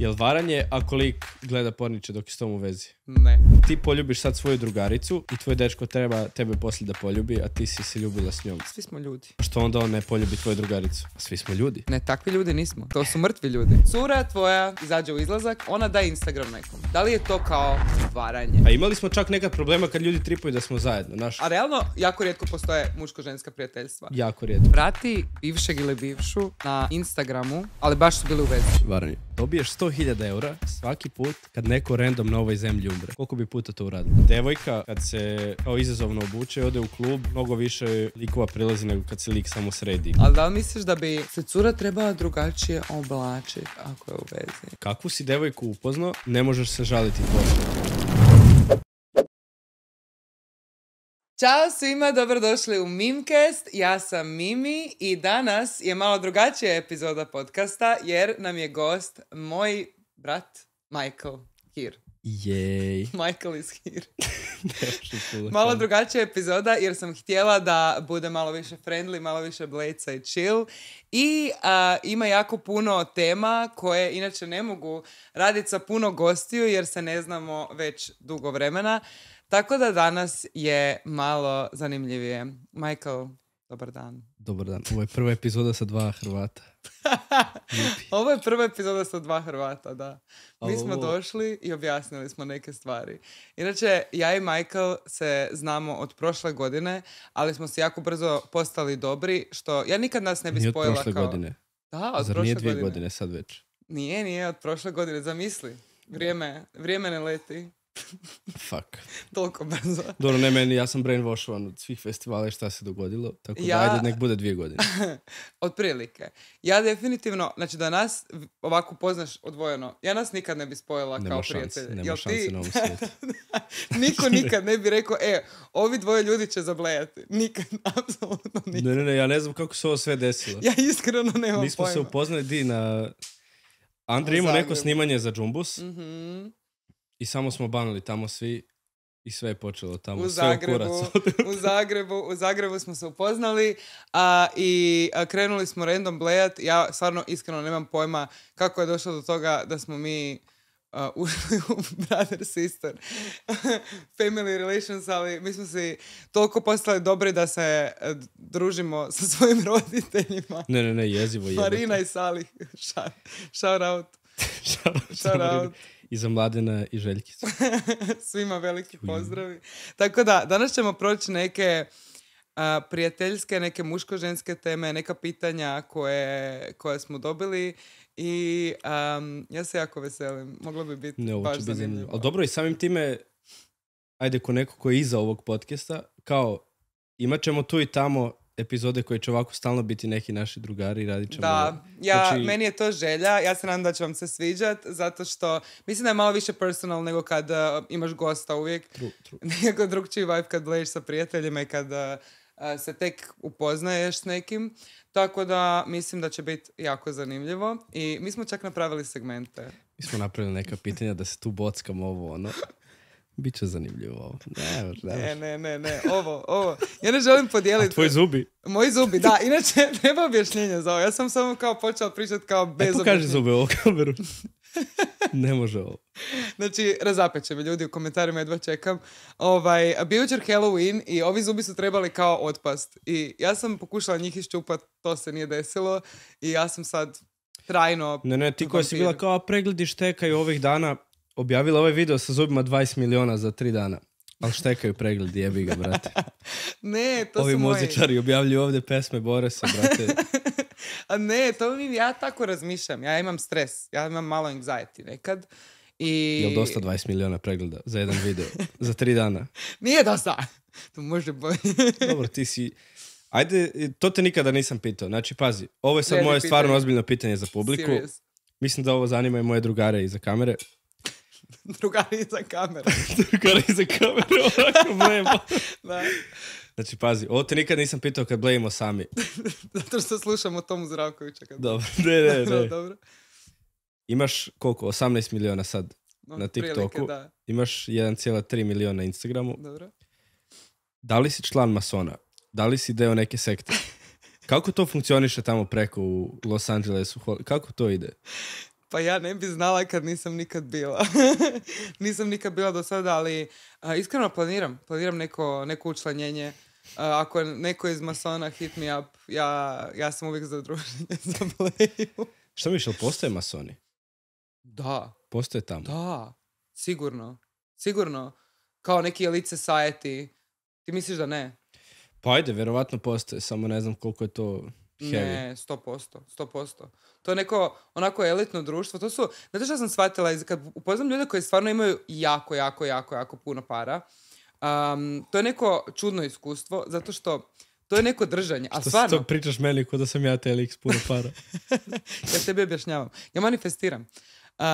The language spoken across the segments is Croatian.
Jel varanje a kolik gleda porniče dok je s tom u vezi? Ne. Ti poljubiš sad svoju drugaricu i tvoj dečko treba tebe poslije da poljubi, a ti si se ljubila s njom. Svi smo ljudi. Što onda on ne poljubi tvoju drugaricu? Svi smo ljudi. Ne, takvi ljudi nismo. To su mrtvi ljudi. Cura tvoja izađe u izlazak, ona daje Instagram nekom. Da li je to kao varanje? A imali smo čak nekad problema kad ljudi tripuju da smo zajedno, naš. A realno, jako rijetko postoje muško-ženska prijateljstva. Jako rijetko. Vrati bivšeg ili bivšu na Instagramu, ali baš su bili u vezi. Varanje. Dobiješ 100.000 eura svaki put kad neko random na zemlji bre. Koliko bi puta to uradio? Devojka kad se kao izazovno obuče i ode u klub, mnogo više likova prilazi nego kad se lik samo sredi. Ali da li misliš da bi se cura trebala drugačije oblačiti ako je u vezi? Kakvu si devojku upoznao, ne možeš se žaliti poslije. Ćao svima, dobrodošli u Mimcast, ja sam Mimi i danas je malo drugačija epizoda podcasta jer nam je gost moj brat Michael Hir. Jej. Michael is here. malo drugačija epizoda jer sam htjela da bude malo više friendly, malo više bleca i chill. I ima jako puno tema koje inače ne mogu raditi sa puno gostiju jer se ne znamo već dugo vremena. Tako da danas je malo zanimljivije. Michael, Dobar dan. Dobar dan. Ovo je prva epizoda sa dva Hrvata. Ovo je prva epizoda sa dva Hrvata, da. Mi smo došli i objasnili smo neke stvari. Inače, ja i Michael se znamo od prošle godine, ali smo se jako brzo postali dobri, što ja nikad nas ne bi nije od prošle kao... godine. Da, od Zar prošle nije dvije godine. sad već? Nije, nije, od prošle godine. Zamisli. Vrijeme, vrijeme ne leti. Fuck. Toliko brzo. Dobro, ne meni, ja sam brainwashovan od svih festivala i šta se dogodilo, tako ja... da ajde nek bude dvije godine. Otprilike. Ja definitivno, znači da nas ovako poznaš odvojeno, ja nas nikad ne bi spojila nema kao prijatelje. Nema šanse na ovom svijetu. Niko nikad ne bi rekao, e, ovi dvoje ljudi će zablejati. Nikad, apsolutno nikad. Ne, ne, ne, ja ne znam kako se ovo sve desilo. Ja iskreno nemam smo pojma. se upoznali di na... Andrej imao neko snimanje za Džumbus. Mhm i samo smo banili tamo svi i sve je počelo tamo. U Zagrebu, u, Zagrebu, u Zagrebu smo se upoznali a, i krenuli smo random blejat. Ja stvarno iskreno nemam pojma kako je došlo do toga da smo mi ušli u brother sister family relations, ali mi smo si toliko postali dobri da se družimo sa svojim roditeljima. Ne, ne, ne, jezivo je. Marina i Sali. shout out. Shout out i za Mladena i Željkicu. Svima veliki pozdravi. Tako da, danas ćemo proći neke prijateljske, neke muško-ženske teme, neka pitanja koje, smo dobili i ja se jako veselim. Moglo bi biti ne, baš zanimljivo. Ali dobro, i samim time, ajde ko neko ko je iza ovog podcasta, kao imat ćemo tu i tamo epizode koje će ovako stalno biti neki naši drugari i Da, ja, znači, meni je to želja, ja se nadam da će vam se sviđat, zato što mislim da je malo više personal nego kad e, imaš gosta uvijek. True, true. Nego drugčiji vibe kad bleješ sa prijateljima i kad e, e, se tek upoznaješ s nekim. Tako da mislim da će biti jako zanimljivo i mi smo čak napravili segmente. Mi smo napravili neka pitanja da se tu bockamo ovo ono. Biće zanimljivo ovo. Ne, ne, ne, ne, ne, ovo, ovo. Ja ne želim podijeliti. A tvoji zubi? Moji zubi, da. Inače, nema objašnjenja za ovo. Ja sam samo kao počela pričati kao e, bez e, pokaži zube ovo kameru. ne može ovo. Znači, će me ljudi u komentarima, jedva čekam. Ovaj, bio jučer Halloween i ovi zubi su trebali kao otpast. I ja sam pokušala njih iščupat, to se nije desilo. I ja sam sad trajno... Ne, ne, ti koja si bila kao pregledi štekaju ovih dana, objavila ovaj video sa zubima 20 miliona za tri dana. Ali štekaju pregled, jebi ga, brate. ne, to Ovi su muzičari objavljuju ovdje pesme Boresa, brate. A ne, to mi, ja tako razmišljam. Ja imam stres, ja imam malo anxiety nekad. I... dosta 20 miliona pregleda za jedan video? za tri dana? Nije dosta. To može bolje. Dobro, ti si... Ajde, to te nikada nisam pitao. Znači, pazi, ovo je sad moje stvarno ozbiljno pitanje za publiku. Mislim da ovo zanima i moje drugare iza kamere. Drugari iza kamere. Drugari iza kamere, da. Znači, pazi, ovo te nikad nisam pitao kad blejimo sami. Zato što slušamo Tomu Zdravkovića. Kad... Dobro, ne, ne, Dobro. Imaš koliko? 18 miliona sad na TikToku. da. Imaš 1,3 miliona na Instagramu. Dobro. Da li si član masona? Da li si deo neke sekte? Kako to funkcioniše tamo preko u Los Angelesu? Kako to ide? Pa ja ne bi znala kad nisam nikad bila. nisam nikad bila do sada, ali iskreno planiram. Planiram neko, neko učlanjenje. ako je neko iz masona hit me up, ja, ja sam uvijek za druženje za pleju. Što mišl, postoje masoni? Da. Postoje tamo? Da, sigurno. Sigurno. Kao neki elite society. Ti misliš da ne? Pa ajde, vjerovatno postoje, samo ne znam koliko je to Heavy. Ne, 100%, 100%. To je neko onako elitno društvo. To su, znate što sam shvatila, kad upoznam ljude koji stvarno imaju jako, jako, jako, jako puno para, um, to je neko čudno iskustvo, zato što to je neko držanje. A što stvarno... To pričaš meni kod da sam ja LX puno para. ja tebi objašnjavam. Ja manifestiram. Uh,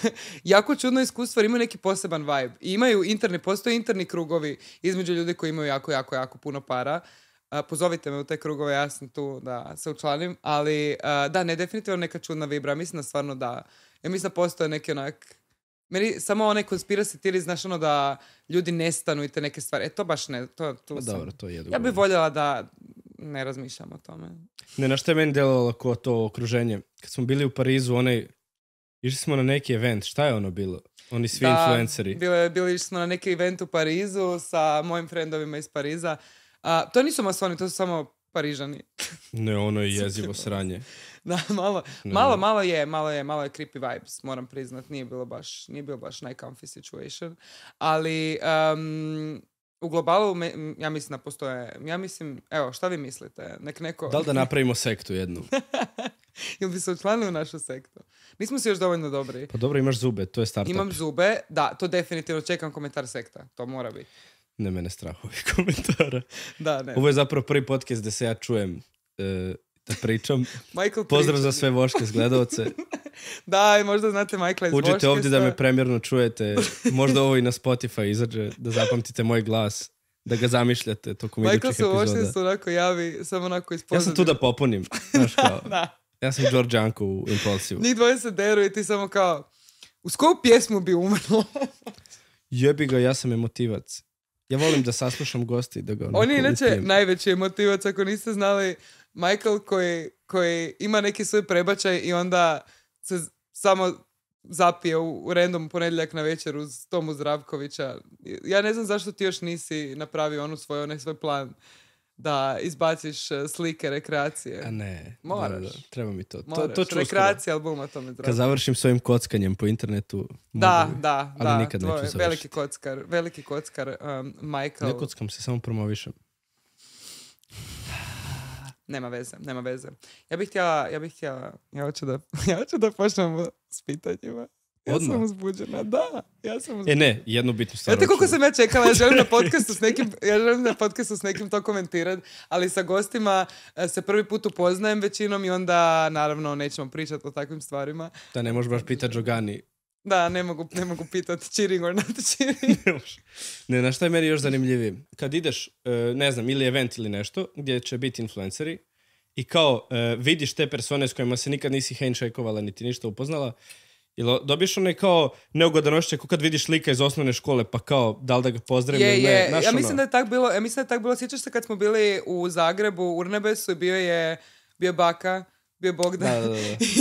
jako čudno iskustvo imaju neki poseban vibe. imaju interni, postoje interni krugovi između ljudi koji imaju jako, jako, jako puno para pozovite me u te krugove, ja sam tu da se učlanim, ali da, ne, definitivno neka čudna vibra, mislim da stvarno da. Ja mislim da postoje neki onak, meni samo onaj ti li znaš ono da ljudi nestanu i te neke stvari, e to baš ne, to, tu sam. Dobro, to je Ja bih voljela da ne razmišljam o tome. Ne, na što je meni djelovalo ko to okruženje? Kad smo bili u Parizu, onaj, išli smo na neki event, šta je ono bilo? Oni svi da, influenceri. Bili, bili smo na neki event u Parizu sa mojim frendovima iz Pariza a, to nisu masoni, to su samo Parižani. ne, ono je jezivo sranje. Da, malo, je, malo je, malo je creepy vibes, moram priznat. Nije bilo baš, nije bilo baš najcomfy situation. Ali, u globalu, ja mislim da postoje, ja mislim, evo, šta vi mislite? Nek neko... Da li da napravimo sektu jednu? Ili bi se učlanili u našu sektu? Nismo si još dovoljno dobri. Pa dobro, imaš zube, to je startup. Imam zube, da, to definitivno čekam komentar sekta, to mora biti. Ne mene strah ovih komentara. Da, ne. Ovo je zapravo prvi podcast gde se ja čujem e, da pričam. Michael Pozdrav za sve voške gledalce. da, i možda znate Michaela iz Uđete ovdje da me premjerno čujete. Možda ovo i na Spotify izađe, da zapamtite moj glas. Da ga zamišljate tokom Michael idućih epizoda. Michael se u onako javi, samo onako iz Ja sam tu da popunim. Znaš kao, da. Ja sam George Janko u Impulsivu. Njih dvoje se deru i ti samo kao, uz koju pjesmu bi umrlo? Jebi ga, ja sam emotivac. Ja volim da saslušam gosti da ga... On je inače najveći emotivac, ako niste znali, Michael koji, koji ima neki svoj prebačaj i onda se samo zapije u, u random ponedjeljak na večer uz Tomu Zdravkovića. Ja ne znam zašto ti još nisi napravio onu svoj, onaj svoj plan da izbaciš e, slike rekreacije. A ne. Moraš. treba mi to. Moraš. To, to Rekreacija albuma, to mi treba. Kad završim svojim kockanjem po internetu. Da, mogu, da, ali da. nikad Veliki kockar, veliki kockar um, Michael. Ne kockam se, samo promovišem. Nema veze, nema veze. Ja bih htjela, ja bih htjela, ja hoću da, ja hoću da počnem s pitanjima. Odmah. sam uzbuđena, da. Ja sam E ne, jednu bitnu stvar. Znate koliko sam ja čekala, ja želim na podcastu s nekim, ja želim na podcastu s nekim to komentirati, ali sa gostima e, se prvi put upoznajem većinom i onda naravno nećemo pričati o takvim stvarima. Da, ne možeš baš pitati Džogani. Da, ne mogu, ne mogu pitati cheering or not cheering. ne, na šta je meni još zanimljivije? Kad ideš, e, ne znam, ili event ili nešto, gdje će biti influenceri i kao e, vidiš te persone s kojima se nikad nisi handshakeovala niti ništa upoznala, Jel dobiješ onaj kao neugodan osjećaj kad vidiš lika iz osnovne škole pa kao da li da ga pozdravim ja mislim ono. da je tako bilo, ja mislim da je tako bilo, sjećaš se kad smo bili u Zagrebu, u Urnebesu i bio je bio baka bio Bogdan. Da, da, da.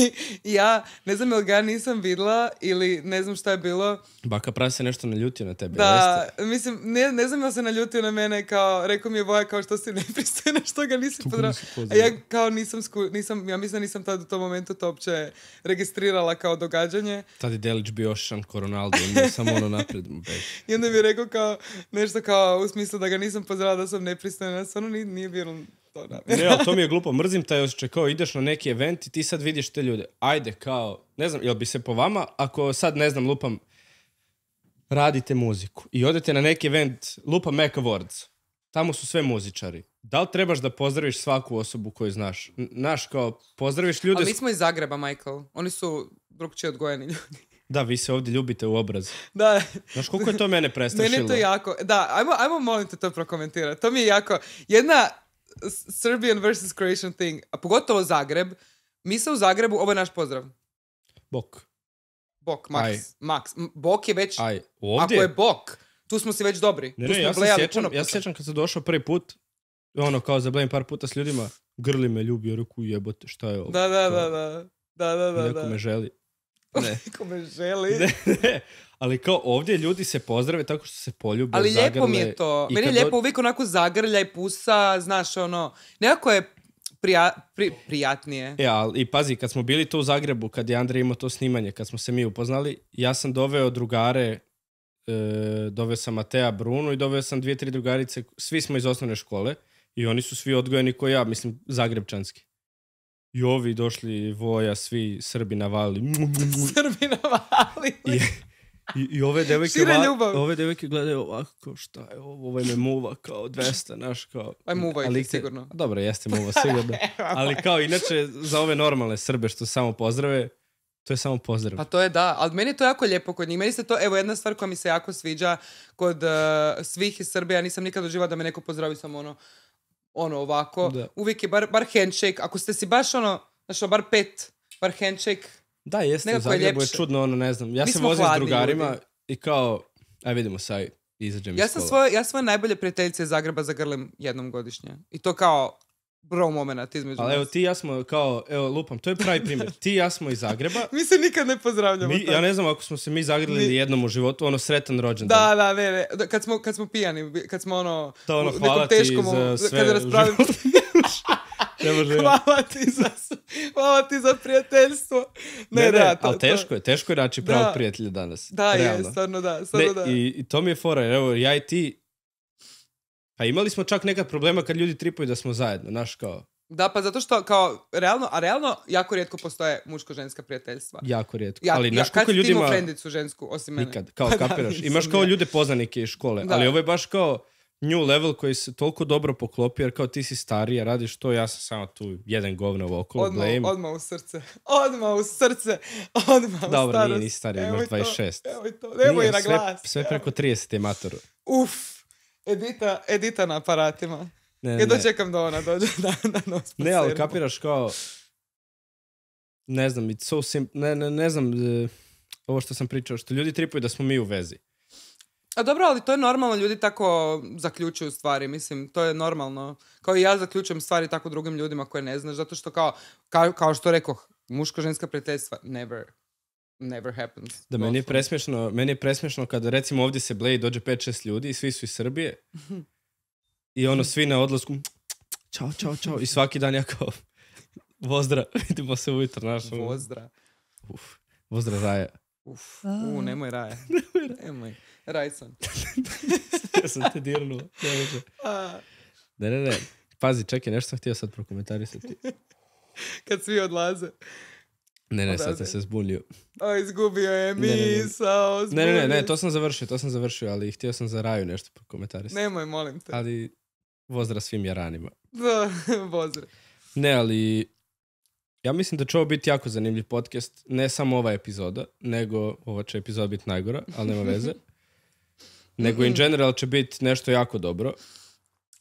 I ja, ne znam ili ga nisam vidjela ili ne znam šta je bilo. Baka pravi se nešto naljutio na tebe, Da, jeste? mislim, ne, ne znam ili se naljutio na mene kao, rekao mi je Boja kao što si nepristojna, što ga nisi pozdravila. A ja kao nisam, sku, nisam, ja mislim da nisam tad u tom momentu to uopće registrirala kao događanje. Tad je Delić bio on Ronaldo, samo ono napred. I onda mi je rekao kao, nešto kao, u smislu da ga nisam pozdravila, da sam nepristojna, stvarno nije bilo to Ne, ali to mi je glupo. Mrzim taj osjećaj kao ideš na neki event i ti sad vidiš te ljude. Ajde, kao, ne znam, jel bi se po vama, ako sad, ne znam, lupam, radite muziku i odete na neki event, lupa Mac Awards, tamo su sve muzičari. Da li trebaš da pozdraviš svaku osobu koju znaš? naš kao, pozdraviš ljude... Ali mi smo iz Zagreba, Michael. Oni su drugčije odgojeni ljudi. Da, vi se ovdje ljubite u obraz. Da, Znaš, koliko je to mene prestrašilo? meni je to jako... Da, ajmo, ajmo molim te to prokomentirati. To mi je jako... Jedna Serbian versus Croatian thing, a pogotovo Zagreb, mi se u Zagrebu, ovo je naš pozdrav. Bok. Bok, Max. Max. Bok je već, Aj. ako je Bok, tu smo si već dobri. Ne, ja sjećam, se sjećam kad sam došao prvi put, ono kao blame par puta s ljudima, grli me ljubio, ruku jebote, šta je ovo? Da, da, da, da. Da, da, da. me želi. Ne. me želi. Ali kao ovdje ljudi se pozdrave tako što se poljube, Ali lijepo mi je to. Meni je lijepo uvijek onako zagrlja i pusa, znaš, ono, nekako je pri- prijatnije. E, ali, i pazi, kad smo bili tu u Zagrebu, kad je Andrej imao to snimanje, kad smo se mi upoznali, ja sam doveo drugare, e, doveo sam Matea Brunu i doveo sam dvije, tri drugarice, svi smo iz osnovne škole i oni su svi odgojeni koja ja, mislim, zagrebčanski i ovi došli Voja, svi Srbi navali. Srbi navali. I, i, ove devojke, va, ove devojke gledaju ovako, šta je ovo, ovaj me muva kao 200, naš kao... Aj muva ali, te, sigurno. Dobro, jeste muva sigurno. ali kao inače za ove normalne Srbe što samo pozdrave, to je samo pozdrav. Pa to je da, ali meni je to jako lijepo kod njih. Meni se to, evo jedna stvar koja mi se jako sviđa kod eh, svih iz Srbije, ja nisam nikad doživao da me neko pozdravi samo ono ono ovako. Da. Uvijek je bar, bar handshake. Ako ste si baš ono, znaš, ono, bar pet, bar handshake. Da, jeste, u je, je čudno, ono ne znam. Ja Mi sam vozio s drugarima ljudi. i kao, aj e, vidimo saj, izađem ja iz sam svoje, ja svoje najbolje prijateljice iz Zagreba zagrlim jednom godišnje. I to kao bro moment između Ali evo, ti ja smo kao, evo, lupam, to je pravi primjer. ti i ja smo iz Zagreba. mi se nikad ne pozdravljamo. ja ne znam ako smo se mi zagrlili jednom u životu, ono, sretan rođendan. Da, da, ne, ne. Kad smo, kad smo pijani, kad smo ono... To ono, hvala ti za sve kad hvala, ti za, hvala ti za prijateljstvo. Ne, ne, ne da, ali teško je, teško je naći pravog prijatelja danas. Da, je, stvarno da, ne, I, I to mi je fora, evo, ja i ti a imali smo čak nekad problema kad ljudi tripuju da smo zajedno, znaš kao... Da, pa zato što kao, realno, a realno jako rijetko postoje muško-ženska prijateljstva. Jako rijetko. ali ja, naš kako ljudima... Kad frendicu žensku, osim mene? kao pa Imaš kao ljude poznanike iz škole, ali ovo je baš kao new level koji se toliko dobro poklopi, jer kao ti si starija, radiš to, ja sam samo tu jedan govno okolo. Odma, odma u srce. Odmah u srce. Odma u Dobro, nije ni starija, imaš 26. evo i to, evo i na glas. Sve, preko 30 je matoru. Uf, Edita, edita na aparatima. Ne, ne, da ona dođe da, Ne, ali kapiraš kao... Ne znam, it's so simple. Ne, ne, ne znam e, ovo što sam pričao, što ljudi tripuju da smo mi u vezi. A dobro, ali to je normalno, ljudi tako zaključuju stvari, mislim, to je normalno. Kao i ja zaključujem stvari tako drugim ljudima koje ne znaš, zato što kao, kao, kao što rekoh, muško-ženska prijateljstva, never never happens. Da, meni je, presmješno meni je presmešno kada recimo ovdje se bleji dođe 5-6 ljudi i svi su iz Srbije i ono svi na odlasku čao, čao, čao i svaki dan ja kao vozdra, vidimo se ujutro našo. Ono. Vozdra. Uf, vozdra raja. Uf, u, nemoj raja. nemoj raja. Nemoj. Raj sam. ja sam te dirnuo. Ne, ne, ne. Pazi, čekaj, nešto sam htio sad prokomentarisati. Kad svi odlaze. Ne, ne, sad se zbunio. O, izgubio je misao. Ne ne ne. to sam završio, to sam završio, ali htio sam za Raju nešto komentari Nemoj, molim te. Ali vozdra svim jaranima. Da, Ne, ali ja mislim da će ovo biti jako zanimljiv podcast. Ne samo ova epizoda, nego ova će epizoda biti najgora, ali nema veze. nego in general će biti nešto jako dobro.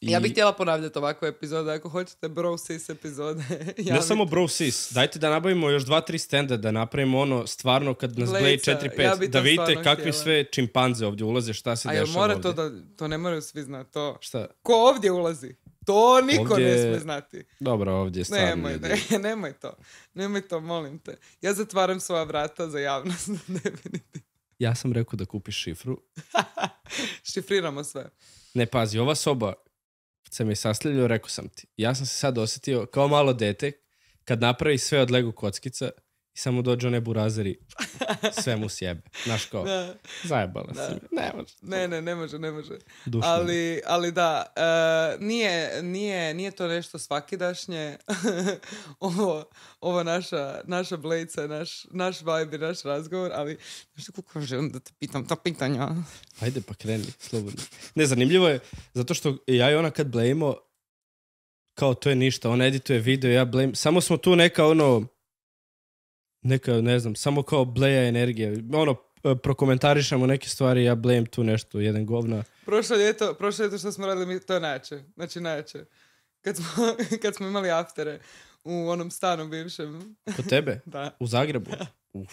Ja bih htjela ponavljati ovakve epizode, ako hoćete bro sis epizode. Ja ne samo bro sis, dajte da nabavimo još dva, tri stenda, da napravimo ono stvarno kad nas gleje 4-5, da vidite kakvi sve čimpanze ovdje ulaze, šta se dešava ovdje. To, da, to ne moraju svi znati, to. Šta? Ko ovdje ulazi? To niko ne smije znati. Dobro, ovdje stvarno. Nemoj, ne, nemoj to, nemoj to, molim te. Ja zatvaram svoja vrata za javnost, Ja sam rekao da kupiš šifru. Šifriramo sve. Ne, pazi, ova soba sam je sastavljao, rekao sam ti. Ja sam se sad osjetio kao malo dete kad napravi sve od Lego kockica – samo dođe one burazeri sve mu sjebe. Znaš kao, zajebala si. Ne može. Ne, ne, ne može, ne može. Ali, ali da, e, nije, nije, nije to nešto svakidašnje. ovo, ovo naša, naša blejca, naš, naš vibe, naš razgovor, ali nešto koliko želim da te pitam ta pitanja. Ajde pa kreni, slobodno. Ne, zanimljivo je, zato što ja i ona kad blejimo, kao to je ništa, ona edituje video, ja blejim. Samo smo tu neka ono, neka, ne znam, samo kao bleja energija. Ono, e, prokomentarišemo neke stvari, ja blejem tu nešto, jedan govna. Prošlo ljeto, prošlo ljeto što smo radili, to je najjače. Znači najjače. Kad smo, kad smo imali aftere u onom stanu bivšem. Kod tebe? da. U Zagrebu? Uf.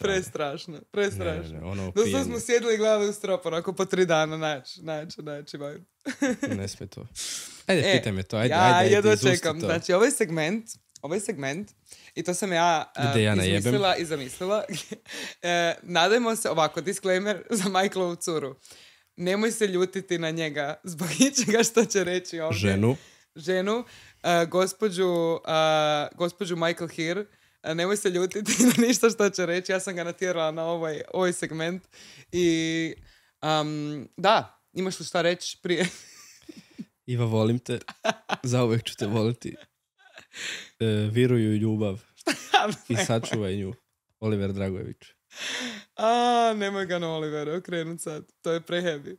Prestrašno, prestrašno. ono smo sjedili i gledali u strop, onako po tri dana, Najjače, najjače. ne sme to. Ajde, e, to, ajde, ja, ajde. Ja čekam, znači ovaj segment ovaj segment i to sam ja, uh, izmislila i zamislila. e, nadajmo se, ovako, disclaimer za Michaelovu curu. Nemoj se ljutiti na njega zbog ničega što će reći ovdje. Ženu. Ženu, uh, gospođu, uh, Michael Here. Nemoj se ljutiti na ništa što će reći. Ja sam ga natjerala na ovaj, ovaj segment. I da, imaš li šta reći prije? Iva, volim te. Zauvijek ću te voliti. E, viruju ljubav. I sačuvaj nju. Oliver Dragojević. A, nemoj ga na Oliver okrenut sad. To je prehebi.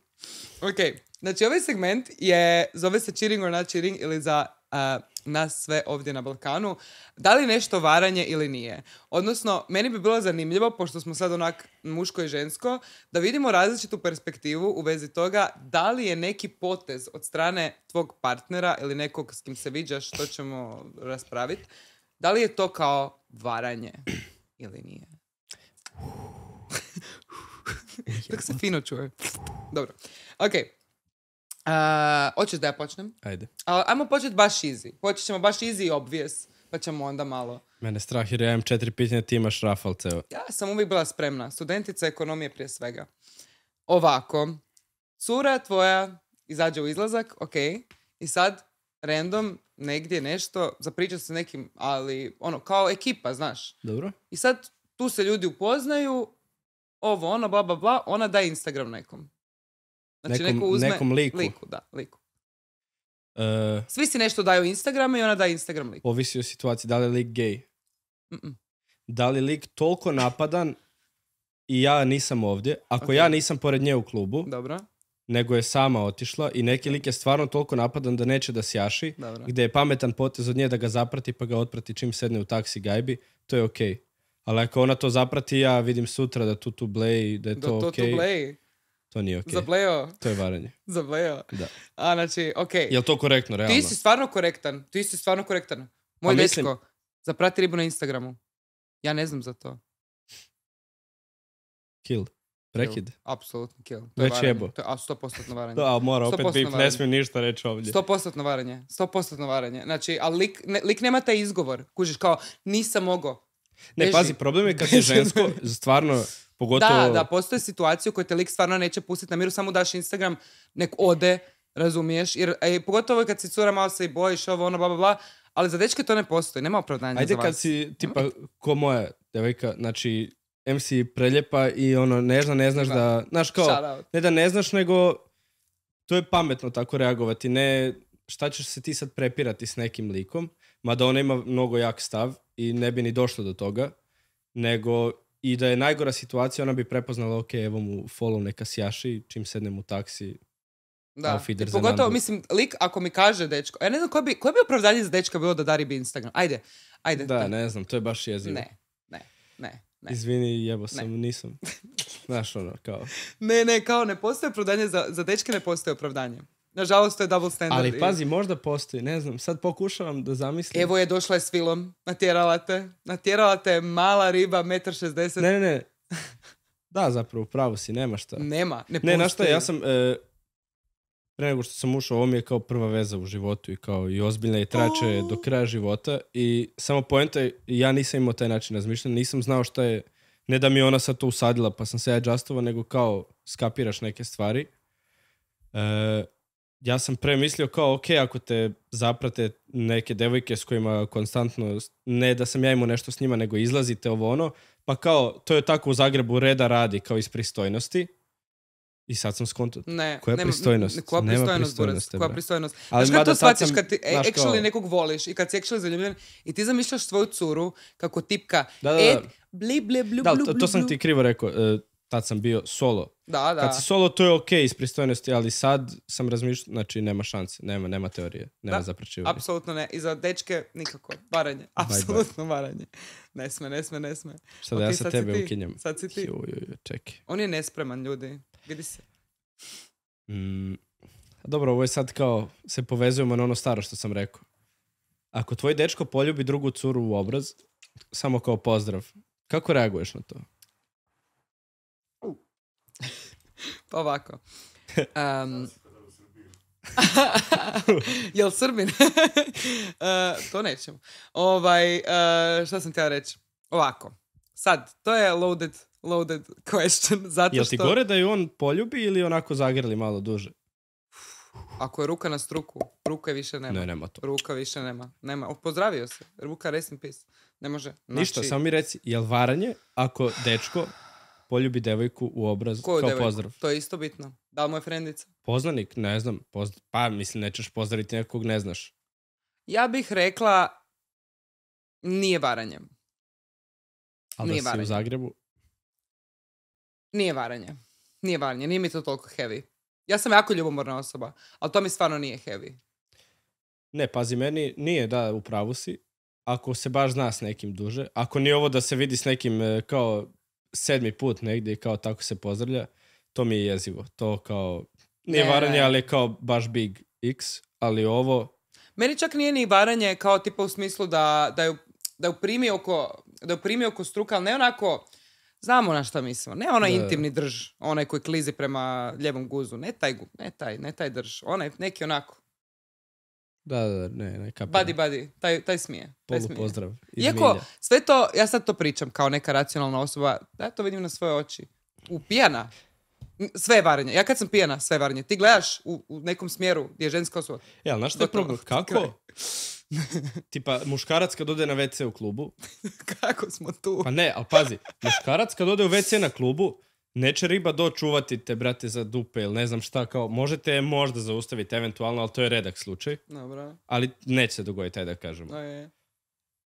Ok, znači ovaj segment je, zove se Cheering or Not Cheering ili za nas sve ovdje na Balkanu. Da li nešto varanje ili nije? Odnosno, meni bi bilo zanimljivo, pošto smo sad onak muško i žensko, da vidimo različitu perspektivu u vezi toga da li je neki potez od strane tvog partnera ili nekog s kim se viđaš, što ćemo raspraviti, da li je to kao varanje ili nije? Tako se fino čuje. Dobro. Ok, Uh, hoćeš da ja počnem? Ajde. A, ajmo početi baš easy. Počet ćemo baš easy i obvious, pa ćemo onda malo... Mene strah jer ja imam četiri pitanja, ti imaš rafalce Ja sam uvijek bila spremna. Studentica ekonomije prije svega. Ovako, cura tvoja izađe u izlazak, ok, i sad random negdje nešto, zapriča se nekim, ali ono, kao ekipa, znaš. Dobro. I sad tu se ljudi upoznaju, ovo, ono, bla, bla, bla, ona daje Instagram nekom. Znači nekom, neko Nekom liku. liku. da, liku. E, Svi si nešto daju Instagram i ona daje Instagram liku. Ovisi o situaciji, da li je lik gej? Da li lik toliko napadan i ja nisam ovdje, ako ja nisam pored nje u klubu, Dobro. nego je sama otišla i neki lik je stvarno toliko napadan da neće da sjaši, gdje je pametan potez od nje da ga zaprati pa ga otprati čim sedne u taksi gajbi, to je okej. Okay. Ali ako ona to zaprati, ja vidim sutra da tu tu bleji, da je to, to okej. To nije okej. Okay. Zableo. To je varanje. Zableo. Da. A znači, okej. Okay. Je to korektno, realno? Ti si stvarno korektan. Ti si stvarno korektan. Pa Moj pa, mislim... zaprati ribu na Instagramu. Ja ne znam za to. Kill. Prekid? Apsolutno kill. To Već je jebo. To je a, 100% varanje. da, mora opet biti, ne smijem ništa reći ovdje. 100% varanje. 100% varanje. Znači, ali lik, ne, lik nema taj izgovor. Kužiš kao, nisam mogao. Ne, Beži. pazi, problem je kad je žensko, stvarno, da, da, postoje situacije u kojoj te lik stvarno neće pustiti na miru, samo daš Instagram, nek ode, razumiješ? Jer, e, pogotovo kad si cura malo se i bojiš, ovo, ono, bla, bla, bla, ali za dečke to ne postoji, nema opravdanja Ajde za vas. kad si, tipa, ko moja devojka, znači, MC preljepa i ono, ne zna, ne znaš da, znaš kao, ne da ne znaš, nego to je pametno tako reagovati, ne, šta ćeš se ti sad prepirati s nekim likom, mada ona ima mnogo jak stav i ne bi ni došlo do toga, nego i da je najgora situacija, ona bi prepoznala, ok, evo mu follow neka sjaši, čim sednem u taksi, da, I pogotovo, mislim, lik ako mi kaže dečko, ja ne znam, koje bi, koje bi opravdanje za dečka bilo da Dari bi Instagram? Ajde, ajde. Da, ne znam, to je baš jezivo. Ne, ne, ne. ne. Izvini, jebo sam, nisam. Znaš ono, kao... Ne, ne, kao ne postoje opravdanje za, za dečke, ne postoje opravdanje. Nažalost, to je double standard. Ali pazi, možda postoji, ne znam. Sad pokušavam da zamislim. Evo je došla je s filom natjerala te. Natjerala te mala riba, metar šestdeset Ne, ne, ne. Da, zapravo, pravo si, nema šta. Nema, ne postoji. Ne, šta, ja sam... E, pre nego što sam ušao, ovo mi je kao prva veza u životu i kao i ozbiljna i trače oh. do kraja života i samo poenta je, ja nisam imao taj način razmišljanja, nisam znao šta je, ne da mi je ona sad to usadila pa sam se ja nego kao skapiraš neke stvari. E, ja sam premislio kao, ok, ako te zaprate neke devojke s kojima konstantno, ne da sam ja imao nešto s njima, nego izlazite ovo ono, pa kao, to je tako u Zagrebu reda radi, kao iz pristojnosti. I sad sam skonto, ne, koja nema, pristojnost? Koja pristojnost, nema pristojnost, koja pristojnost. znaš kada to shvatiš, kad ti e, actually kao... nekog voliš i kad si actually zaljubljen i ti zamišljaš svoju curu kako tipka, da, da, da. bli, bli, blu, da, to, to, sam ti krivo rekao, uh, Sad sam bio solo. Da, da. Kad si solo, to je ok iz pristojnosti, ali sad sam razmišljao, znači nema šanse, nema, nema teorije, nema da, zapračivanja. Apsolutno ne. I za dečke nikako. Varanje. Apsolutno varanje. Ne sme, ne sme, ne sme. Sada ja sa sad tebe ukinjem. Sad si ti. On je nespreman, ljudi. Vidi se. Mm, dobro, ovo je sad kao, se povezujemo na ono staro što sam rekao. Ako tvoj dečko poljubi drugu curu u obraz, samo kao pozdrav, kako reaguješ na to? pa ovako. Jel Srbin? uh, to nećemo. Ovaj, uh, šta sam htjela reći? Ovako. Sad, to je loaded, loaded question. Zato Jel ti što... gore da je on poljubi ili onako zagrli malo duže? Ako je ruka na struku, ruka više nema. Ne, nema to. Ruka više nema. nema. pozdravio se. Ruka, rest in Ne može. Ništa, znači- samo mi reci, jel' varanje ako dečko poljubi devojku u obraz Koju kao pozdrav. To je isto bitno. Da li mu je frendica? Poznanik, ne znam. Pa, mislim, nećeš pozdraviti nekog ne znaš. Ja bih rekla nije varanje. Ali nije da si u Zagrebu? Nije varanje. Nije varanje. Nije mi to toliko heavy. Ja sam jako ljubomorna osoba, ali to mi stvarno nije heavy. Ne, pazi, meni nije, da, u pravu si. Ako se baš zna s nekim duže. Ako nije ovo da se vidi s nekim e, kao sedmi put negdje i kao tako se pozdravlja, to mi je jezivo. To kao, nije ne, varanje, ali je kao baš big x, ali ovo... Meni čak nije ni varanje kao tipa u smislu da, da, ju, da ju primi oko, da ju primi oko struka, ali ne onako... Znamo na šta mislimo. Ne onaj intimni drž, onaj koji klizi prema ljevom guzu. Ne taj, ne taj, ne taj drž. Onaj neki onako. Da, da, ne, ne Badi, badi, taj, taj smije. Polu taj smije. pozdrav. Iako, sve to, ja sad to pričam kao neka racionalna osoba, ja to vidim na svoje oči. U pijana, sve je varanje. Ja kad sam pijana, sve je varanje. Ti gledaš u, u nekom smjeru gdje je ženska osoba. Ja, e, znaš što je problem? Kako? Tipa, muškarac kad ode na WC u klubu. Kako smo tu? Pa ne, ali pazi, muškarac kad ode u WC na klubu, neće riba dočuvati te, brate, za dupe ili ne znam šta, kao, možete je možda zaustaviti eventualno, ali to je redak slučaj. Dobro. Ali neće se dogoditi, taj da kažemo. Okay.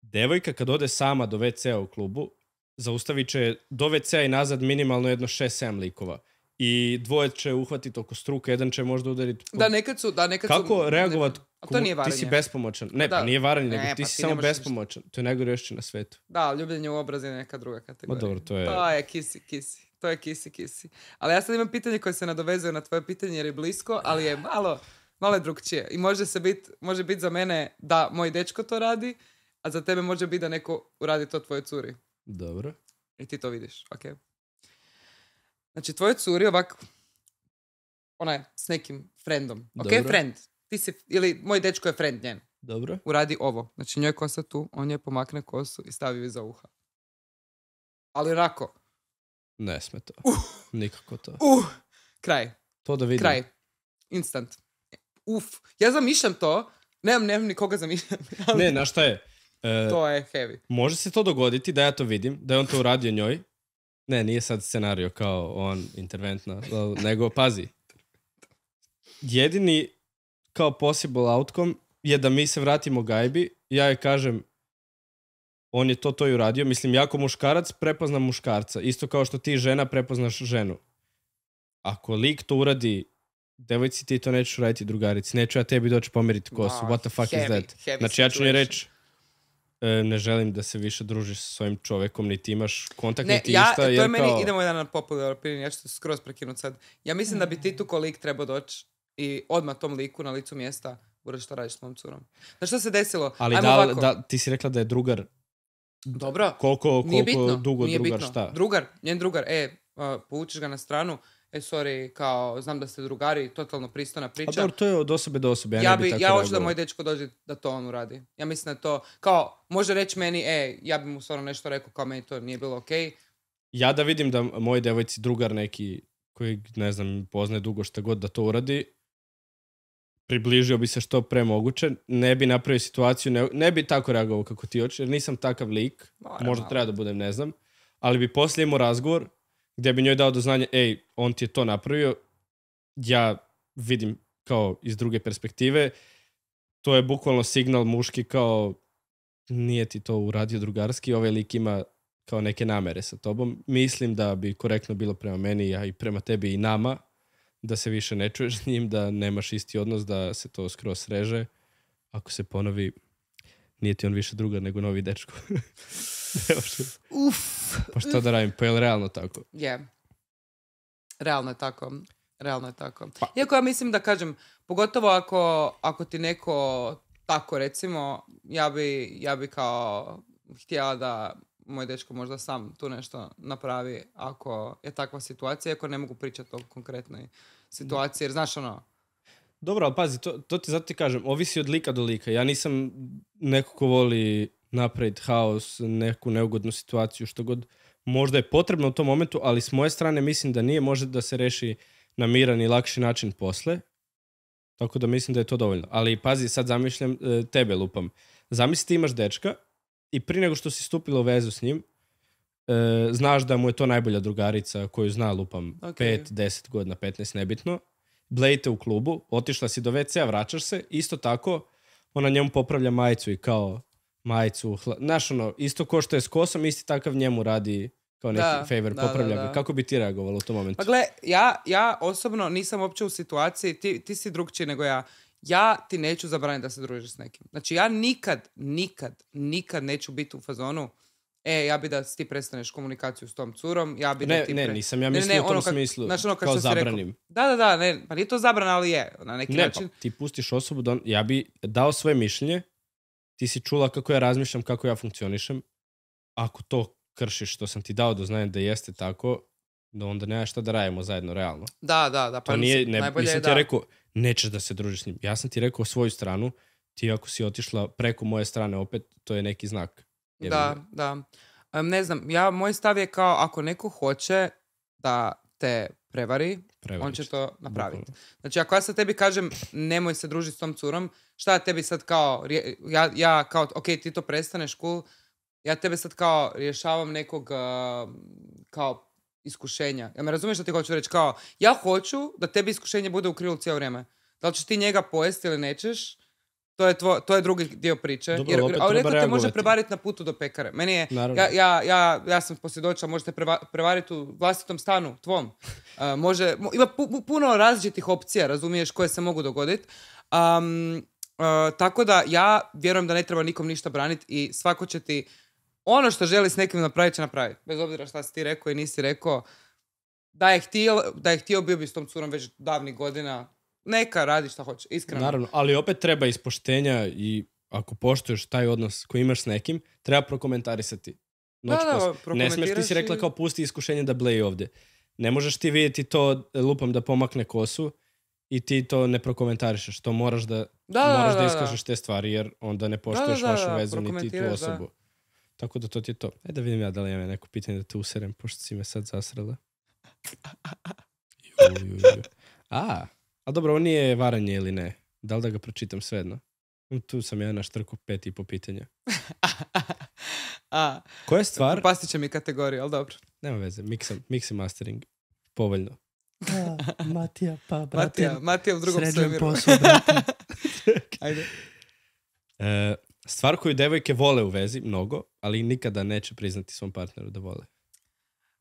Devojka kad ode sama do WC-a u klubu, zaustavit će do WC-a i nazad minimalno jedno 6-7 likova. I dvoje će uhvatiti oko struka, jedan će možda udariti... Da, nekad su... Da, nekad Kako su... reagovat? A to nije varanje. Ti si bespomoćan. Ne, pa nije varanje, nego pa ti si samo bespomoćan. To je najgore još na svetu. Da, ljubljenje u obraz je neka druga kategorija. Ma dobro, to je... To je kisi, kisi. To je kisi kisi. Ali ja sad imam pitanje koje se nadovezuje na tvoje pitanje jer je blisko, ali je malo, malo je drugčije. I može se bit, može biti za mene da moj dečko to radi, a za tebe može biti da neko uradi to tvoje curi. Dobro. I ti to vidiš, ok. Znači, tvoje curi ovak, ona je s nekim friendom. Ok, friend. Ti si, ili moj dečko je friend njen. Dobro. Uradi ovo. Znači, njoj kosa tu, on je pomakne kosu i stavi ju za uha. Ali onako, ne smeta. Uh. Nikako to. Uh, kraj. To da vidim. Kraj. Instant. Uf. Ja zamišljam to. Nemam, nemam nikoga zamišljam. Ali... Ne, na šta je? E, to je heavy. Može se to dogoditi da ja to vidim, da je on to uradio njoj. Ne, nije sad scenario kao on interventna, nego pazi. Jedini kao possible outcome je da mi se vratimo gajbi, ja je kažem on je to to i uradio. Mislim, jako muškarac prepozna muškarca. Isto kao što ti žena prepoznaš ženu. Ako lik to uradi devojci, ti to nećeš uraditi drugarici. Neću ja tebi doći pomeriti kosu. No, What the fuck heavy, is that? znači, ja ću reći e, ne želim da se više družiš sa svojim čovekom, niti imaš kontakt, ne, niti ja, išta. Ne, to je meni, idemo jedan na popular opinion, ja ću skroz prekinut sad. Ja mislim da bi ti tu kolik trebao doći i odmah tom liku na licu mjesta uraš što radiš s mom curom. što se desilo? Ali da, da, ti si rekla da je drugar dobro. Koliko, koliko bitno, dugo drugar bitno. Drugar, njen drugar, e, uh, ga na stranu, e, sorry, kao, znam da ste drugari, totalno pristona priča. A dobro, to je od osobe do osobe, ja, ja ne bi, Ja hoću da moj dečko dođe da to on uradi. Ja mislim da to, kao, može reći meni, e, ja bi mu stvarno nešto rekao, kao meni to nije bilo okej. Ja da vidim da moj devojci drugar neki koji, ne znam, poznaje dugo šta god da to uradi, približio bi se što pre moguće, ne bi napravio situaciju, ne, bi tako reagovao kako ti hoće, jer nisam takav lik, možda treba da budem, ne znam, ali bi poslije imao razgovor gdje bi njoj dao do znanja, ej, on ti je to napravio, ja vidim kao iz druge perspektive, to je bukvalno signal muški kao nije ti to uradio drugarski, ovaj lik ima kao neke namere sa tobom. Mislim da bi korektno bilo prema meni, a i prema tebi i nama, da se više ne čuješ s njim, da nemaš isti odnos, da se to skroz sreže. Ako se ponovi, nije ti on više druga nego novi dečko. Uf. Pa što da radim? Pa je li realno tako? Je. Realno je tako. Realno tako. Pa- Iako ja mislim da kažem, pogotovo ako, ti neko tako recimo, ja bi, ja bi kao htjela da moj dečko možda sam tu nešto napravi ako je takva situacija, ako ne mogu pričati o konkretnoj situaciji, jer znaš ono... Dobro, ali pazi, to, to ti zato ti kažem, ovisi od lika do lika. Ja nisam neko ko voli napraviti haos, neku neugodnu situaciju, što god možda je potrebno u tom momentu, ali s moje strane mislim da nije, može da se reši na miran i lakši način posle. Tako da mislim da je to dovoljno. Ali pazi, sad zamišljam e, tebe lupam. Zamisli ti imaš dečka i prije nego što si stupila u vezu s njim, e, znaš da mu je to najbolja drugarica koju zna lupam okay. 5, 10 godina, 15, nebitno. Blejte u klubu, otišla si do WC-a, vraćaš se, isto tako ona njemu popravlja majicu i kao majicu, hla... znaš ono, isto ko što je s kosom, isti takav njemu radi kao neki favor, popravlja ga. Kako bi ti reagovala u tom momentu? Pa gle, ja, ja osobno nisam uopće u situaciji, ti, ti si drugčiji nego ja ja ti neću zabraniti da se družiš s nekim. Znači ja nikad, nikad, nikad neću biti u fazonu e, ja bi da ti prestaneš komunikaciju s tom curom, ja bi ne, da ti... Ne, pre... nisam ja mislio ne, ne, u tom ono smislu, znači ono kao zabranim. Da, da, da, ne, pa nije to zabrana, ali je, na neki ne, pa način. Pa, ti pustiš osobu, da ja bi dao svoje mišljenje, ti si čula kako ja razmišljam, kako ja funkcionišem, ako to kršiš što sam ti dao do znanja da jeste tako, da onda nema šta da radimo zajedno, realno. Da, da, da. Pa nije, ne, najbolje je rekao, nećeš da se družiš s njim. Ja sam ti rekao svoju stranu, ti ako si otišla preko moje strane opet, to je neki znak. Jer da, da. ne znam, ja, moj stav je kao ako neko hoće da te prevari, on će to napraviti. Znači, ako ja sad tebi kažem nemoj se družiti s tom curom, šta ja tebi sad kao, ja, ja kao, ok, ti to prestaneš, cool, ja tebe sad kao rješavam nekog kao iskušenja. Ja me razumiješ što ti hoću reći? Kao, ja hoću da tebi iskušenje bude u krilu cijelo vrijeme. Da li ćeš ti njega pojesti ili nećeš, to je, to je drugi dio priče. Dobro, Jer, opet ali neko te može prevariti na putu do pekare. Meni je, ja, ja, ja, ja, sam posljedočila, možete prevariti u vlastitom stanu, tvom. Uh, može, ima puno različitih opcija, razumiješ, koje se mogu dogoditi. Um, tako da ja vjerujem da ne treba nikom ništa braniti i svako će ti ono što želi s nekim napraviti će napraviti. Bez obzira šta si ti rekao i nisi rekao. Da je htio, da je htio bio bi s tom curom već davnih godina. Neka radi šta hoće, iskreno. Naravno, ali opet treba ispoštenja i ako poštuješ taj odnos koji imaš s nekim, treba prokomentarisati. Noć da, znači, da, ne smiješ, ti si rekla kao pusti iskušenje da bleji ovdje. Ne možeš ti vidjeti to, lupam da pomakne kosu i ti to ne prokomentarišeš. To moraš da, da moraš da, iskažeš te stvari jer onda ne poštuješ vašu vezu niti tu osobu. Tako da to ti je to. E da vidim ja da li imam neko pitanje da te userem, pošto si me sad zasrala. A, a dobro, ovo nije varanje ili ne? Da li da ga pročitam svejedno? Mm, tu sam ja na štrku pet i po pitanja. a, Koja stvar... Pastit će mi kategoriju, ali dobro. Nema veze, miksam, mix mastering. Povoljno. Matija, pa brate. Matija, Matija u drugom svemiru. posao, Ajde. E, Stvar koju devojke vole u vezi, mnogo, ali nikada neće priznati svom partneru da vole.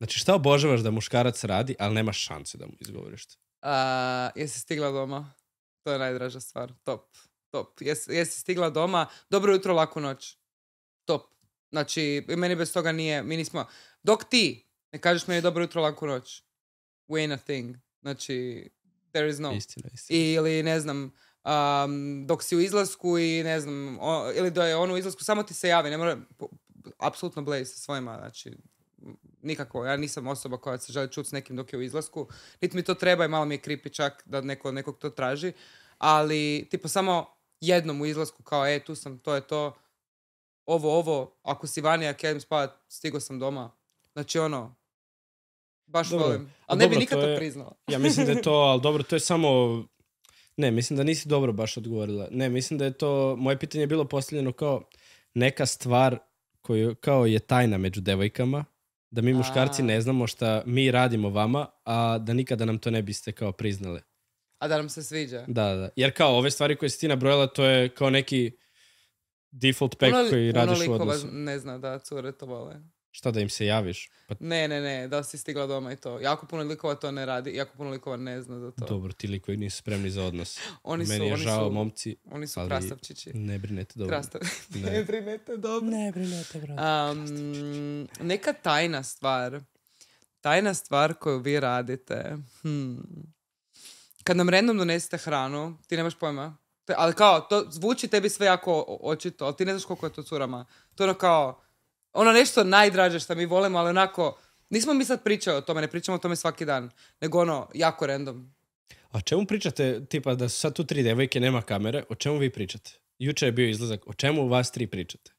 Znači, šta obožavaš da muškarac radi, ali nema šanse da mu izgovoriš? to? jesi stigla doma? To je najdraža stvar. Top. Top. jesi stigla doma? Dobro jutro, laku noć. Top. Znači, meni bez toga nije, mi nismo... Dok ti ne kažeš meni dobro jutro, laku noć, we ain't a thing. Znači, there is no. Ili, ne znam, um, dok si u izlasku i ne znam, ili da je on u izlasku, samo ti se javi, ne mora, apsolutno Blaze sa svojima, znači, nikako, ja nisam osoba koja se želi čuti s nekim dok je u izlasku, niti mi to treba i malo mi je kripi čak da neko, nekog to traži, ali tipo samo jednom u izlasku kao, e, tu sam, to je to, ovo, ovo, ako si vani, ja kedim spavat, stigo sam doma. Znači ono, baš volim. Ali ne bi nikad to priznao. priznala. ja mislim da je to, ali dobro, to je samo ne, mislim da nisi dobro baš odgovorila. Ne, mislim da je to, moje pitanje je bilo postavljeno kao neka stvar koju kao je tajna među devojkama, da mi muškarci ne znamo šta mi radimo vama, a da nikada nam to ne biste kao priznale. A da nam se sviđa. Da, da. Jer kao ove stvari koje si ti nabrojala, to je kao neki default pack koji radiš u odnosu. ne zna da cure to vole. Šta da im se javiš? Pa... Ne, ne, ne, da si stigla doma i to. Jako puno likova to ne radi, jako puno likova ne zna za to. Dobro, ti likovi nisu spremni za odnos. oni su, Meni je oni žao, su, momci. Oni su krastavčići. Ne brinete dobro. Krastav... Ne. brinete dobro. Ne brinete dobro. Um, neka tajna stvar. Tajna stvar koju vi radite. Hmm. Kad nam random donesete hranu, ti nemaš pojma. ali kao, to zvuči tebi sve jako očito, ali ti ne znaš koliko je to curama. To je ono kao, ono nešto najdraže što mi volimo, ali onako, nismo mi sad pričali o tome, ne pričamo o tome svaki dan, nego ono, jako random. A čemu pričate, tipa da su sad tu tri devojke, nema kamere, o čemu vi pričate? Juče je bio izlazak, o čemu vas tri pričate?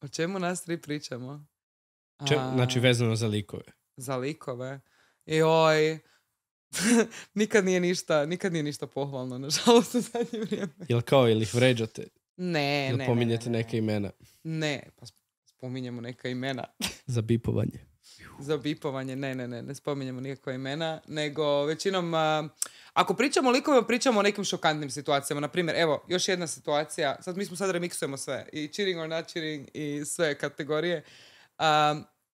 O čemu nas tri pričamo? znači vezano za likove. Za likove. oj, nikad nije ništa, nikad nije ništa pohvalno, nažalost, u zadnje vrijeme. Jel kao, ili ih vređate? Ne, ne, pominjete ne, neka imena? Ne, pa spominjemo neka imena. Za bipovanje. Za bipovanje, ne, ne, ne, ne spominjemo nikakva imena, nego većinom, ako pričamo o likovima, pričamo o nekim šokantnim situacijama. Na primjer, evo, još jedna situacija, sad mi smo sad remiksujemo sve, i cheering or not cheering, i sve kategorije.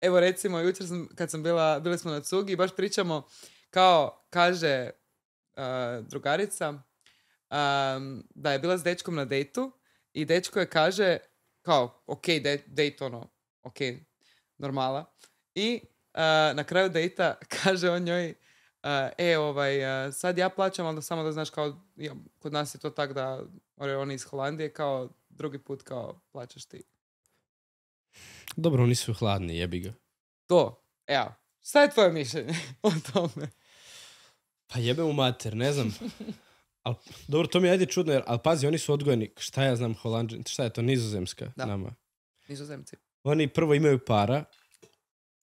evo, recimo, jučer sam, kad sam bila, bili smo na cugi, baš pričamo, kao, kaže drugarica, da je bila s dečkom na dejtu i dečko je kaže, kao, ok, date, ono, ok, normala. I eh, na kraju dejta kaže on njoj, eh, e, ovaj, eh, sad ja plaćam, ali samo da znaš kao, kod nas je to tak da, oni iz Holandije, kao drugi put kao plaćaš ti. Dobro, oni su hladni, jebi ga. To, evo, šta je tvoje mišljenje o tome? Pa jebe u mater, ne znam. Al, dobro, to mi je ajde čudno, jer, ali pazi, oni su odgojeni, šta ja znam, Holandžani, šta je to, nizozemska da. nama. Nizozemci. Oni prvo imaju para.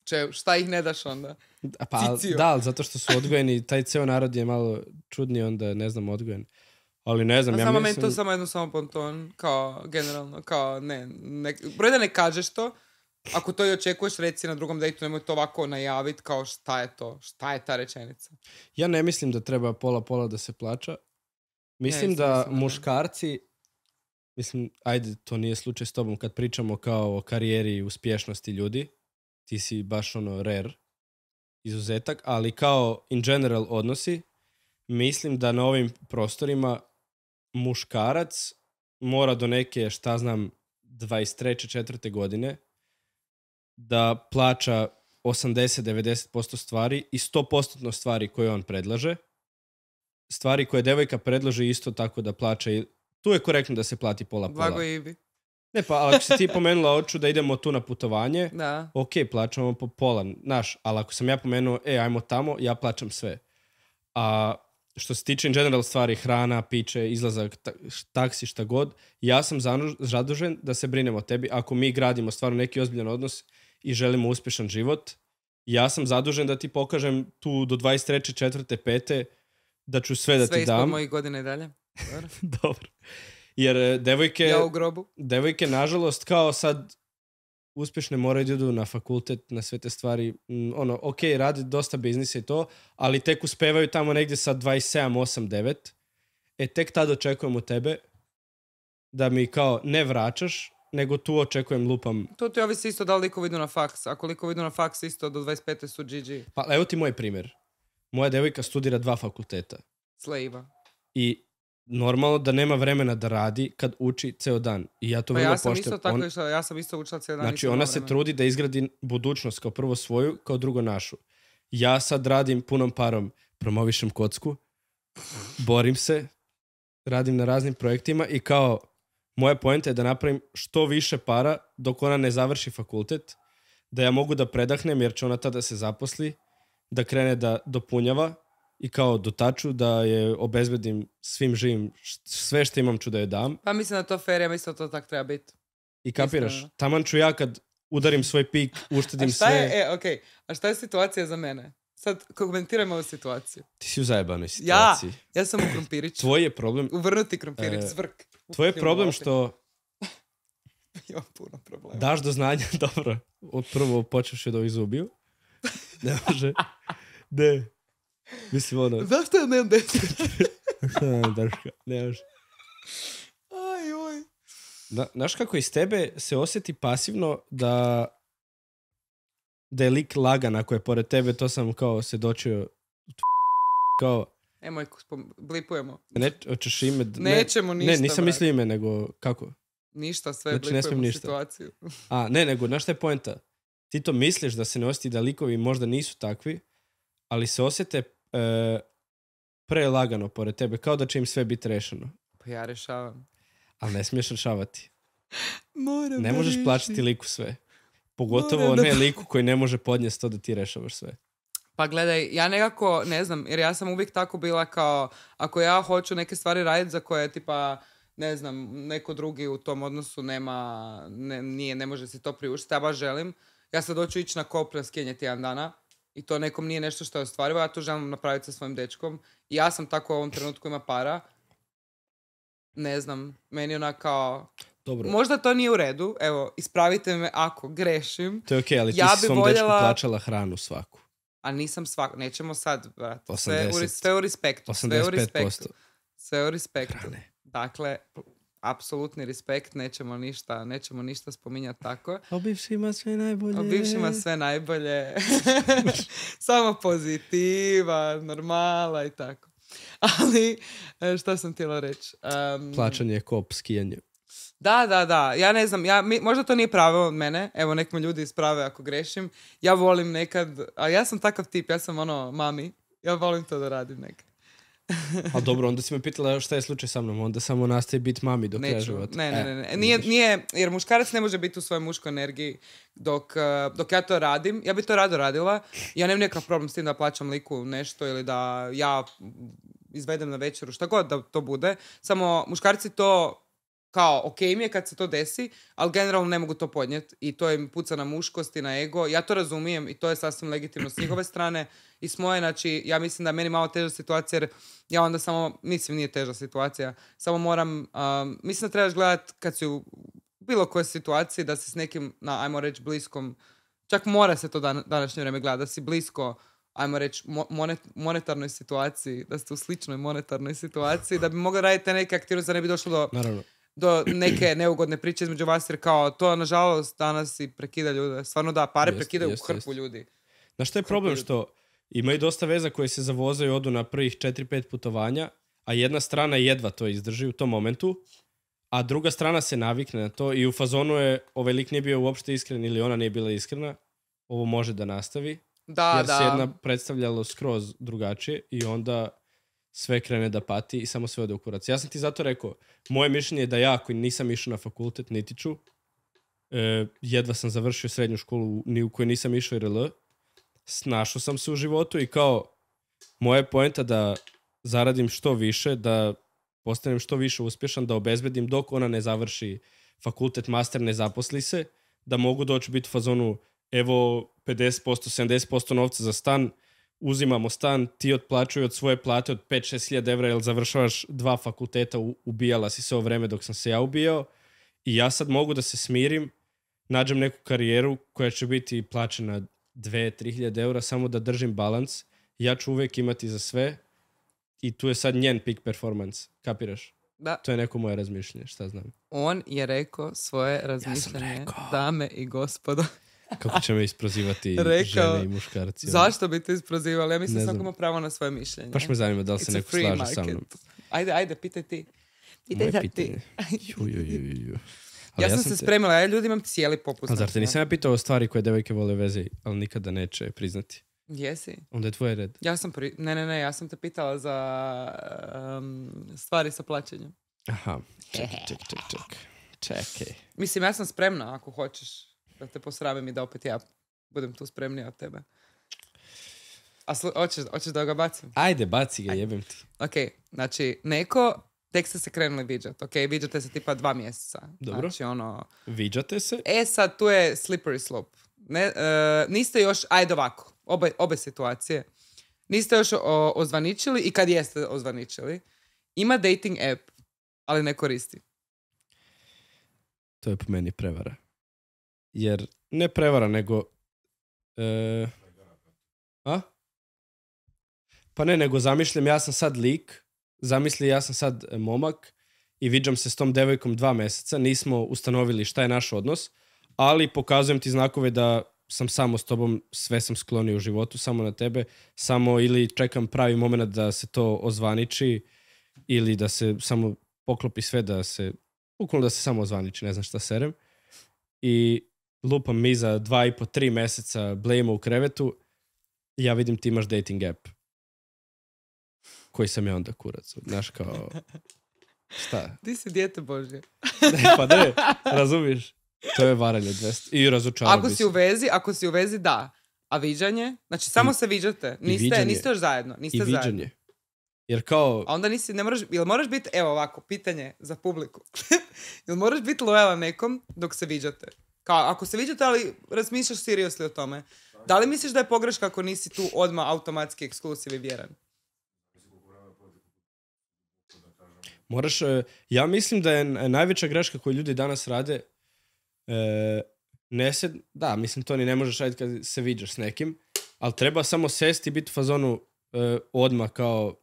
Če, šta ih ne daš onda? A pa, al, da, ali zato što su odgojeni, taj ceo narod je malo čudni, onda ne znam, odgojen. Ali ne znam, A ja samo to samo jedno samo ponton, kao generalno, kao ne, ne, broj da ne kažeš to, ako to i očekuješ, reci na drugom dejtu, nemoj to ovako najaviti kao šta je to, šta je ta rečenica. Ja ne mislim da treba pola-pola da se plaća, Mislim da muškarci, mislim, ajde, to nije slučaj s tobom kad pričamo kao o karijeri i uspješnosti ljudi, ti si baš ono rare, izuzetak, ali kao in general odnosi, mislim da na ovim prostorima muškarac mora do neke, šta znam, 23. četvrte godine da plaća 80-90% stvari i 100% stvari koje on predlaže stvari koje devojka predloži isto tako da plaća. Tu je korektno da se plati pola pola. Vago Ne pa, ako si ti pomenula oču da idemo tu na putovanje, da. ok, plaćamo po pola, naš, ali ako sam ja pomenuo, e, ajmo tamo, ja plaćam sve. A što se tiče in general stvari, hrana, piće, izlazak, taksi, šta god, ja sam zadužen da se brinemo o tebi. Ako mi gradimo stvarno neki ozbiljan odnos i želimo uspješan život, ja sam zadužen da ti pokažem tu do 23. četvrte, pete, da ću sve da sve ti dam. Sve mojih godina i dalje. Dobro. Jer e, devojke... Ja u grobu. Devojke, nažalost, kao sad uspješne moraju da idu na fakultet, na sve te stvari. Mm, ono, ok, radi dosta biznisa i to, ali tek uspevaju tamo negdje sa 27, 8, 9. E, tek tad očekujem od tebe da mi kao ne vraćaš, nego tu očekujem lupam. To ti ovisi isto da li idu na faks. Ako liko idu na faks isto do 25. su GG. Pa evo ti moj primjer moja devojka studira dva fakulteta. Slejva. I normalno da nema vremena da radi kad uči ceo dan. I ja to pa ja sam isto ja sam isto učila ceo dan. Znači ona se trudi da izgradi budućnost kao prvo svoju, kao drugo našu. Ja sad radim punom parom, promovišem kocku, borim se, radim na raznim projektima i kao moja poenta je da napravim što više para dok ona ne završi fakultet, da ja mogu da predahnem jer će ona tada se zaposli da krene da dopunjava i kao dotaču da je obezbedim svim živim, sve što imam ću da je dam. Pa mislim da to fair, ja mislim da to tak treba biti. I kapiraš, taman ću ja kad udarim svoj pik, uštedim sve. je, e, a šta je situacija za mene? Sad komentirajmo ovu situaciju. Ti si u zajebanoj situaciji. Ja, ja sam u Tvoj je problem... Uvrnuti krompirić, e, zvrk. E, tvoj je problem što... Imam puno problema. Daš do znanja, dobro, od prvo počeš da ovih zubiju. Ne može. Ne. Mislim, ono... Zašto ja nemam deset? ne može. Aj, oj. znaš kako iz tebe se osjeti pasivno da da je lik lagan ako je pored tebe, to sam kao se svjedočio kao emoj blipujemo. Ne, hoćeš ime... Nećemo ništa. Ne, nisam mislio ime, nego kako? Ništa, sve znači, blipujemo situaciju. A, ne, nego, znaš šta je poenta? ti to misliš da se ne osjeti da likovi možda nisu takvi, ali se osjete e, prelagano pored tebe, kao da će im sve biti rešeno. Pa ja rešavam. Ali ne smiješ rešavati. ne možeš plaćati liku sve. Pogotovo Moram ne liku koji ne može podnijeti to da ti rešavaš sve. Pa gledaj, ja nekako, ne znam, jer ja sam uvijek tako bila kao, ako ja hoću neke stvari raditi za koje tipa ne znam, neko drugi u tom odnosu nema, ne, nije, ne može se to priuštiti, ja baš želim, ja sad hoću ići na kopre skenjati tjedan dana i to nekom nije nešto što je ostvarivo, ja to želim napraviti sa svojim dečkom. I ja sam tako u ovom trenutku ima para. Ne znam, meni ona kao... Dobro. Možda to nije u redu, evo, ispravite me ako grešim. To je okej, ali ti si svom voljela... dečku plaćala hranu svaku. A nisam svaku. nećemo sad, brat. Sve, sve u respektu. 85%. Sve u Sve u respektu. Dakle, apsolutni respekt, nećemo ništa, nećemo ništa spominjati tako. O bivšima sve najbolje. O sve najbolje. Samo pozitiva, normala i tako. Ali, e, šta sam htjela reći? Um, je kop, skijanje. Da, da, da. Ja ne znam, ja, mi, možda to nije pravo od mene. Evo, nek me ljudi isprave ako grešim. Ja volim nekad, a ja sam takav tip, ja sam ono mami. Ja volim to da radim nekad. A dobro, onda si me pitala šta je slučaj sa mnom, onda samo nastaje biti mami do kraja Ne, ne, e, ne, ne. Nije, nije, jer muškarac ne može biti u svojoj muškoj energiji dok, e, dok ja to radim. Ja bi to rado radila. Ja nemam nikakav problem s tim da plaćam liku nešto ili da ja izvedem na večeru, šta god da to bude. Samo muškarci to kao, ok mi je kad se to desi, ali generalno ne mogu to podnijeti i to im puca na muškost i na ego. Ja to razumijem i to je sasvim legitimno s njihove strane i s moje, znači, ja mislim da je meni malo teža situacija jer ja onda samo, mislim, nije teža situacija, samo moram, um, mislim da trebaš gledat kad si u bilo kojoj situaciji da si s nekim, na, ajmo reći, bliskom, čak mora se to današnje vrijeme gledat da si blisko ajmo reći, monetarnoj situaciji, da ste u sličnoj monetarnoj situaciji, da bi mogli raditi neke aktivnosti da ne bi došlo do... Naravno do neke neugodne priče između vas jer kao to nažalost danas i prekida ljude. Stvarno da, pare prekida prekidaju hrpu ljudi. Znaš što je problem što imaju dosta veza koje se zavozaju odu na prvih 4-5 putovanja, a jedna strana jedva to izdrži u tom momentu, a druga strana se navikne na to i u fazonu je ovaj lik nije bio uopšte iskren ili ona nije bila iskrena, ovo može da nastavi. Da, jer da. se jedna predstavljalo skroz drugačije i onda sve krene da pati i samo sve ode u kurac. Ja sam ti zato rekao, moje mišljenje je da ja koji nisam išao na fakultet, niti ću, e, jedva sam završio srednju školu ni u kojoj nisam išao RL, snašao sam se u životu i kao moje poenta da zaradim što više, da postanem što više uspješan, da obezbedim dok ona ne završi fakultet, master, ne zaposli se, da mogu doći biti fazonu evo 50%, 70% novca za stan, uzimamo stan, ti otplaćuj od svoje plate od 5-6 hiljada evra jer završavaš dva fakulteta, ubijala si se ovo vrijeme dok sam se ja ubijao i ja sad mogu da se smirim, nađem neku karijeru koja će biti plaćena 2-3 hiljada samo da držim balans, ja ću uvijek imati za sve i tu je sad njen peak performance, kapiraš? Da. To je neko moje razmišljanje, šta znam. On je rekao svoje razmišljanje, ja dame i gospodo. Kako će me isprozivati žene i muškarci? Ono? Zašto bi te isprozivali? Ja mislim svako ima pravo na svoje mišljenje. Baš me zanima da li se neko slaže sa mnom. Ajde, ajde, pitaj ti. Pitaj ti. ja, sam se spremila, ja ljudi imam cijeli popust. zar te nisam ja pitao o stvari koje devojke vole veze, ali nikada neće priznati? Jesi. Onda je tvoj red. Ja sam Ne, ne, ne, ja sam te pitala za stvari sa plaćanjem. Aha, čekaj čekaj čekaj Čekaj. Mislim, ja sam spremna ako hoćeš da te posramim i da opet ja budem tu spremnija od tebe. A slu- hoćeš, da ga bacim? Ajde, baci ga, jebim ti. Ok, znači, neko, tek ste se krenuli viđat, ok, viđate se tipa dva mjeseca. Dobro. Znači, ono... Viđate se? E sad, tu je slippery slope. Ne, e, niste još, ajde ovako, obe, situacije. Niste još o- ozvaničili i kad jeste ozvaničili, ima dating app, ali ne koristi. To je po meni prevara. Jer ne prevara, nego... E, a? Pa ne, nego zamišljam, ja sam sad lik, zamisli ja sam sad e, momak i viđam se s tom devojkom dva mjeseca. nismo ustanovili šta je naš odnos, ali pokazujem ti znakove da sam samo s tobom, sve sam sklonio u životu, samo na tebe, samo ili čekam pravi moment da se to ozvaniči ili da se samo poklopi sve, da se, ukolo da se samo ozvaniči, ne znam šta serem. I lupam mi za dva i po tri mjeseca blimu u krevetu ja vidim ti imaš dating app. Koji sam ja onda kurac? Znaš kao... Šta? Ti si dijete Božje. ne, pa ne, razumiš? To je varanje 200. I razočarao Ako si u vezi, ako si u vezi, da. A viđanje? Znači, samo se viđate. Niste, viđanje. niste još zajedno. Niste I viđanje. Zajedno. Jer kao... A onda nisi, ne moraš, jel moraš biti, evo ovako, pitanje za publiku. jel moraš biti lojalan nekom dok se viđate? Kao, ako se viđate, ali razmišljaš seriously o tome. Da li misliš da je pogreška ako nisi tu odmah automatski eksklusiv i vjeran? Moraš, e, ja mislim da je najveća greška koju ljudi danas rade, e, ne se, da, mislim to ni ne možeš raditi kad se viđaš s nekim, ali treba samo sesti i biti u fazonu e, odmah kao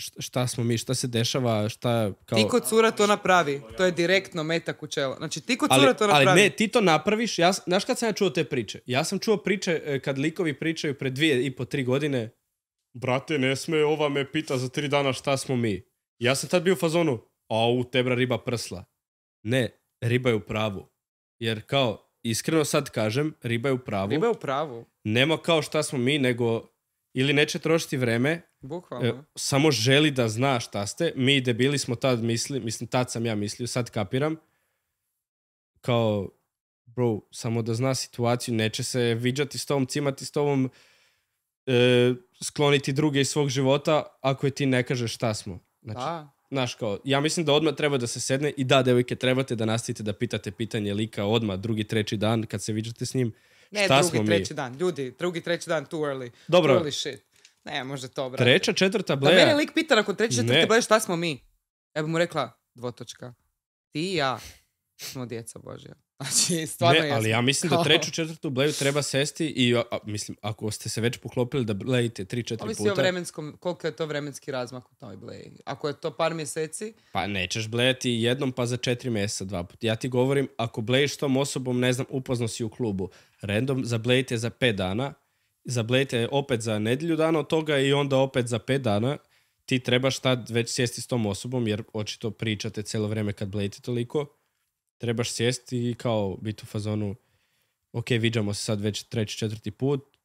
šta smo mi, šta se dešava, šta kao... Ti kod cura to napravi, to je direktno metak u Znači ti kod cura to napravi. Ali ne, ti to napraviš, ja, znaš kad sam ja čuo te priče? Ja sam čuo priče e, kad likovi pričaju pred dvije i po tri godine, brate, ne sme, ova me pita za tri dana šta smo mi. Ja sam tad bio u fazonu, a u tebra riba prsla. Ne, riba je u pravu. Jer kao, iskreno sad kažem, riba je u pravu. Riba je u pravu. Nema kao šta smo mi, nego ili neće trošiti vreme, Bukvalno. E, samo želi da zna šta ste. Mi debili smo tad misli, mislim tad sam ja mislio, sad kapiram. Kao, bro, samo da zna situaciju, neće se viđati s tom cimati s tobom, e, skloniti druge iz svog života ako je ti ne kažeš šta smo. Znači, kao, ja mislim da odmah treba da se sedne i da, devojke, trebate da nastavite da pitate pitanje lika odmah, drugi, treći dan kad se viđate s njim. Ne, drugi, treći dan. Ljudi, drugi, treći dan, too early. Dobro, ne, može to, brate. Treća, četvrta bleja. Da mene lik pita nakon treće, četvrte bleja šta smo mi. Ja bi mu rekla, dvotočka. Ti i ja smo djeca Božja. Znači, stvarno ne, ali ja mislim da treću, četvrtu bleju treba sesti i, mislim, ako ste se već poklopili da blejite tri, četiri puta... o vremenskom, koliko je to vremenski razmak u toj bleji. Ako je to par mjeseci... Pa nećeš blejati jednom pa za četiri mjeseca dva puta. Ja ti govorim, ako blejiš tom osobom, ne znam, upoznao si u klubu, random zablejite za pet dana, zablete opet za nedjelju dana od toga i onda opet za pet dana ti trebaš tad već sjesti s tom osobom jer očito pričate cijelo vrijeme kad blejte toliko trebaš sjesti i kao biti u fazonu ok, viđamo se sad već treći, četvrti put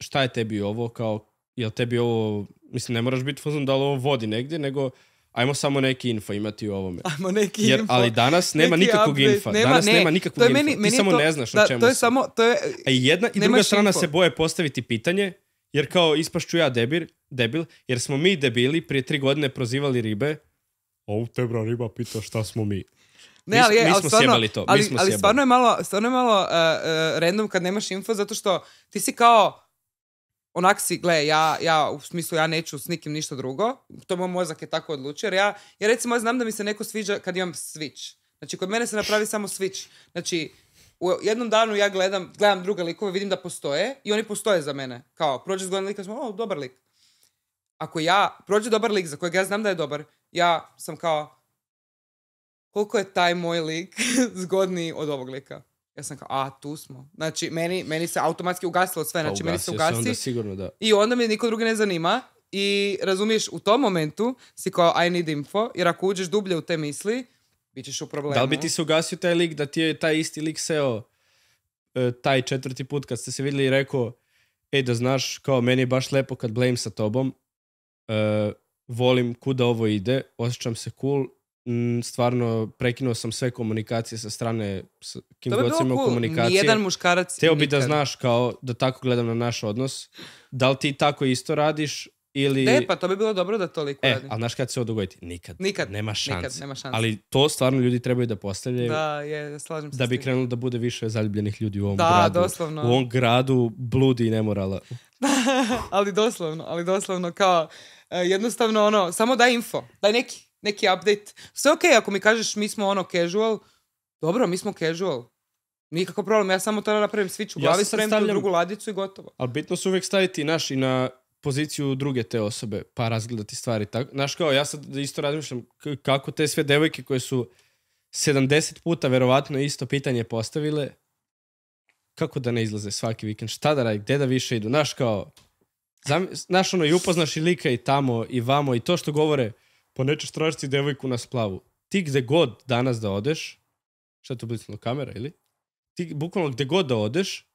šta je tebi ovo kao jel tebi ovo, mislim ne moraš biti fazonu da li ovo vodi negdje nego ajmo samo neki info imati u ovome. Ajmo neki Jer, info. Ali danas nema neki nikakvog update, infa. Nema, danas ne, nema nikakvog to je meni, Ti samo to, ne znaš da, o čemu to je samo, to je, A jedna i druga strana info. se boje postaviti pitanje, jer kao ispašću ja debil, debil, jer smo mi debili prije tri godine prozivali ribe. O, tebra riba pita šta smo mi. Ne, ali, je, mi, mi smo ali to. ali, ali stvarno je malo, stvarno je malo uh, uh, random kad nemaš info, zato što ti si kao onak si, gle, ja, ja u smislu ja neću s nikim ništa drugo, to moj mozak je tako odlučio, jer ja, ja recimo znam da mi se neko sviđa kad imam switch. Znači, kod mene se napravi samo switch. Znači, u jednom danu ja gledam, gledam druge likove, vidim da postoje i oni postoje za mene. Kao, prođe zgodan lik, smo, o, dobar lik. Ako ja, prođe dobar lik za kojeg ja znam da je dobar, ja sam kao, koliko je taj moj lik zgodniji od ovog lika? Ja sam kao, a, tu smo. Znači, meni, meni se automatski ugasilo sve. Znači, meni se ugasi. onda sigurno, da. I onda me niko drugi ne zanima. I razumiješ, u tom momentu si kao, I need info. Jer ako uđeš dublje u te misli, bit ćeš u problemu. Da li bi ti se ugasio taj lik, da ti je taj isti lik seo e, taj četvrti put kad ste se vidjeli i rekao, ej da znaš, kao meni je baš lepo kad blame sa tobom, e, volim kuda ovo ide, osjećam se cool, Mm, stvarno prekinuo sam sve komunikacije sa strane s kim god sam komunikacije. Nijedan muškarac Teo bi da znaš kao da tako gledam na naš odnos. Da li ti tako isto radiš ili... Ne, pa to bi bilo dobro da toliko e, ali znaš kad se ovo Nikad. Nikad. Nema šanse. Ali to stvarno ljudi trebaju da postavljaju. Da, je, slažem se. Da bi krenulo da bude više zaljubljenih ljudi u ovom gradu. Da, doslovno. U ovom gradu bludi i nemorala. ali doslovno, ali doslovno kao e, jednostavno ono, samo daj info, daj neki, neki update. Sve ok, ako mi kažeš mi smo ono casual, dobro, mi smo casual. Nikakav problem, ja samo to napravim switch u glavi, ja stavljam... drugu ladicu i gotovo. Ali bitno su uvijek staviti naš i na poziciju druge te osobe, pa razgledati stvari. Naš znaš kao, ja sad isto razmišljam kako te sve devojke koje su 70 puta verovatno isto pitanje postavile, kako da ne izlaze svaki vikend, šta da radi, gde da više idu, znaš kao, znaš ono i upoznaš i lika i tamo i vamo i to što govore, pa nećeš tražiti devojku na splavu. Ti gde god danas da odeš, šta je to kamera ili? Ti bukvalno gde god da odeš,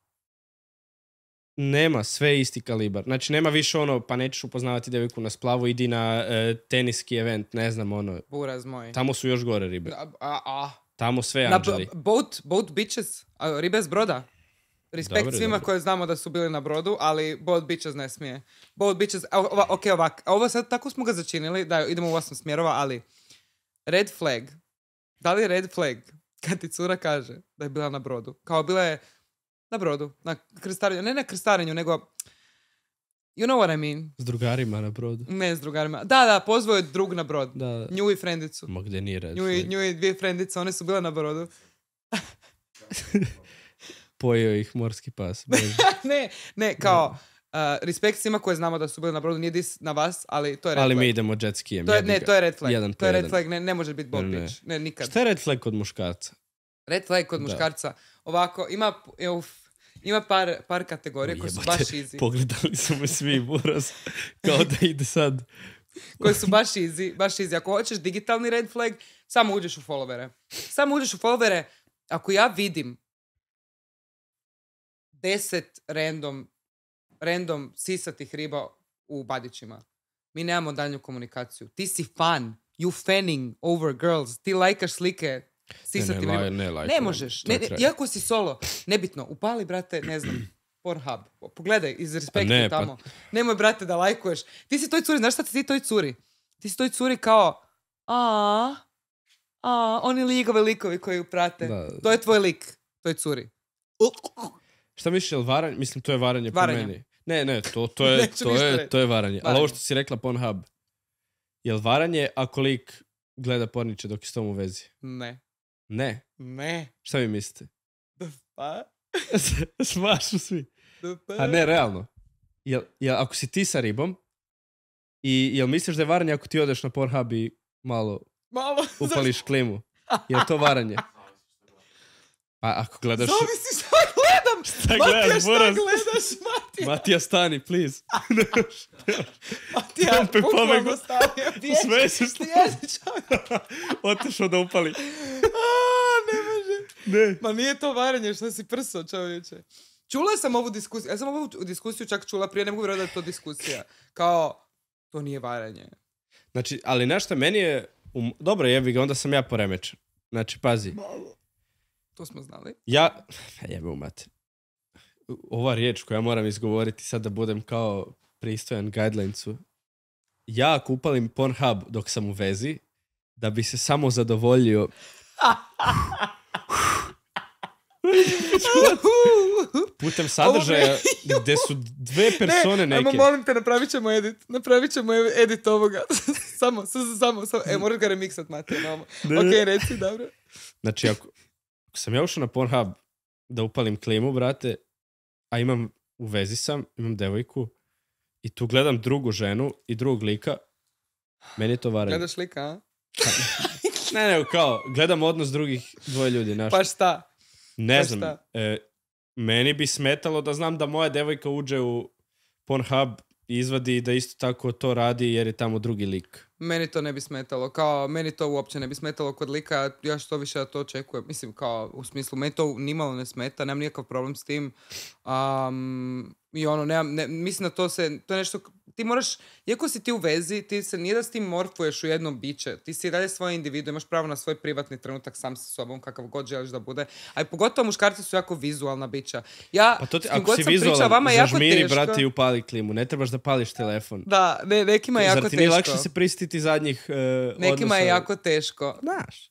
nema, sve isti kalibar. Znači, nema više ono, pa nećeš upoznavati devojku na splavu, idi na e, teniski event, ne znam, ono. Buraz moj. Tamo su još gore ribe. A, a, a. Tamo sve anđeli. Na, boat, boat bitches, ribe s broda. Respekt svima koje znamo da su bili na brodu, ali Bold Bitches ne smije. Bold Bitches, ova, ok, ovak, ovo sad tako smo ga začinili, da idemo u osam smjerova, ali red flag, da li red flag kad ti cura kaže da je bila na brodu? Kao bila je na brodu, na krstarenju, ne na krstarenju, nego You know what I mean. S drugarima na brodu. Ne, s drugarima. Da, da, pozvao je drug na brod. Da. Nju i frendicu. Ma gdje nije red nju, Nju i dvije frendice, one su bile na brodu. pojeo ih morski pas. ne, ne, kao... Uh, respekt svima koje znamo da su bili na brodu, nije dis na vas, ali to je red ali flag. Ali mi idemo jet skijem. To je, ne, to je red flag. Jedan to je red flag, ne, ne može biti bold ne. ne, nikad. Šta je red flag kod muškarca? Red flag kod da. muškarca. Ovako, ima, e, uf, ima par, par kategorija koje su baš easy. Pogledali su me svi buraz. Kao da ide sad. koje su baš easy, baš easy. Ako hoćeš digitalni red flag, samo uđeš u followere. Samo uđeš u followere. Ako ja vidim deset random, random sisatih riba u badićima. Mi nemamo daljnju komunikaciju. Ti si fan. You fanning over girls. Ti lajkaš slike sisatih ne, ne, Ne, možeš. Ne, iako si solo. Nebitno. Upali, brate, ne znam. Pornhub. Pogledaj, iz respekta pa- tamo. Pa... Nemoj, brate, da lajkuješ. Ti si toj curi, znaš šta ti toj curi? Ti si toj curi kao, a, a, oni ligove likovi koji ju prate. To je tvoj lik, toj curi. Šta misliš, jel varanje? Mislim, to je varanje, varanje. po meni. Ne, ne, to, to, je, to, je, to je varanje. varanje. Ali ovo što si rekla Pornhub, jel varanje ako lik gleda porniče dok je s tom u vezi? Ne. Ne? Ne. Šta vi mislite? Pa? Smašu svi. A ne, realno. Jel, ako si ti sa ribom, i jel misliš da je varanje ako ti odeš na Pornhub i malo, malo upališ klimu? Jel to varanje? a pa ako gledaš... Zavisi šta gledaš, Matija, šta gledaš, Matija? Matija, stani, please. Matija, bukvalno stani, sve Otešao da upali. A, ne može. Ne. Ma nije to varanje što si prso, čovječe. Čula sam ovu diskusiju, ja sam ovu diskusiju čak čula prije, ne mogu vjerovati da je to diskusija. Kao, to nije varanje. Znači, ali nešto, meni je... Dobro, jebi ga, onda sam ja poremećen. Znači, pazi. To smo znali. Ja, pa jebe ova riječ koja ja moram izgovoriti sad da budem kao pristojan guidelinesu. Ja ako upalim Pornhub dok sam u vezi, da bi se samo zadovoljio... Putem sadržaja gdje su dve persone neke. Ajmo, molim te, napravit ćemo edit. Napravit ćemo edit ovoga. samo, samo, samo. E, moraš ga remiksat, Ok, reci, dobro. Znači, ako, ako sam ja ušao na Pornhub da upalim klimu, brate, a imam, u vezi sam, imam devojku i tu gledam drugu ženu i drugog lika. Meni je to varanje. Gledaš lika, a? ne, ne, kao, gledam odnos drugih dvoje ljudi. Naš. Pa šta? Ne pa znam. E, meni bi smetalo da znam da moja devojka uđe u Pornhub izvadi da isto tako to radi jer je tamo drugi lik. Meni to ne bi smetalo, kao meni to uopće ne bi smetalo kod lika, ja što više da to očekujem, mislim kao u smislu, meni to nimalo ne smeta, nemam nikakav problem s tim, um, i ono, nemam, ne, mislim da to se, to je nešto, ti moraš, iako si ti u vezi, ti se nije da s tim morfuješ u jednom biće, ti si dalje svoj individu, imaš pravo na svoj privatni trenutak sam sa sobom, kakav god želiš da bude. A i pogotovo muškarci su jako vizualna bića. Ja, pa to ti, ako god si vizualan, vama je jako teško. i upali klimu, ne trebaš da pališ telefon. Da, ne, nekima je jako teško. Zar ti nije lakše se pristiti zadnjih uh, Nekima je jako teško. Znaš.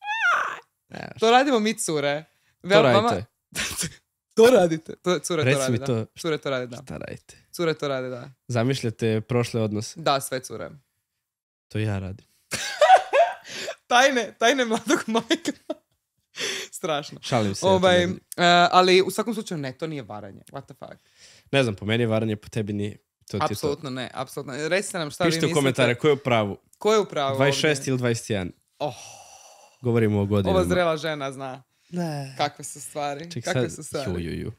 To radimo mi, cure. Vel, to radite. To radite. To, cure, Reci to radi, mi da. to. Cure to radi, da. Šta radite? Cure to radi, da. Zamišljate prošle odnose? Da, sve cure. To ja radim. tajne, tajne mladog majka. Strašno. Šalim se. Ovaj, e, ali u svakom slučaju ne, to nije varanje. What the fuck? Ne znam, po meni je varanje, po tebi nije. To ti apsolutno ne, apsolutno. Recite nam šta Pišite vi mislite. u komentare, ko je u pravu? Ko je u pravu 26 ovdje? ili 21? Oh. Govorimo o godinama. Ova zrela žena zna. Ne. Kakve su stvari. Ček, Kakve sad... su stvari. Ju, ju, ju.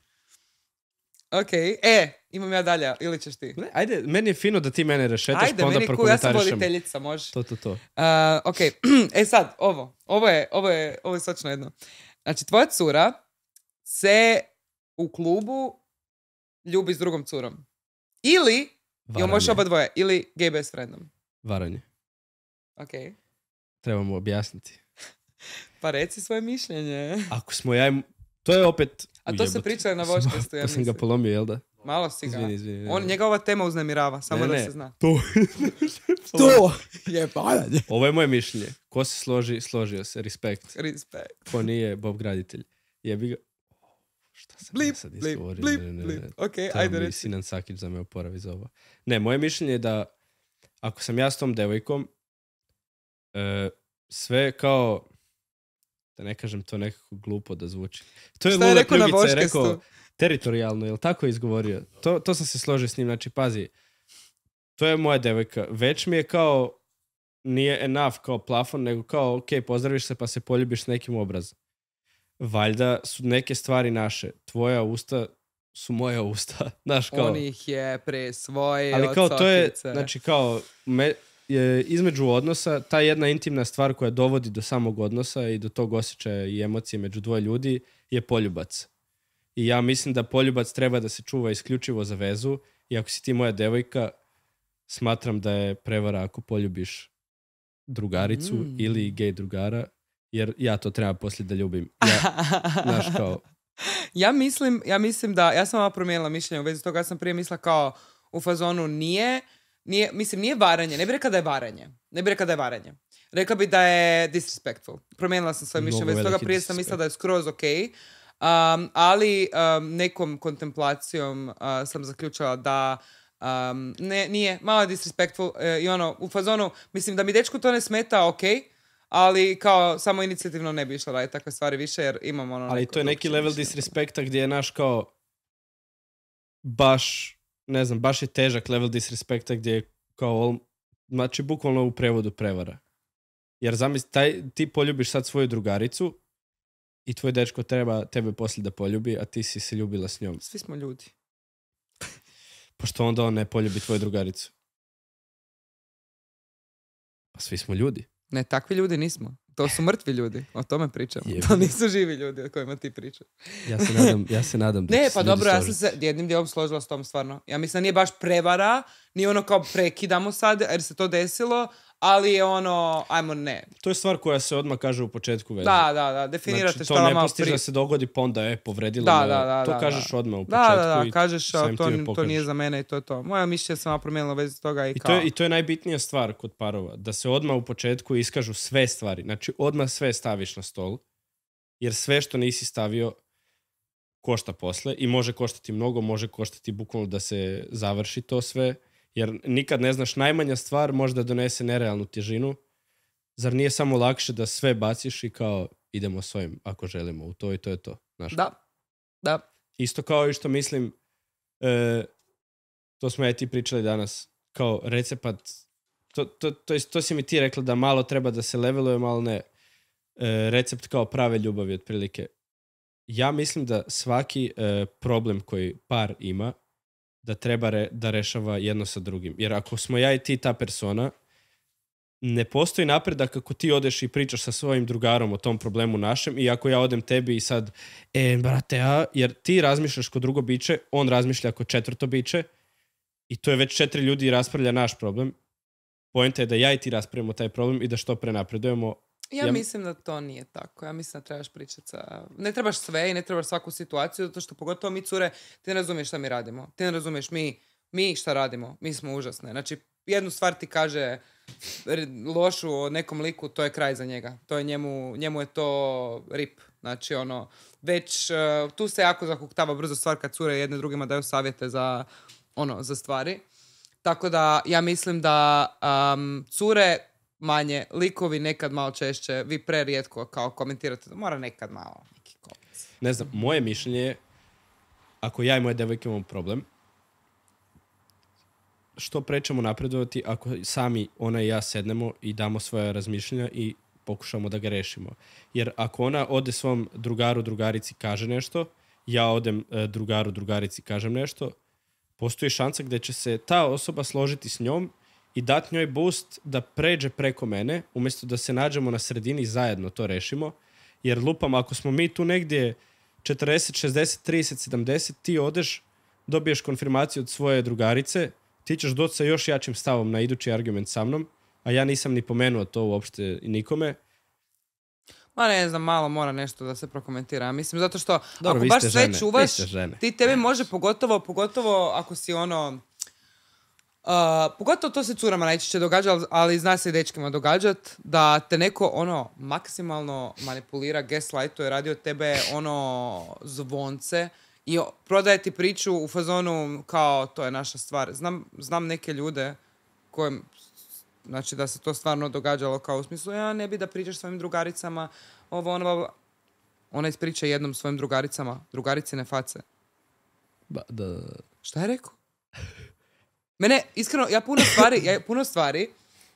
Ok, e, imam ja dalje, ili ćeš ti? Ne, ajde, meni je fino da ti mene rešetaš, ajde, pa onda meni, ku, ja sam voliteljica, možeš. To, to, to. Uh, ok, e sad, ovo, ovo je, ovo je, ovo je sočno jedno. Znači, tvoja cura se u klubu ljubi s drugom curom. Ili, ili možeš oba dvoje, ili gay best friendom. Varanje. Ok. Trebamo objasniti. Pa reci svoje mišljenje. Ako smo ja... To je opet... A to se priča na vočkastu, ja mislim. sam ga polomio, jel da? Malo si ga. Izvini, izvini, On, njegova tema uznemirava, samo ne, da se zna. To, to je Ovo je moje mišljenje. Ko se složi, složio se. Respekt. Respekt. Ko nije, Bob graditelj. Jebi ga. Šta sam ja sad blip, izgovorio? Blip, blip. Ok, ajde reci. Sinan Sakić za me oporavi za ovo. Ne, moje mišljenje je da ako sam ja s tom devojkom, e, sve kao da ne kažem to nekako glupo da zvuči. To je Šta je rekao na je teritorijalno, jel tako je izgovorio? To, to sam se složio s njim, znači pazi, to je moja devojka. Već mi je kao, nije enough kao plafon, nego kao, ok, pozdraviš se pa se poljubiš nekim obrazom. Valjda su neke stvari naše. Tvoja usta su moja usta. Znaš, kao... On ih je svoje Ali kao to je, znači kao, me, između odnosa, ta jedna intimna stvar koja dovodi do samog odnosa i do tog osjećaja i emocije među dvoje ljudi je poljubac. I ja mislim da poljubac treba da se čuva isključivo za vezu i ako si ti moja devojka, smatram da je prevara ako poljubiš drugaricu mm. ili gej drugara, jer ja to treba poslije da ljubim. Ja, kao... Ja mislim, ja mislim da, ja sam vam promijenila mišljenje u vezi toga, ja sam prije mislila kao u fazonu nije, nije, mislim, nije varanje. Ne bi rekla da je varanje. Ne bi rekla da je varanje. Rekla bi da je disrespectful. Promijenila sam svoje mišljenje. Već toga prije sam mislila da je skroz ok. Um, ali um, nekom kontemplacijom sam zaključila da um, ne, nije, malo je disrespectful e, i ono, u fazonu, mislim da mi dečku to ne smeta, ok, ali kao samo inicijativno ne bi išla raditi takve stvari više jer imamo ono... Ali to je neki level disrespekta gdje je naš kao baš ne znam, baš je težak level disrespekta gdje je kao, znači bukvalno u prevodu prevara. Jer zamisli, taj, ti poljubiš sad svoju drugaricu i tvoj dečko treba tebe poslije da poljubi, a ti si se ljubila s njom. Svi smo ljudi. Pošto onda on ne poljubi tvoju drugaricu. Pa svi smo ljudi. Ne, takvi ljudi nismo. To su mrtvi ljudi, o tome pričamo. To nisu živi ljudi o kojima ti pričaš. ja se nadam, ja se nadam da Ne, pa dobro, ja sam se jednim dijelom složila s tom stvarno. Ja mislim da nije baš prevara, ni ono kao prekidamo sad, jer se to desilo, ali je ono, ajmo ne. To je stvar koja se odmah kaže u početku veze. Da, da, da, definirate znači, vam malo to ne da se dogodi, pa onda je, povredilo. da, Da, da, to kažeš odmah u početku da, da, da, kažeš, a to, to nije za mene i to je to. Moja mišljenja se malo promijenila vezi toga i, I To je, I to je najbitnija stvar kod parova, da se odmah u početku iskažu sve stvari. Znači, odmah sve staviš na stol, jer sve što nisi stavio košta posle i može koštati mnogo, može koštati bukvalno da se završi to sve jer nikad ne znaš, najmanja stvar možda donese nerealnu težinu. Zar nije samo lakše da sve baciš i kao idemo svojim ako želimo u to i to je to. Znaš? Da, da. Isto kao i što mislim, e, to smo ja ti pričali danas, kao recepat, to, to, to, to si mi ti rekla da malo treba da se leveluje, malo ne. E, recept kao prave ljubavi otprilike. Ja mislim da svaki e, problem koji par ima da treba da rešava jedno sa drugim. Jer ako smo ja i ti ta persona, ne postoji napredak ako ti odeš i pričaš sa svojim drugarom o tom problemu našem i ako ja odem tebi i sad, e, brate, a, jer ti razmišljaš ko drugo biće, on razmišlja ko četvrto biće i to je već četiri ljudi raspravlja naš problem. pojenta je da ja i ti raspravimo taj problem i da što pre napredujemo, ja, mislim da to nije tako. Ja mislim da trebaš pričati sa... Ne trebaš sve i ne trebaš svaku situaciju, zato što pogotovo mi cure, ti ne razumiješ šta mi radimo. Ti ne razumiješ mi, mi šta radimo. Mi smo užasne. Znači, jednu stvar ti kaže lošu o nekom liku, to je kraj za njega. To je njemu, njemu je to rip. Znači, ono, već e, tu se jako zahuktava brzo stvar kad cure jedne drugima daju savjete za, ono, za stvari. Tako da, ja mislim da cure manje, likovi nekad malo češće, vi prerijetko kao komentirate, mora nekad malo neki Ne znam, moje mišljenje je, ako ja i moje devojke imamo problem, što prećemo napredovati ako sami ona i ja sednemo i damo svoje razmišljenja i pokušamo da ga rešimo. Jer ako ona ode svom drugaru, drugarici kaže nešto, ja odem e, drugaru, drugarici kažem nešto, postoji šansa gde će se ta osoba složiti s njom i dat njoj boost da pređe preko mene, umjesto da se nađemo na sredini i zajedno to rešimo. Jer lupam, ako smo mi tu negdje 40, 60, 30, 70, ti odeš, dobiješ konfirmaciju od svoje drugarice, ti ćeš doći sa još jačim stavom na idući argument sa mnom, a ja nisam ni pomenuo to uopšte nikome. Ma ne znam, malo mora nešto da se prokomentira. Mislim, zato što ako baš sve čuvaš, ti tebi može pogotovo, pogotovo ako si ono Uh, pogotovo to se curama najčešće događa, ali zna se i dečkima događat, da te neko ono maksimalno manipulira, gaslightuje, je radio tebe ono zvonce i prodaje ti priču u fazonu kao to je naša stvar. Znam, znam neke ljude kojem, znači da se to stvarno događalo kao u smislu ja ne bi da pričaš svojim drugaricama, ovo ono, ona ispriča jednom svojim drugaricama, ne face. Ba, da... Šta je rekao? Mene, iskreno, ja puno stvari, ja puno stvari,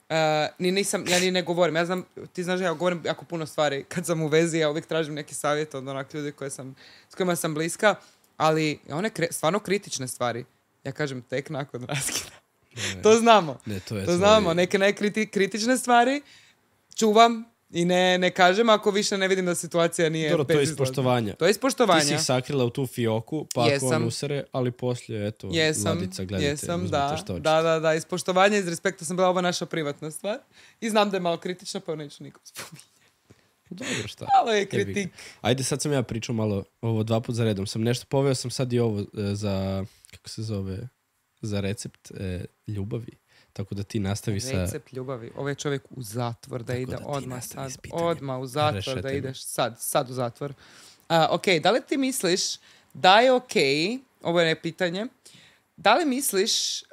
uh, ni nisam, ja ni ne govorim. Ja znam, ti znaš ja govorim jako puno stvari. Kad sam u vezi, ja uvijek tražim neki savjet od onak ljudi koje sam, s kojima sam bliska, ali one kre, stvarno kritične stvari. Ja kažem tek nakon raskida. to znamo. to, znamo. Neke najkritične stvari čuvam, i ne, ne kažem ako više ne vidim da situacija nije... Dobro, to je To je ispoštovanje. Ti si sakrila u tu fioku, pa jesam. ako on usere, ali poslije, eto, jesam, ladica, gledajte, jesam, da, što da, da, da, ispoštovanje, iz respekta sam bila ova naša privatna stvar. I znam da je malo kritična, pa neću nikom spominjati. Dobro šta. Malo je kritik. Ajde, sad sam ja pričao malo, ovo dva put za redom. Sam nešto poveo sam sad i ovo e, za, kako se zove, za recept e, ljubavi. Tako da ti nastavi sa... Recept ljubavi. Ovo je čovjek u zatvor da ide odmah sad. Odmah u zatvor da ideš sad. Sad u zatvor. ok, da li ti misliš da je ok, ovo je pitanje, da li misliš, e,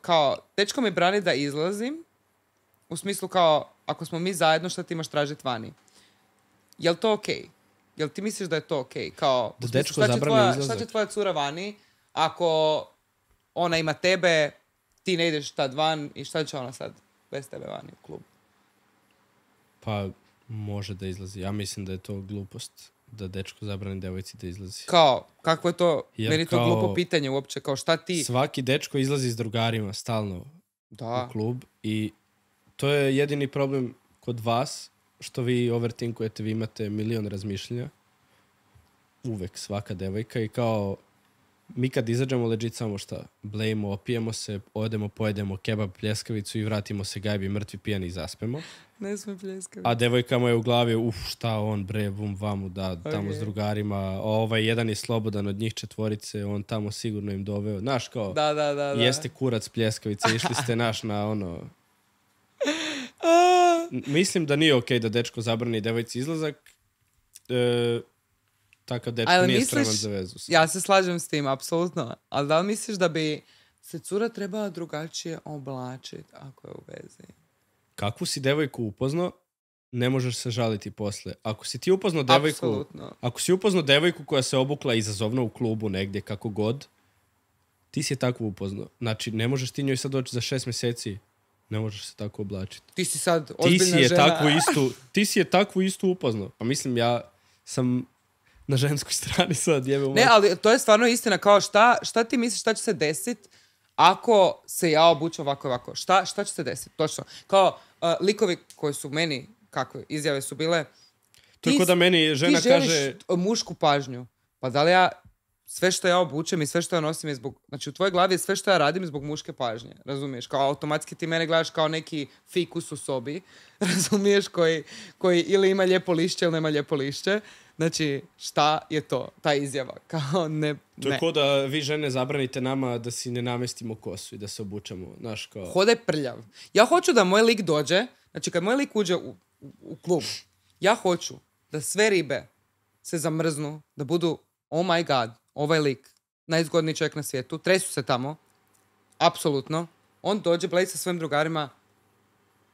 kao, dečko mi brani da izlazim, u smislu kao, ako smo mi zajedno, šta ti imaš tražiti vani? Jel to ok? Jel ti misliš da je to ok? Kao, da dečko šta, će šta će tvoja cura vani ako ona ima tebe, ti ne ideš tad van i šta će ona sad bez tebe vani u klub? Pa može da izlazi. Ja mislim da je to glupost da dečko zabrani devojci da izlazi. Kao, kako je to, Jer meni kao, to glupo pitanje uopće, kao šta ti... Svaki dečko izlazi s drugarima stalno da. u klub i to je jedini problem kod vas, što vi overtinkujete, vi imate milion razmišljenja. Uvek, svaka devojka i kao mi kad izađemo legit samo šta, blejimo, opijemo se, odemo, pojedemo kebab, pljeskavicu i vratimo se gajbi mrtvi pijani i zaspemo. Ne smo pljeskavicu. A mu je u glavi, uf, šta on bre, bum, vamu, da, tamo s drugarima. A ovaj jedan je slobodan od njih četvorice, on tamo sigurno im doveo. Naš kao, da, da, da, da. jeste kurac pljeskavice, išli ste naš na ono... Mislim da nije okej okay da dečko zabrani devojci izlazak. E, takav dečko nije misliš, za vezu. Ja se slažem s tim, apsolutno. Ali da li misliš da bi se cura trebala drugačije oblačiti ako je u vezi? Kakvu si devojku upoznao, ne možeš se žaliti posle. Ako si ti upoznao devojku, ako si upoznao devojku koja se obukla izazovno u klubu negdje kako god, ti si je tako upoznao. Znači, ne možeš ti njoj sad doći za šest mjeseci, ne možeš se tako oblačiti. Ti si sad ozbiljna je žena. Takvu ti si je takvu istu upoznao. Pa mislim, ja sam na ženskoj strani sad jebe Ne, ali to je stvarno istina kao šta, šta ti misliš šta će se desiti ako se ja obučem ovako ovako. Šta, šta će se desiti? Točno. Kao likovi koji su meni kakve izjave su bile to je kao da meni žena ti kaže mušku pažnju. Pa da li ja sve što ja obučem i sve što ja nosim je zbog... Znači, u tvojoj glavi je sve što ja radim zbog muške pažnje, razumiješ? Kao automatski ti mene gledaš kao neki fikus u sobi, razumiješ, koji, koji ili ima lijepo lišće ili nema lijepo lišće. Znači, šta je to, ta izjava? Kao ne, to je kao da vi žene zabranite nama da si ne namestimo kosu i da se obučamo, znaš kao... je prljav. Ja hoću da moj lik dođe, znači kad moj lik uđe u, u klub, ja hoću da sve ribe se zamrznu, da budu, oh my god, ovaj lik, najzgodniji čovjek na svijetu, tresu se tamo, apsolutno, on dođe, blej sa svojim drugarima,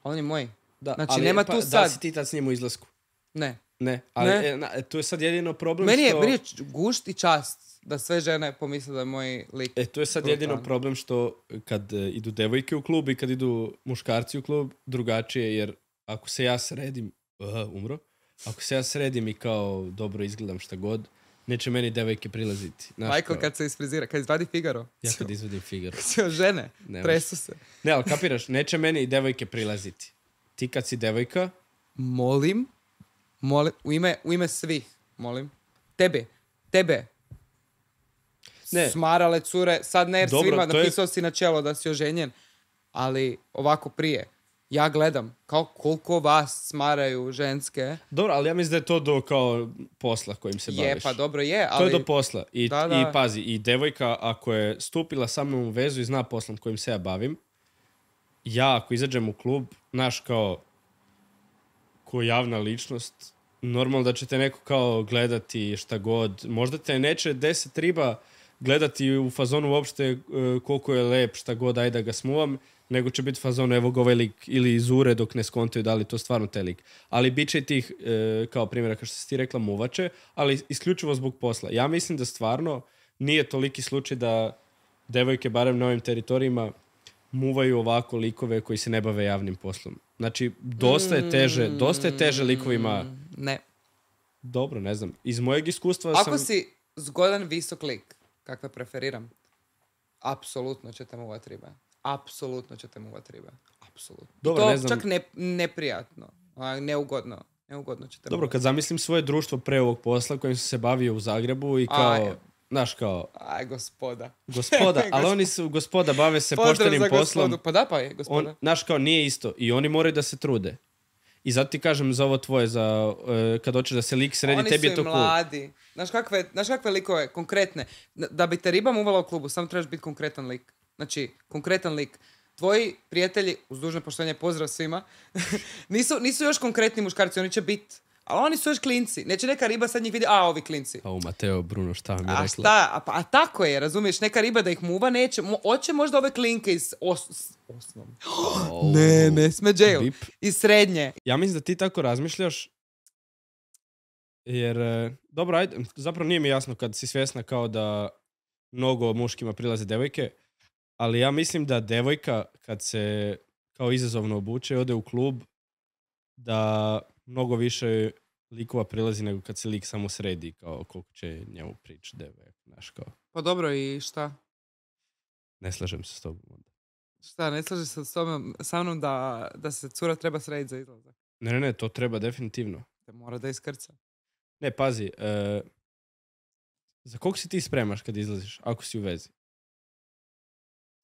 on je moj. Da, znači, ali, nema pa, tu sad... Da si ti tad s njim u izlasku? Ne. Ne, ali ne? E, e, tu je sad jedino problem meni je, što... Meni je gušt i čast da sve žene pomisle da je moj lik. E, tu je sad jedino problem što kad e, idu devojke u klub i kad idu muškarci u klub, drugačije, jer ako se ja sredim, uh, umro, ako se ja sredim i kao dobro izgledam šta god, neće meni devojke prilaziti. Znaš, Michael kad se isfrizira, kad izvadi Figaro. Ja kad izvadim Figaro. Kad žene, ne, tresu se. Ne, ali kapiraš, neće meni devojke prilaziti. Ti kad si devojka... Molim? Molim, u ime, u ime svih, molim. Tebe, tebe. Ne. Smarale cure, sad ne jer Dobro, svima si na čelo da si oženjen, ali ovako prije. Ja gledam kao koliko vas smaraju ženske. Dobro, ali ja mislim da je to do kao posla kojim se baviš. Je, pa dobro je, ali... To je do posla. I, I pazi, i devojka ako je stupila sa mnom u vezu i zna poslom kojim se ja bavim, ja ako izađem u klub, naš kao ko javna ličnost, normalno da će te neko kao gledati šta god. Možda te neće deset riba gledati u fazonu uopšte e, koliko je lep, šta god, ajde da ga smuvam, nego će biti fazon evo ga ovaj lik ili iz ure dok ne skontaju da li to stvarno te lik. Ali bit će tih, e, kao primjera, kao što si ti rekla, muvače, ali isključivo zbog posla. Ja mislim da stvarno nije toliki slučaj da devojke, barem na ovim teritorijima, muvaju ovako likove koji se ne bave javnim poslom. Znači, dosta je teže, dosta je teže likovima ne. Dobro, ne znam. Iz mojeg iskustva Ako sam... Ako si zgodan visok lik, kakve preferiram, apsolutno ćete mu muvat Apsolutno ćete mu muvat Apsolutno. Dobro, to ne znam. čak ne, neprijatno, neugodno. Neugodno ćete Dobro, kad zamislim svoje društvo pre ovog posla kojim sam se bavio u Zagrebu i kao... Aj. Znaš kao... Aj, gospoda. Gospoda, ali oni su gospoda, bave se poštenim poslom. Pa da, pa je, gospoda. naš kao, nije isto. I oni moraju da se trude. I zato ti kažem za ovo tvoje, za, uh, kad hoćeš da se lik sredi, tebi je to cool. Oni su mladi. Znaš kakve, znaš kakve likove, konkretne. Da bi te riba muvala u klubu, samo trebaš biti konkretan lik. Znači, konkretan lik. Tvoji prijatelji, uz dužno poštovanje, pozdrav svima, nisu, nisu još konkretni muškarci, oni će biti ali oni su još klinci. Neće neka riba sad njih vidi, a ovi klinci. A u Mateo, Bruno, šta mi je A šta? A, pa, a tako je, razumiješ? Neka riba da ih muva neće. Mo, oće možda ove klinke iz os, osnovne. ne, ne, sme Iz srednje. Ja mislim da ti tako razmišljaš jer, e, dobro, ajde, zapravo nije mi jasno kad si svjesna kao da mnogo muškima prilaze devojke, ali ja mislim da devojka kad se kao izazovno obuče i ode u klub, da mnogo više likova prilazi nego kad se lik samo sredi kao koliko će njemu prič deve, znaš kao. Pa dobro i šta? Ne slažem se s tobom onda. Šta, ne slažem se s tobom, sa mnom da, da se cura treba srediti za izlazak? Ne, ne, ne, to treba definitivno. Te mora da iskrca. Ne, pazi, e, za koliko si ti spremaš kad izlaziš, ako si u vezi?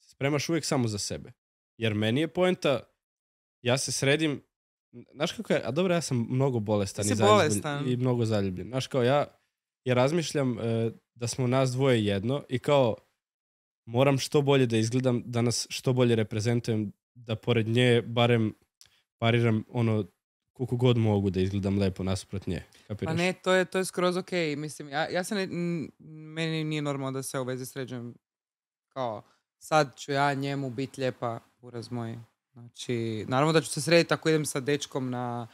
Spremaš uvijek samo za sebe. Jer meni je poenta, ja se sredim Znaš kako je, a dobro, ja sam mnogo bolestan, i, bolestan. i mnogo zaljubljen. Znaš kao ja, ja razmišljam e, da smo nas dvoje jedno i kao moram što bolje da izgledam, da nas što bolje reprezentujem, da pored nje barem pariram ono koliko god mogu da izgledam lepo nasuprot nje. Pa ne, to je, to je skroz ok. Mislim, ja, ja se ne, meni nije normalno da se u vezi sređujem kao sad ću ja njemu biti lijepa, u moj. Znači, naravno da ću se srediti ako idem sa dečkom na,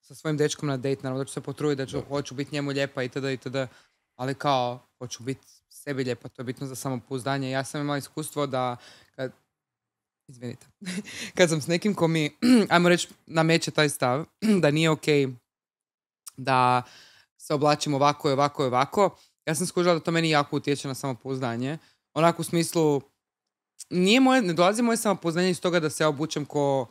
sa svojim dečkom na date, naravno da ću se potruditi, da ću, hoću biti njemu lijepa itd. itd. Ali kao, hoću biti sebi lijepa, to je bitno za samopouzdanje. Ja sam imala iskustvo da kad, izvinite, kad sam s nekim ko mi, ajmo reći, nameće taj stav, da nije ok da se oblačim ovako i ovako i ovako, ja sam skužila da to meni jako utječe na samopouzdanje. Onako u smislu, nije ne dolazi moje samopoznanje iz toga da se ja obučem ko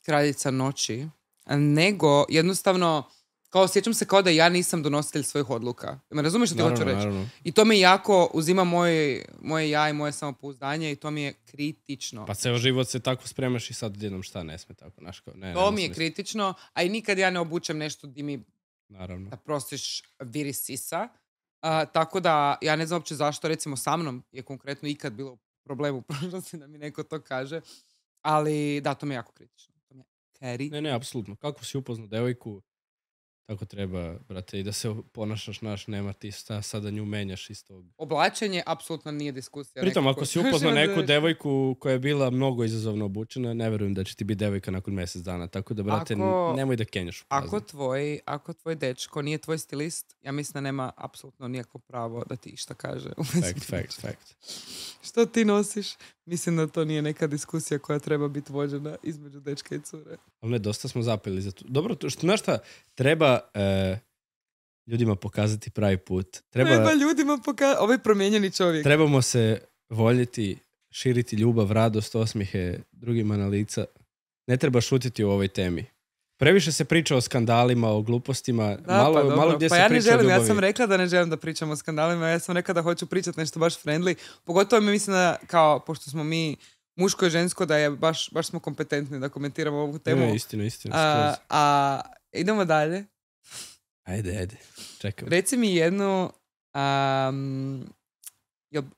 kraljica noći, nego jednostavno kao osjećam se kao da ja nisam donositelj svojih odluka. Me razumiješ što ti hoću reći? I to mi jako uzima moje, moje ja i moje samopouzdanje i to mi je kritično. Pa ceo život se tako spremaš i sad jednom šta ne sme tako, naš kao To mi je kritično, a i nikad ja ne obučem nešto di mi Naravno. da prosiš viri sisa. tako da ja ne znam uopće zašto recimo sa mnom je konkretno ikad bilo Problem u prošlosti da mi neko to kaže. Ali da, to mi je jako kritično. keri. Ne, ne, apsolutno. Kako si upoznao devojku tako treba, brate, i da se ponašaš naš, nema ti šta sada nju menjaš iz tog. Oblačenje apsolutno nije diskusija. Pritom, ako si upozna neku devojku koja je bila mnogo izazovno obučena, ne verujem da će ti biti devojka nakon mjesec dana. Tako da, brate, nemoj da kenjaš ako tvoj, ako tvoj dečko nije tvoj stilist, ja mislim da nema apsolutno nijako pravo da ti išta kaže. Fact, fact, fact. Što ti nosiš? Mislim da to nije neka diskusija koja treba biti vođena između dečke i cure. Ali ne, dosta smo zapeli za to. Dobro, znaš šta, treba e, ljudima pokazati pravi put. Treba, treba ljudima pokazati, ovaj je promijenjeni čovjek. Trebamo se voljeti, širiti ljubav, radost, osmihe drugima na lica. Ne treba šutiti u ovoj temi. Previše se priča o skandalima, o glupostima. Da, pa malo, pa ja ne želim, ja sam rekla da ne želim da pričam o skandalima, ja sam rekla da hoću pričati nešto baš friendly. Pogotovo mi mislim da, kao, pošto smo mi muško i žensko, da je baš, baš smo kompetentni da komentiramo ovu temu. Ne, istina, istina. A, a idemo dalje. Ajde, ajde. Reci mi jednu... Um,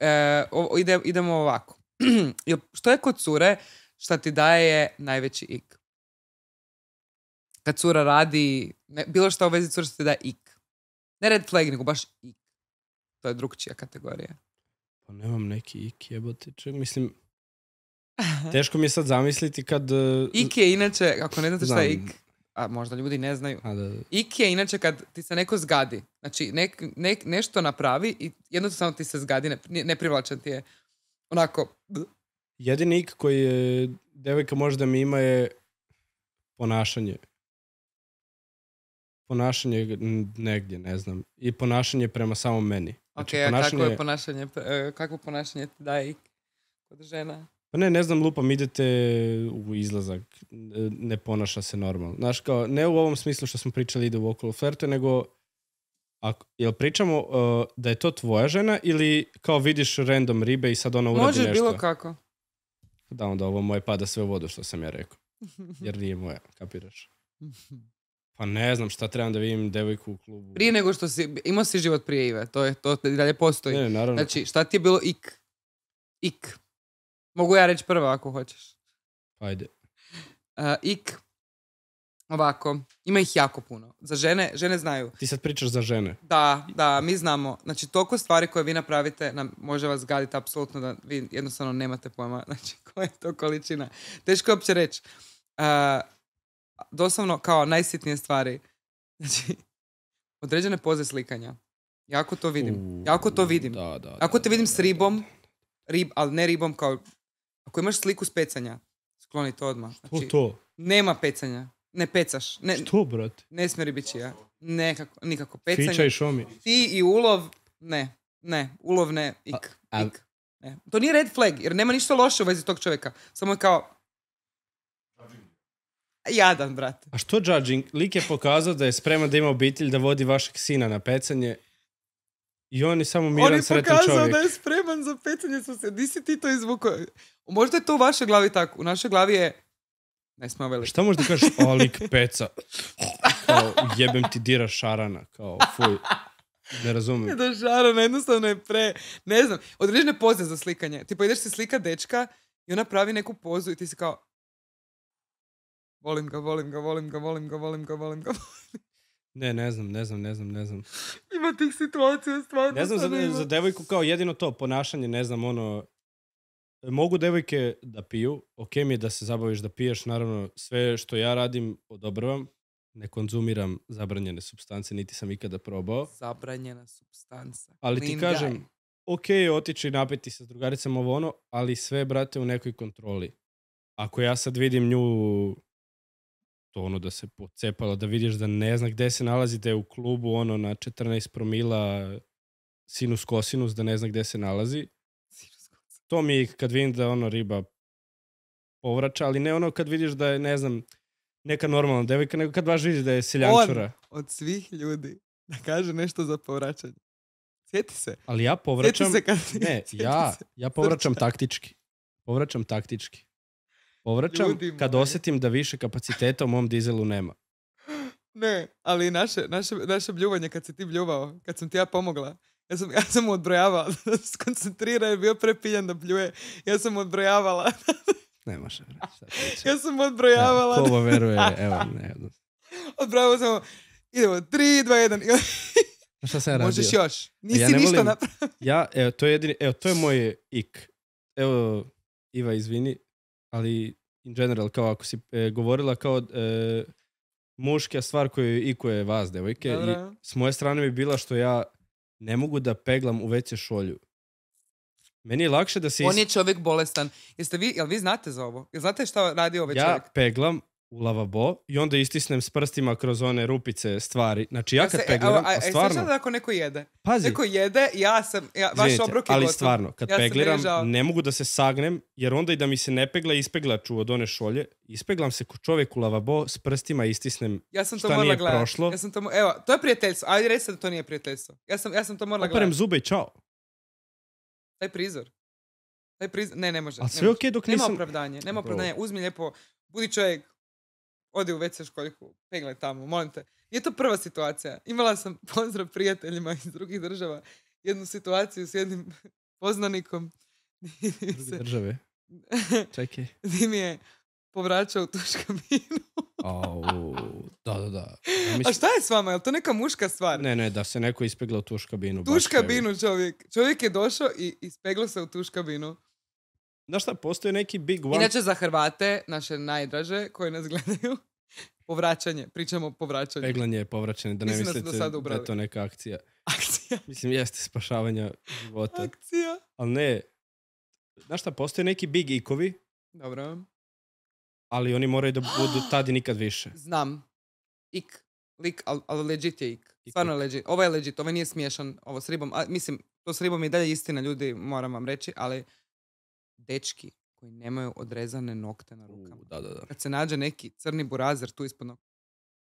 e, idemo ovako. što je kod cure šta ti daje najveći ik? Kad cura radi... bilo što u vezi cura što ti daje ik. Ne red flag, nego baš ik. To je drugačija kategorija. Pa nemam neki ik jebote. Mislim, Teško mi je sad zamisliti kad... E, ik je inače, ako ne znate šta je ik, a možda ljudi ne znaju. A, da, inače, kad ti se neko zgadi, znači nek, nešto napravi i jednostavno ti se zgadi, ne, ne privlačan ti je. Onako... Jedini ik koji je devojka možda mi ima je ponašanje. Ponašanje negdje, ne znam. I ponašanje prema samo meni. Znači, a kako je ponašanje, e, kakvo ponašanje ti daje ik kod žena? Pa ne, ne znam, lupam, idete u izlazak, ne ponaša se normalno. Znaš, kao, ne u ovom smislu što smo pričali ide u okolo flerte, nego ako, jel pričamo uh, da je to tvoja žena ili kao vidiš random ribe i sad ona uradi nešto? Može bilo kako. Da, onda ovo moje pada sve u vodu što sam ja rekao. Jer nije moja, kapiraš? Pa ne znam šta trebam da vidim devojku u klubu. Prije nego što si, imao si život prije Ive, to je, to dalje postoji. Ne, naravno. Znači, šta ti je bilo ik? Ik. Mogu ja reći prvo ako hoćeš. Pa ajde. E, ik, ovako, ima ih jako puno. Za žene, žene znaju. Ti sad pričaš za žene. Da, da, mi znamo. Znači, toliko stvari koje vi napravite, nam, može vas gaditi apsolutno da vi jednostavno nemate pojma. Znači, koja je to količina. Teško je uopće reći. E, doslovno, kao najsitnije stvari. Znači, određene poze slikanja. Jako to vidim. Jako to vidim. Da, jako te vidim s ribom, rib, ali ne ribom kao ako imaš sliku s pecanja, skloni to odmah. Znači, to? Nema pecanja. Ne pecaš. Ne, Što, brat? Ne smije ja. Nekako, nikako. Pecanje. Fičaj i šomi. Ti i ulov, ne. Ne. Ulov ne. Ik. Ne. To nije red flag, jer nema ništa loše u vezi tog čovjeka. Samo je kao... Jadan, brat. A što judging? Lik je pokazao da je spreman da ima obitelj da vodi vašeg sina na pecanje i on je samo miran, sretan čovjek. On je pokazao da je spreman za pecanje su se, di si ti to izvukao? Možda je to u vašoj glavi tako, u našoj glavi je ne smo veliki. Šta možda kažeš, olik peca, kao jebem ti dira šarana, kao fuj. Ne razumijem. Da šarana, jednostavno je pre, ne znam, određene poze za slikanje. Tipo ideš se slika dečka i ona pravi neku pozu i ti si kao, volim ga, volim ga, volim ga, volim ga, volim ga, volim ga, volim ga. Ne, ne znam, ne znam, ne znam, ne znam. Ima tih situacija, stvarno. Ne znam, za, za devojku kao jedino to ponašanje, ne znam, ono, mogu devojke da piju, ok mi je da se zabaviš da piješ, naravno sve što ja radim odobravam, ne konzumiram zabranjene substance, niti sam ikada probao. Zabranjena substanca. Ali ti kažem, ok otići napiti sa s drugaricama ovo ono, ali sve, brate, u nekoj kontroli. Ako ja sad vidim nju to ono da se pocepalo, da vidiš da ne zna gde se nalazi, da je u klubu ono na 14 promila sinus kosinus, da ne zna gde se nalazi. To mi kad vidim da ono riba povraća, ali ne ono kad vidiš da je, ne znam, neka normalna devojka, nego kad baš vidiš da je seljančura. On, od svih ljudi, da kaže nešto za povraćanje. Sjeti se. Ali ja povraćam... se Ne, ja, ja povraćam taktički. Povraćam taktički povraćam kad osjetim da više kapaciteta u mom dizelu nema. Ne, ali naše, naše, naše bljuvanje kad si ti bljuvao, kad sam ti ja pomogla, ja sam, ja sam mu odbrojavala da je bio prepiljan da pljuje. Ja sam mu odbrojavala. ne može. Ja sam mu odbrojavala. Evo, veruje, evo, ne. Odbrojavao sam mu, idemo, tri, dva, jedan. Šta sam ja Možeš još. Nisi ja ništa napravio. Ja, evo, to je jedini, evo, to je moj ik. Evo, Iva, izvini, ali in general, kao ako si e, govorila kao e, muška stvar koju ikuje vas, devojke, i s moje strane bi bila što ja ne mogu da peglam u veće šolju. Meni je lakše da se... je čovjek bolestan. Jeste vi, jel vi znate za ovo? Jel znate šta radi ovaj čovjek? Ja peglam u lavabo i onda istisnem s prstima kroz one rupice stvari. Znači ja kad se, pegliram, a, e, stvarno... A ako neko jede? Pazi. Neko jede, ja sam, ja, vaš obrok je Ali stvarno, kad ja pegliram, ne mogu da se sagnem, jer onda i da mi se ne pegla, ispegla čuo od one šolje. Ispeglam se ko čovjek u lavabo, s prstima istisnem ja sam to šta nije prošlo. Ja sam to, evo, to je prijateljstvo. Ajde, se da to nije prijateljstvo. Ja sam, ja sam to morala gledati. zube i čao. Taj prizor. Taj prizor. Ne, ne može. A sve ok dok nisam... Nema opravdanje. Nema opravdanje. Uzmi lijepo, budi čovjek, odi u WC školjku, pegle tamo, molim te. Nije to prva situacija. Imala sam pozdrav prijateljima iz drugih država, jednu situaciju s jednim poznanikom. Druge države? Čekaj. Di mi je povraćao u tuškabinu. kabinu. da, da, da. A šta je s vama? Je li to neka muška stvar? Ne, ne, da se neko ispegla u tuš kabinu. Tuš kabinu čovjek. Čovjek je došao i ispeglo se u tuš kabinu. Znaš šta, postoji neki big one... Inače za Hrvate, naše najdraže, koji nas gledaju, povraćanje, pričamo o povraćanju. Peglanje je povraćanje, da ne Mislim mislite da, je to neka akcija. Akcija? Mislim, jeste spašavanja života. Akcija? Ali ne, znaš šta, postoje neki big ikovi. Dobro. Ali oni moraju da budu tad i nikad više. Znam. Ik. Lik, ali al legit je ik. Stvarno je legit. Ovo je legit, ovo nije smiješan, ovo s ribom. A, mislim, to s ribom je dalje istina, ljudi, moram vam reći, ali dečki koji nemaju odrezane nokte na rukama. da, da, da. Kad se nađe neki crni burazer tu ispod nokta,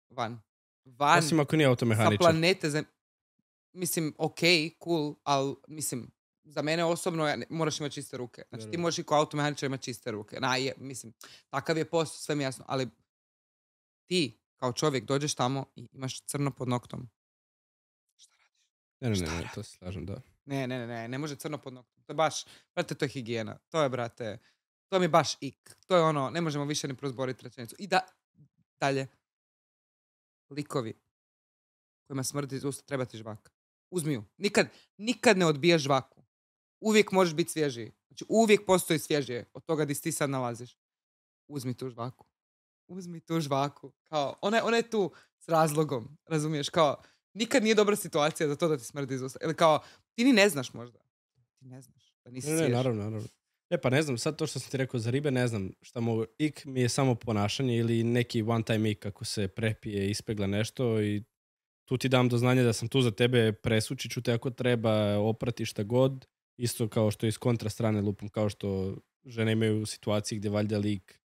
van. Van. Osim ako nije automehaničar. Sa planete Mislim, ok, cool, ali mislim, za mene osobno ja moraš imati čiste ruke. Znači ti možeš i kao automehaničar imati čiste ruke. Na, je, mislim, takav je posao, sve mi jasno. Ali ti kao čovjek dođeš tamo i imaš crno pod noktom. Šta radiš? ne, ne, ne, to se slažem, da. Ne, ne, ne, ne, ne može crno pod noktom. To je baš, brate, to je higijena. To je, brate, to mi je baš ik. To je ono, ne možemo više ni prozboriti rečenicu. I da, dalje. Likovi kojima smrdi iz usta, treba ti žvaka. Uzmi ju. Nikad, nikad ne odbijaš žvaku. Uvijek možeš biti svježiji. Znači, uvijek postoji svježije od toga gdje ti sad nalaziš. Uzmi tu žvaku. Uzmi tu žvaku. Kao, ona, ona je tu s razlogom, razumiješ? Kao, nikad nije dobra situacija za to da ti smrdi iz usta. Ili kao, ti ni ne znaš možda. Ti ne znaš. Pa nisi ne, naravno, naravno. E pa ne znam, sad to što sam ti rekao za ribe, ne znam šta mogu. Ik mi je samo ponašanje ili neki one time ik ako se prepije, ispegla nešto i tu ti dam do znanja da sam tu za tebe, presučit ću te ako treba, oprati šta god. Isto kao što iz kontra strane lupom, kao što žene imaju u situaciji gdje valjda lik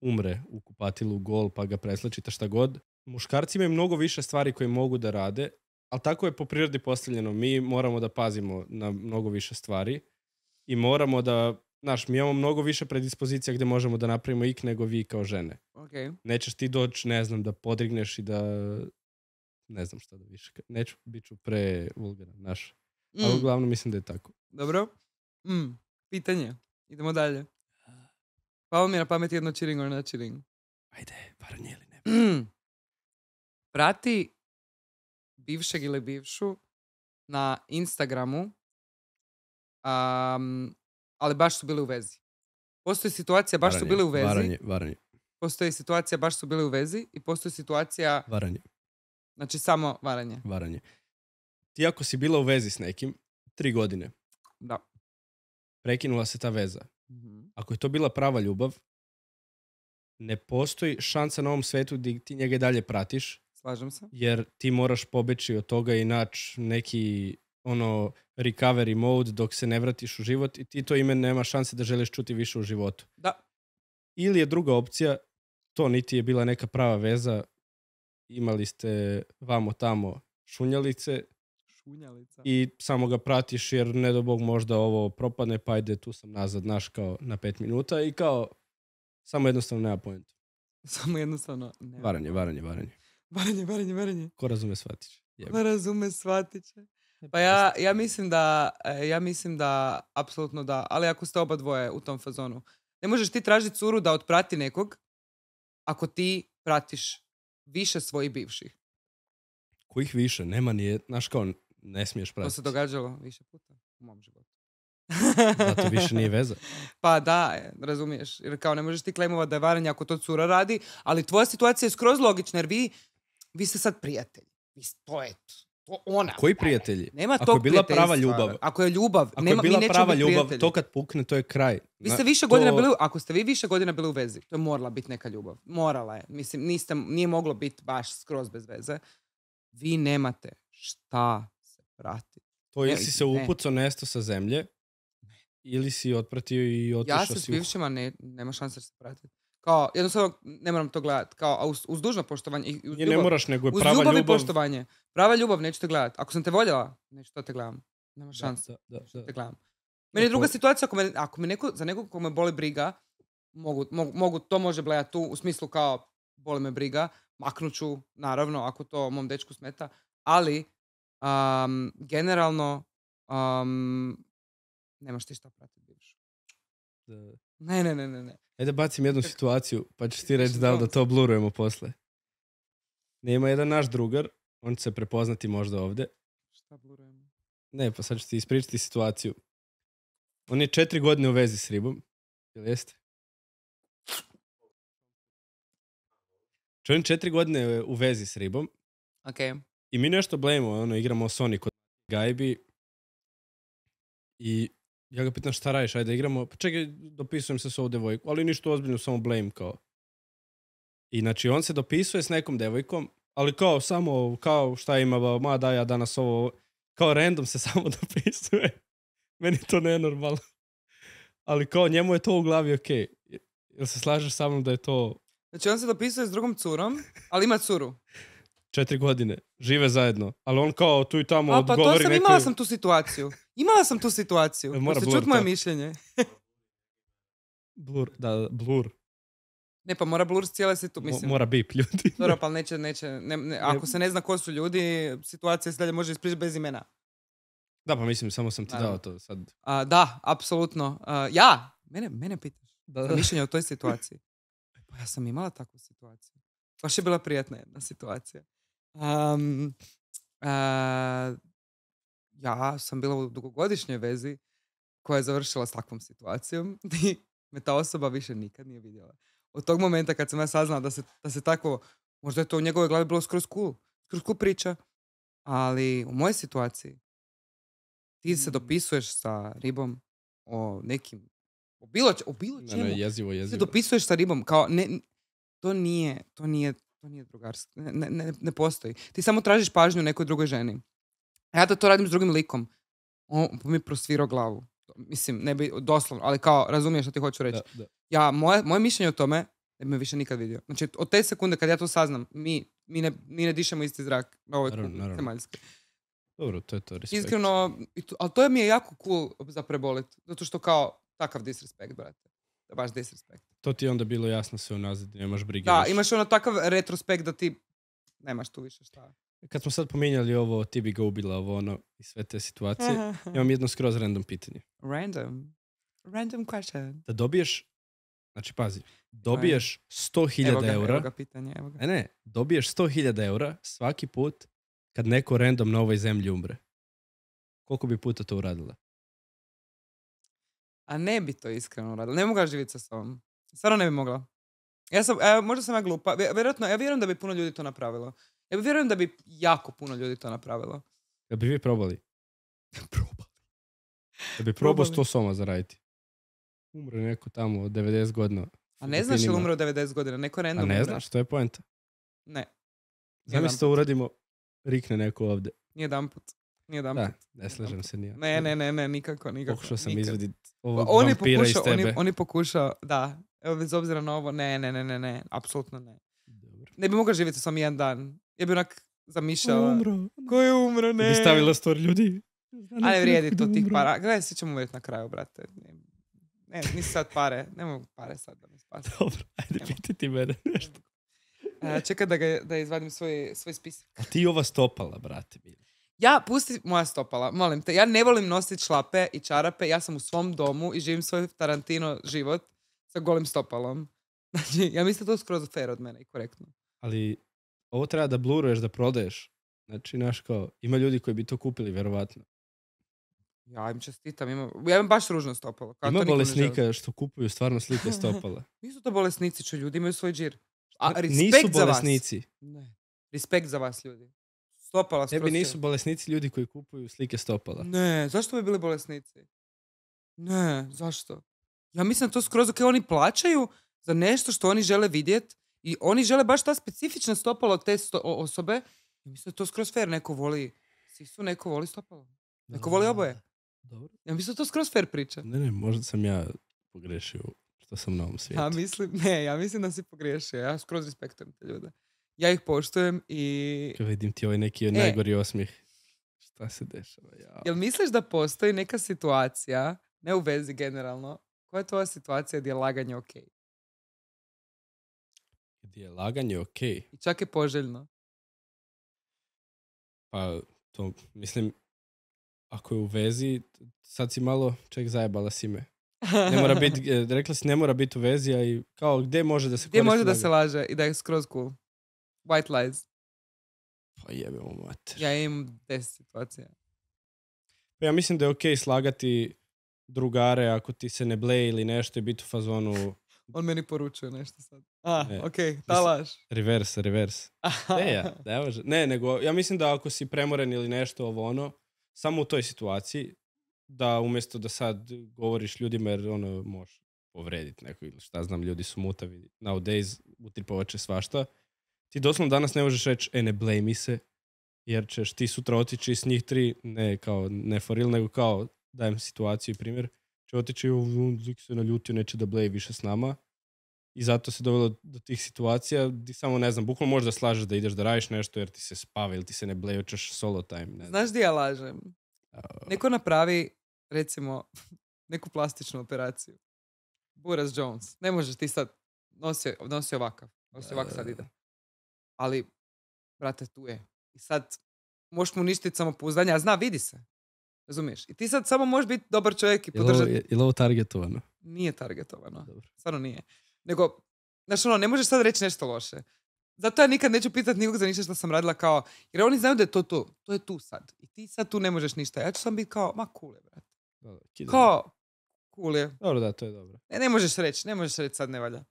umre u kupatilu gol pa ga preslači šta god. Muškarci imaju mnogo više stvari koje mogu da rade, ali tako je po prirodi postavljeno. Mi moramo da pazimo na mnogo više stvari i moramo da, znaš, mi imamo mnogo više predispozicija gdje možemo da napravimo ik nego vi kao žene. Okay. Nećeš ti doći, ne znam, da podrigneš i da, ne znam šta da više, neću, bit ću pre vulgaran, naš. Mm. Ali uglavnom mislim da je tako. Dobro. Mm, pitanje. Idemo dalje. Pao mi na pamet jedno čiringo or not Ajde, bar ne. Prati bivšeg ili bivšu na Instagramu, ali baš su bili u vezi. Postoji situacija, baš su bili u vezi. Varanje, varanje. Postoji situacija, baš su bili u vezi i postoji situacija... Varanje. Znači samo varanje. Varanje. Ti ako si bila u vezi s nekim, tri godine. Da. Prekinula se ta veza. Mhm. Ako je to bila prava ljubav, ne postoji šansa na ovom svetu da ti njega dalje pratiš Slažem se. Jer ti moraš pobeći od toga i naći neki ono recovery mode dok se ne vratiš u život i ti to ime nema šanse da želiš čuti više u životu. Da. Ili je druga opcija, to niti je bila neka prava veza, imali ste vamo tamo šunjalice i samo ga pratiš jer ne do bog možda ovo propadne pa ajde tu sam nazad naš kao na pet minuta i kao samo jednostavno nema point. Samo jednostavno nema. Varanje, varanje, varanje. Baranje, baranje, baranje. Ko razume shvatit Ko razume shvatit pa, pa ja, ja, mislim da, e, ja mislim da, apsolutno da, ali ako ste oba dvoje u tom fazonu. Ne možeš ti tražiti curu da otprati nekog ako ti pratiš više svojih bivših. Kojih više? Nema nije, znaš kao, ne smiješ pratiti. To se događalo više puta u mom životu. Zato više nije veza. Pa da, e, razumiješ. Jer kao ne možeš ti klemovati da je varanje ako to cura radi, ali tvoja situacija je skroz logična jer vi vi ste sad prijatelji. Vi to je to. to ona. Koji prijatelji? Nema Ako je bila prava ljubav. Ako je ljubav, Ako nema, je bila prava ljubav, to kad pukne, to je kraj. Vi ste više godina bili, ako ste vi više godina bili u vezi, to je morala biti neka ljubav. Morala je. Mislim, nije moglo biti baš skroz bez veze. Vi nemate šta se pratiti. To ili si se upucao nesto sa zemlje, ili si otpratio i otišao si... Ja se s bivšima nema šanse da se pratiti. Kao, jednostavno ne moram to gledati. Kao, uz, dužno poštovanje. I uz ne prava i poštovanje. Prava ljubav neću te gledati. Ako sam te voljela, neću to te gledam. Nema šanse. Da, da, da, te gledam. Meni je druga situacija, ako me, ako me neko, za nekog kome me boli briga, mogu, mogu, to može gledati tu, u smislu kao, boli me briga, maknuću, naravno, ako to mom dečku smeta, ali um, generalno um, nemaš ti što pratiti Ne, ne, ne, ne, ne. E da bacim jednu situaciju, pa ćeš ti reći da li da to blurujemo posle. Nema jedan naš drugar, on će se prepoznati možda ovdje. Šta blurujemo? Ne, pa sad ću ti ispričati situaciju. On je četiri godine u vezi s ribom. Jel jeste? Čovjek četiri godine u vezi s ribom. Ok. I mi nešto blemo ono, igramo Sonic kod Gajbi. I ja ga pitam šta radiš, ajde igramo. Pa čekaj, dopisujem se s ovom devojkom, ali ništa ozbiljno, samo blame kao. I znači on se dopisuje s nekom devojkom, ali kao samo, kao šta ima, ma da ja danas ovo, kao random se samo dopisuje. Meni to ne normalno. Ali kao njemu je to u glavi ok. Jel se slažeš sa mnom da je to... Znači on se dopisuje s drugom curom, ali ima curu četiri godine, žive zajedno, ali on kao tu i tamo A, pa to sam, imala sam tu situaciju. Imala sam tu situaciju. E, mora blur, moje mišljenje. blur, da, blur. Ne, pa mora blur s cijele tu, mislim. Mora bip ljudi. Dobro, pa neće, neće, e, ako se ne zna ko su ljudi, situacija se dalje može ispričati bez imena. Da, pa mislim, samo sam ti dao to sad. da, apsolutno. ja, mene, mene pitaš. Da, da. Mišljenje o toj situaciji. Pa ja sam imala takvu situaciju. Baš je bila prijatna jedna situacija. Um, uh, ja sam bila u dugogodišnjoj vezi koja je završila s takvom situacijom i me ta osoba više nikad nije vidjela. Od tog momenta kad sam ja saznala da se, da se tako, možda je to u njegovoj glavi bilo skroz cool, skroz cool priča, ali u mojoj situaciji ti se mm. dopisuješ sa ribom o nekim, o bilo, o bilo čemu. Ne, jezivo, jezivo. Ti se dopisuješ sa ribom, kao ne, to nije, to nije to nije drugarstvo, ne, ne, ne postoji. Ti samo tražiš pažnju nekoj drugoj ženi. A ja da to radim s drugim likom. On mi prosvirao glavu. Mislim, ne bi doslovno, ali kao, razumiješ što ti hoću reći. Ja, moje, moje mišljenje o tome, ne bi me više nikad vidio. Znači, od te sekunde kad ja to saznam, mi, mi, ne, mi ne dišemo isti zrak na ovoj zemaljskoj. Dobro, to je to, respekt. Iskreno, ali to mi je jako cool za prebolit. Zato što kao, takav disrespekt, brate baš disrespekt. To ti je onda bilo jasno sve unazad, nemaš brige. Da, imaš ono takav retrospekt da ti nemaš tu više šta. Kad smo sad pominjali ovo, ti bi ga ubila, ovo ono i sve te situacije, imam jedno skroz random pitanje. Random? Random question. Da dobiješ, znači pazi, dobiješ 100.000 eura. Evo ga pitanje, evo ga. Ne, ne, dobiješ 100.000 eura svaki put kad neko random na ovoj zemlji umre. Koliko bi puta to uradila? A ne bi to iskreno radila. Ne mogu ja živjeti sa sobom. Stvarno ne bi mogla. Ja sam, možda sam ja glupa. Vjerojatno, ja vjerujem da bi puno ljudi to napravilo. Ja vjerujem da bi jako puno ljudi to napravilo. Da bi vi probali? probali. Da bi probao sto soma zaraditi. Umre neko tamo od 90 godina. A ne znaš ili umro od 90 godina? Neko random A ne znaš, to je poenta. Ne. Zamisli to uradimo, rikne neko ovdje. Jedan put. Ne, da, ne slažem se. ni. Ne, ne, ne, ne, nikako, nikako. Pokušao sam izvediti oni pokuša, Oni, oni pokušao, da, evo bez obzira na ovo, ne, ne, ne, ne, ne, apsolutno ne. Dobro. Ne bi mogao živjeti samo jedan dan. Ja bi onak zamišljala. Umro. Ko je umro, ne. Bi stavila ljudi. A ne vrijedi to tih para. Gledaj, svi ćemo uvijek na kraju, brate. Ne, nisi sad pare. Ne mogu pare sad da mi spasi. Dobro, ajde, piti ti mene nešto. E, čekaj da, ga, da izvadim svoj, svoj spisak. A ti ova stopala, brate, ja, pusti moja stopala, molim te. Ja ne volim nositi šlape i čarape. Ja sam u svom domu i živim svoj Tarantino život sa golim stopalom. Znači, ja mislim da to skroz fair od mene i korektno. Ali ovo treba da bluruješ, da prodaješ. Znači, naš kao, ima ljudi koji bi to kupili, verovatno. Ja im čestitam, ima ja imam baš ružno stopalo. Kao ima bolesnika što kupuju stvarno slike stopala. Nisu to bolesnici, ću ljudi, imaju svoj džir. A, respekt Nisu bolesnici. Za vas. Ne. Respekt za vas, ljudi. Stopala Ne nisu bolesnici ljudi koji kupuju slike stopala. Ne, zašto bi bili bolesnici? Ne, zašto? Ja mislim to skroz ok, oni plaćaju za nešto što oni žele vidjet i oni žele baš ta specifična stopala od te osobe. Ja mislim to skroz fair, neko voli sisu, neko voli stopala. Neko voli oboje. Dobro. Ja mislim da to skroz fair priča. Ne, ne, možda sam ja pogrešio što sam na ovom svijetu. Ja mislim, ne, ja mislim da si pogrešio. Ja skroz respektujem te ljude ja ih poštujem i... Vidim ti ovaj neki e. najgori osmih. Šta se dešava? Ja. Jel misliš da postoji neka situacija, ne u vezi generalno, koja je tvoja situacija gdje je laganje ok? Gdje je laganje ok? I čak je poželjno. Pa, to, mislim, ako je u vezi, sad si malo, ček, zajebala si me. Ne mora biti, rekla si ne mora biti u vezi, a i kao gdje može da se Gdje može da se laže i da je skroz cool. White Lies. Pa jebemo mater. Ja imam deset situacija. Pa ja mislim da je okej slagati drugare ako ti se ne bleje ili nešto i biti u fazonu... On meni poručuje nešto sad. A, ne. ok, ta laž. Reverse, reverse. Ne, ja, ne, ne, nego ja mislim da ako si premoren ili nešto ovo ono, samo u toj situaciji, da umjesto da sad govoriš ljudima jer ono možeš povrediti neko ili šta znam, ljudi su mutavi nowadays, utripovače svašta, ti doslovno danas ne možeš reći, e ne blame se, jer ćeš ti sutra otići s njih tri, ne kao ne for real, nego kao dajem situaciju i primjer, će otići u se naljutio, neće da blej više s nama. I zato se dovelo do tih situacija gdje samo, ne znam, bukvalno možda slažeš da ideš da radiš nešto jer ti se spava ili ti se ne bleju, solo time. Ne Znaš di ja lažem? Neko napravi, recimo, neku plastičnu operaciju. Buras Jones. Ne možeš ti sad, nosi, nosi ovakav. Nosi ovakav sad ide ali, brate, tu je. I sad, možeš mu samo samopouzdanje, a zna, vidi se. Razumiješ? I ti sad samo možeš biti dobar čovjek i podržati. Je li ovo targetovano? Nije targetovano. Dobro. Stvarno nije. Nego, znaš ono, ne možeš sad reći nešto loše. Zato ja nikad neću pitati nikog za ništa što sam radila kao, jer oni znaju da je to tu. To je tu sad. I ti sad tu ne možeš ništa. Ja ću sam biti kao, ma kule, brate. Dobro, kao, kule. Dobro, da, to je dobro. Ne, ne možeš reći, ne možeš reći sad ne valja.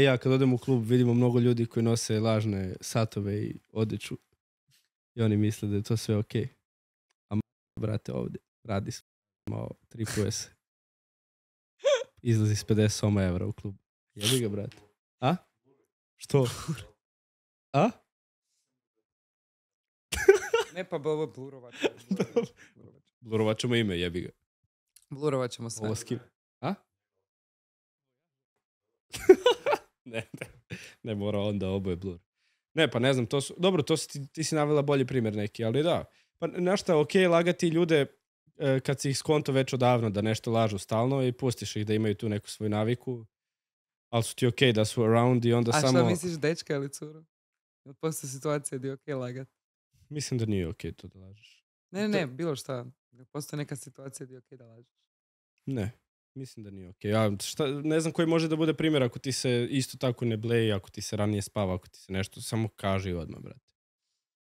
E, ja kad odem u klub vidimo mnogo ljudi koji nose lažne satove i odjeću. I oni misle da je to sve ok. A brate ovdje radi s malo tripuje Izlazi s 50 soma evra u klubu, Jebi ga brate. A? Što? A? ne pa ovo je blurovat. Blurovat ćemo ime, jebi ga. Blurovat ćemo sve. A? ne, ne, ne, mora onda oboje blur. Ne, pa ne znam, to su, dobro, to si, ti, ti si navela bolji primjer neki, ali da. Pa našta, ok, lagati ljude e, kad si ih skonto već odavno da nešto lažu stalno i pustiš ih da imaju tu neku svoju naviku, ali su ti ok da su around i onda A samo... A šta misliš, dečka ili cura? Postoje situacija gdje je ok lagat. Mislim da nije ok to da lažiš. Ne, ne, ne, bilo šta. Postoje neka situacija gdje je ok da lažiš. Ne. Mislim da nije ok. Ja šta, ne znam koji može da bude primjer ako ti se isto tako ne bleji, ako ti se ranije spava, ako ti se nešto, samo kaži odmah, brate.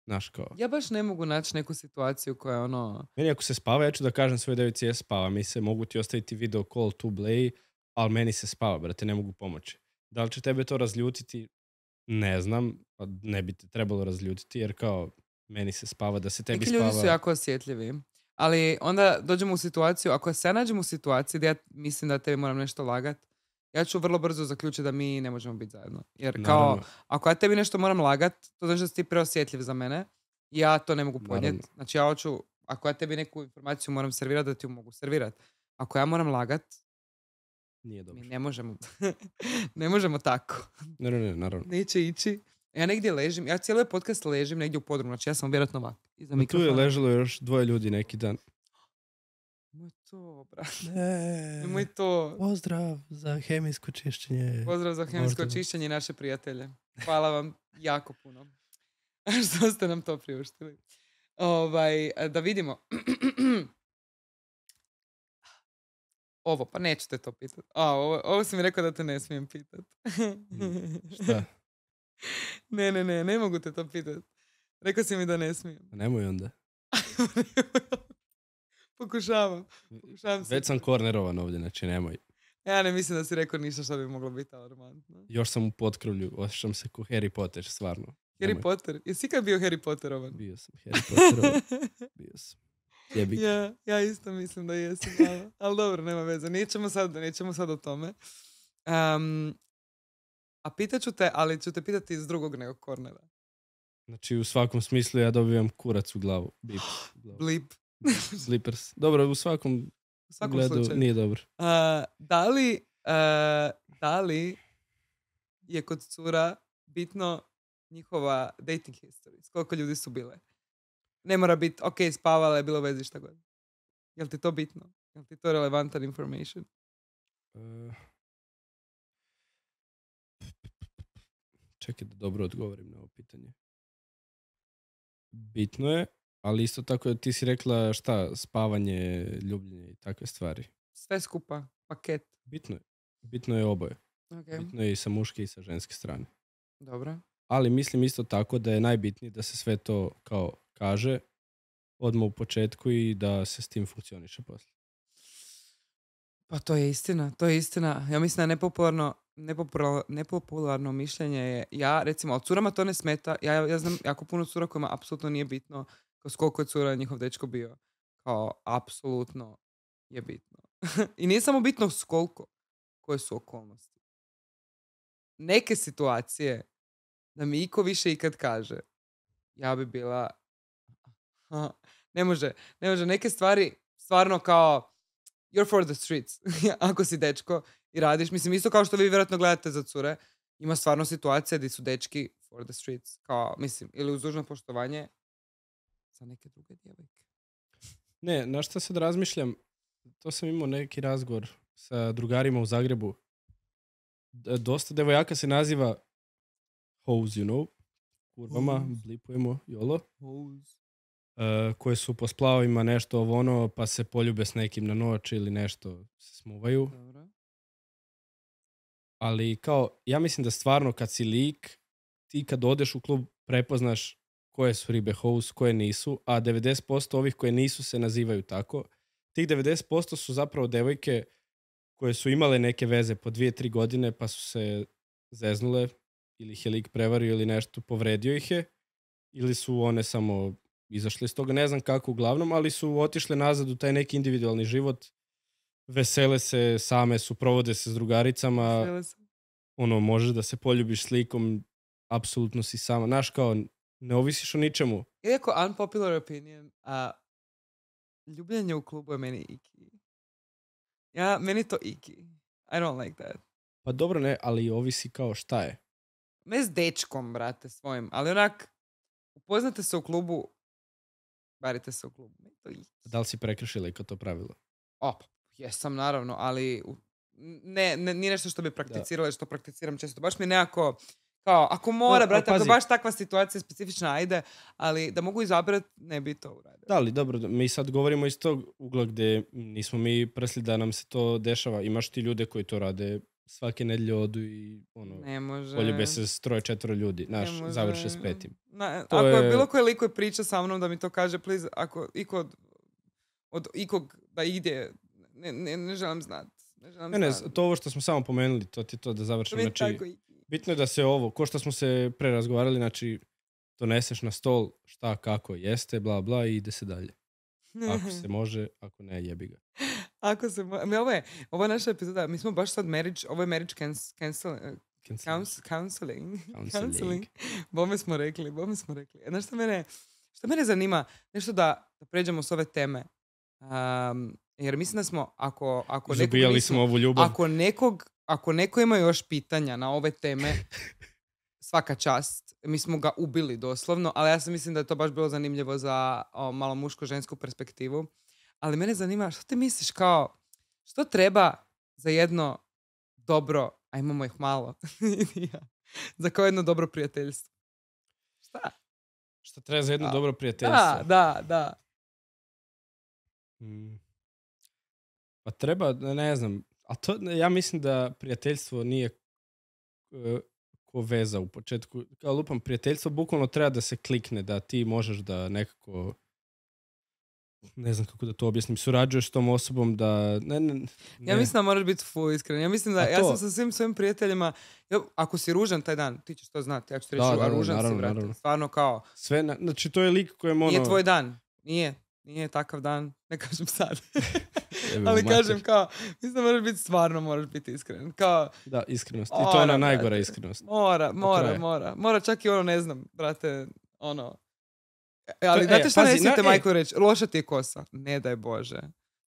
Znaš kao... Ja baš ne mogu naći neku situaciju koja je ono... Meni ako se spava, ja ću da kažem svoje devici, ja spava. Mi se mogu ti ostaviti video call to bleji, ali meni se spava, brate, ne mogu pomoći. Da li će tebe to razljutiti? Ne znam, pa ne bi te trebalo razljutiti, jer kao meni se spava da se tebi spava. Neki ljudi su jako osjetljivi. Ali onda dođemo u situaciju, ako se ja nađem u situaciji da ja mislim da tebi moram nešto lagat, ja ću vrlo brzo zaključiti da mi ne možemo biti zajedno. Jer kao, Naravno. ako ja tebi nešto moram lagat, to znači da si ti preosjetljiv za mene. Ja to ne mogu podnijeti. Znači ja hoću, ako ja tebi neku informaciju moram servirati, da ti ju mogu servirati. Ako ja moram lagat, Nije dobro. mi ne možemo, ne možemo tako. Ne, ne, ne, naravno. Neće ići. Ja negdje ležim, ja cijeli ovaj podcast ležim negdje u podrumu, znači ja sam vjerojatno ovak. Iza tu je ležilo još dvoje ljudi neki dan. Moj to, brate. Ne. to. Pozdrav za hemijsko čišćenje. Pozdrav za hemijsko čišćenje naše prijatelje. Hvala vam jako puno. Što ste nam to priuštili. Ovaj, da vidimo. Ovo, pa nećete to pitati. A, ovo, ovo mi rekao da te ne smijem pitati. Šta? ne, ne, ne, ne mogu te to pitati. Rekao si mi da ne smijem. Pa pa nemoj onda. pokušavam. pokušavam Već sam kornerovan ovdje, znači nemoj. Ja ne mislim da si rekao ništa što bi moglo biti alarmantno. Još sam u potkrovlju osjećam se ko Harry Potter, stvarno. Harry Potter? Jesi kad bio Harry Potterovan? Bio sam Harry bio sam. Ja, ja isto mislim da jesam, ali, ali dobro, nema veze. Nećemo sad, nećemo sad o tome. Um, a pitat ću te, ali ću te pitati iz drugog nego kornera. Znači u svakom smislu ja dobivam kurac u glavu. Bip. Blip. Slippers. Dobro, u svakom, u svakom slučaju. nije dobro. Uh, da, li, uh, je kod cura bitno njihova dating history? koliko ljudi su bile? Ne mora biti, ok, spavala je, bilo vezi šta god. Jel ti to bitno? Jel ti to relevantan information? Uh... Čekaj da dobro odgovorim na ovo pitanje. Bitno je, ali isto tako ti si rekla šta, spavanje, ljubljenje i takve stvari. Sve skupa, paket. Bitno je. Bitno je oboje. Bitno je i sa muške i sa ženske strane. Dobro. Ali mislim isto tako da je najbitnije da se sve to kao kaže odmah u početku i da se s tim funkcioniše poslije. Pa to je istina, to je istina. Ja mislim da je nepopularno nepopularno mišljenje je, ja recimo, od curama to ne smeta, ja, ja znam jako puno cura kojima apsolutno nije bitno kroz koliko je cura njihov dečko bio. Kao, apsolutno je bitno. I nije samo bitno s koliko, koje su okolnosti. Neke situacije da mi iko više ikad kaže, ja bi bila... ne može, ne može. Neke stvari stvarno kao you're for the streets. Ako si dečko, i radiš. Mislim, isto kao što vi vjerojatno gledate za cure, ima stvarno situacija gdje su dečki for the streets, kao, mislim, ili uz dužno poštovanje za neke druge djevojke. Ne, na što sad razmišljam, to sam imao neki razgovor sa drugarima u Zagrebu. Dosta devojaka se naziva hoes, you know, kurvama, blipujemo, jolo. Hoes. Uh, koje su po splavima nešto ovo ono, pa se poljube s nekim na noć ili nešto se smuvaju ali kao, ja mislim da stvarno kad si lik, ti kad odeš u klub prepoznaš koje su ribe house, koje nisu, a 90% ovih koje nisu se nazivaju tako. Tih 90% su zapravo devojke koje su imale neke veze po dvije, tri godine pa su se zeznule ili ih je lik prevario ili nešto, povredio ih je ili su one samo izašle iz toga, ne znam kako uglavnom, ali su otišle nazad u taj neki individualni život vesele se same su, provode se s drugaricama, ono, možeš da se poljubiš slikom, apsolutno si sama. Znaš, kao, ne ovisiš o ničemu. Iako unpopular opinion, a ljubljenje u klubu je meni iki. Ja, meni to iki. I don't like that. Pa dobro ne, ali ovisi kao šta je. Ne s dečkom, brate, svojim, ali onak, upoznate se u klubu, barite se u klubu. Da li si prekršila i to pravilo? O, Jesam, naravno, ali ne, ne, nije nešto što bi prakticirala, što prakticiram često. Baš mi nekako, kao, ako mora, no, brate, ako baš takva situacija specifična, ajde, ali da mogu izabrati, ne bi to uradio. Da, ali dobro, mi sad govorimo iz tog ugla gdje nismo mi presli da nam se to dešava. Imaš ti ljude koji to rade svake nedelje odu i ono, ne može. poljube se s troje, četvro ljudi, znaš, završe s petim. E, ako je... bilo koje liko je priča sa mnom da mi to kaže, please, ako od ikog da ide ne, ne, ne želim znat. Ne, želim ne, ne, to ovo što smo samo pomenuli, to ti to da završim. Znači, bitno je da se ovo, ko što smo se prerazgovarali, znači doneseš na stol šta, kako jeste, bla, bla i ide se dalje. Ako se može, ako ne, jebi ga. Ako se može. ovo je, ovo je naša epizoda, mi smo baš sad marriage, ovo je marriage cancel, eh, Counseling. Counseling. Bome smo rekli, bome smo rekli. Znaš što mene, što mene zanima, nešto da, da pređemo s ove teme. Um, jer mislim da smo, ako, ako, smo ovu ako, nekog, ako neko ima još pitanja na ove teme, svaka čast. Mi smo ga ubili doslovno, ali ja sam mislim da je to baš bilo zanimljivo za malo muško-žensku perspektivu. Ali mene zanima, što ti misliš kao, što treba za jedno dobro, a imamo ih malo, za kao jedno dobro prijateljstvo? Šta? Što treba za jedno dobro prijateljstvo? Da, da, da. Mm. Pa treba, ne znam, a to, ja mislim da prijateljstvo nije e, ko veza u početku. Kao lupam, prijateljstvo bukvalno treba da se klikne, da ti možeš da nekako ne znam kako da to objasnim, surađuješ s tom osobom da... Ne, Ja mislim da moraš biti full iskren. Ja mislim da, ja sam sa svim svojim prijateljima, ako si ružan taj dan, ti ćeš to znati. Ja ću reći, ružan si, Naravno. Stvarno kao... Sve, znači to je lik kojem ono... Nije tvoj dan. Nije. Nije takav dan. Ne kažem sad. Ali kažem kao, mislim da moraš biti stvarno, moraš biti iskren. Kao, da, iskrenost. I to je ona najgora iskrenost. Mora, mora, mora. Mora čak i ono, ne znam, brate, ono, e, ali to, e, znate šta ne smijete e. majku reći? Loša ti je kosa. Ne daj Bože.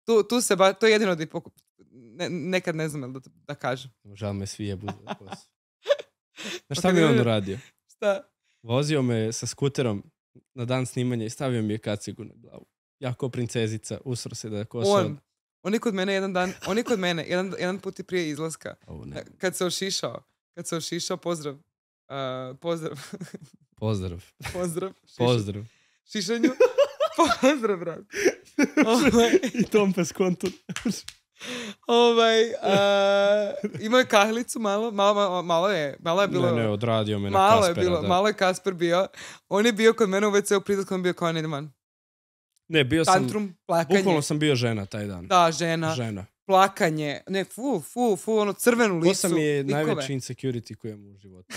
Tu, tu se ba, to je jedino da ne, nekad ne znam da, da kažem. Žal me svi jebu za šta mi on radio? Šta? Vozio me sa skuterom na dan snimanja i stavio mi je kacigu na glavu. Jako princezica, usro se da je kosa on. On je kod mene jedan dan, on je kod mene jedan, jedan put i prije izlaska. Oh, Kad se ošišao, kad se ošišao, pozdrav. Uh, pozdrav. Pozdrav. pozdrav. Šiš... Pozdrav. Šišanju. pozdrav, brat. Ovaj... I tom bez ovaj, uh, imao je kahlicu malo, malo, malo, malo je, malo je bilo... Ne, ne, odradio me malo na Kaspera, je bilo, da. Malo je Kasper bio. On je bio kod mene u WC-u bio kao, Nidman. Ne, bio Tantrum, sam, plakanje. Bukvalno sam bio žena taj dan. Da, žena. Žena. Plakanje. Ne, fu, fu, fu, ono crvenu lisu. To sam je nikove. najveći insecurity koji imam u životu.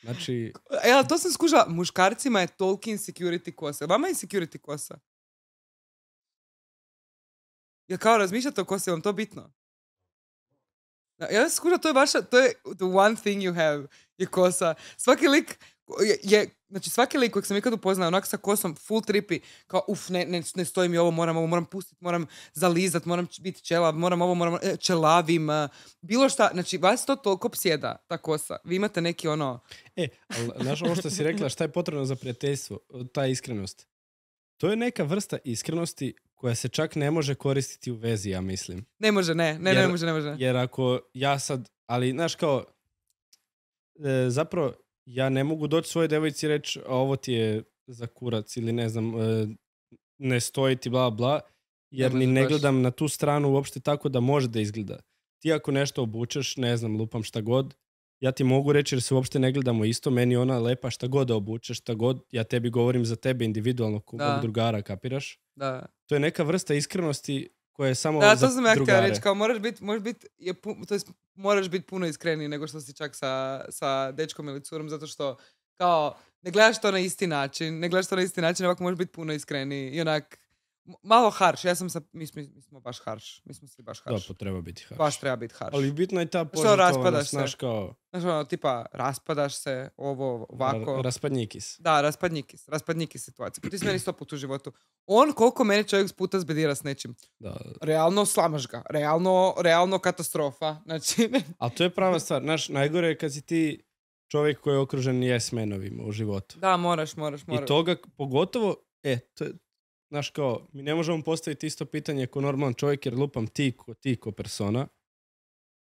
Znači... E, to sam skužala, muškarcima je toliki insecurity kosa. Vama je insecurity kosa? Ja kao razmišljate o kosi, vam to bitno? Ja sam skužala, to je vaša, to je the one thing you have, je kosa. Svaki lik, je, znači svaki lik kojeg sam ikad upoznao, onak sa kosom, full tripi, kao uf, ne, ne, ne stoji mi ovo, moram ovo, moram pustiti, moram zalizat, moram biti čelav, moram ovo, moram čelavim, e, bilo šta, znači vas to toliko psjeda, ta kosa. Vi imate neki ono... E, ali znaš ono što si rekla, šta je potrebno za prijateljstvo, ta iskrenost. To je neka vrsta iskrenosti koja se čak ne može koristiti u vezi, ja mislim. Ne može, ne, ne, ne može, ne može. Jer ako ja sad, ali znaš kao, e, zapravo ja ne mogu doći svoje devojci i reći ovo ti je za kurac ili ne znam, e, ne stoji ti bla bla, jer ni ne gledam na tu stranu uopšte tako da može da izgleda. Ti ako nešto obučeš, ne znam, lupam šta god, ja ti mogu reći jer se uopšte ne gledamo isto, meni ona lepa šta god da obučeš, šta god, ja tebi govorim za tebe individualno, kog drugara, kapiraš? Da. To je neka vrsta iskrenosti koje je samo da, to sam ja htjela reći, kao moraš biti, možeš biti, je, to jest, moraš biti puno iskreniji nego što si čak sa, sa dečkom ili curom, zato što kao ne gledaš to na isti način, ne gledaš to na isti način, ovako možeš biti puno iskreniji i onak malo harš, ja sam sa, mi smo, mi baš harš, mi smo svi baš harš. Da, treba biti harš. Baš treba biti harš. Ali bitno je ta raspadaš znaš kao... Znaš ono, tipa, raspadaš se, ovo, ovako... Ra, raspadnjikis. Da, raspadnjikis, raspadnjikis situacija. Pa ti si meni sto puta u životu. On koliko meni čovjek s puta zbedira s nečim. Da. Realno slamaš ga, realno, realno katastrofa, znači... A to je prava stvar, znaš, najgore je kad si ti čovjek koji je okružen jesmenovima u životu. Da, moraš, moraš, moraš. I toga, pogotovo, e, to, znaš kao, mi ne možemo postaviti isto pitanje ko normalan čovjek jer lupam ti ko ti ko persona,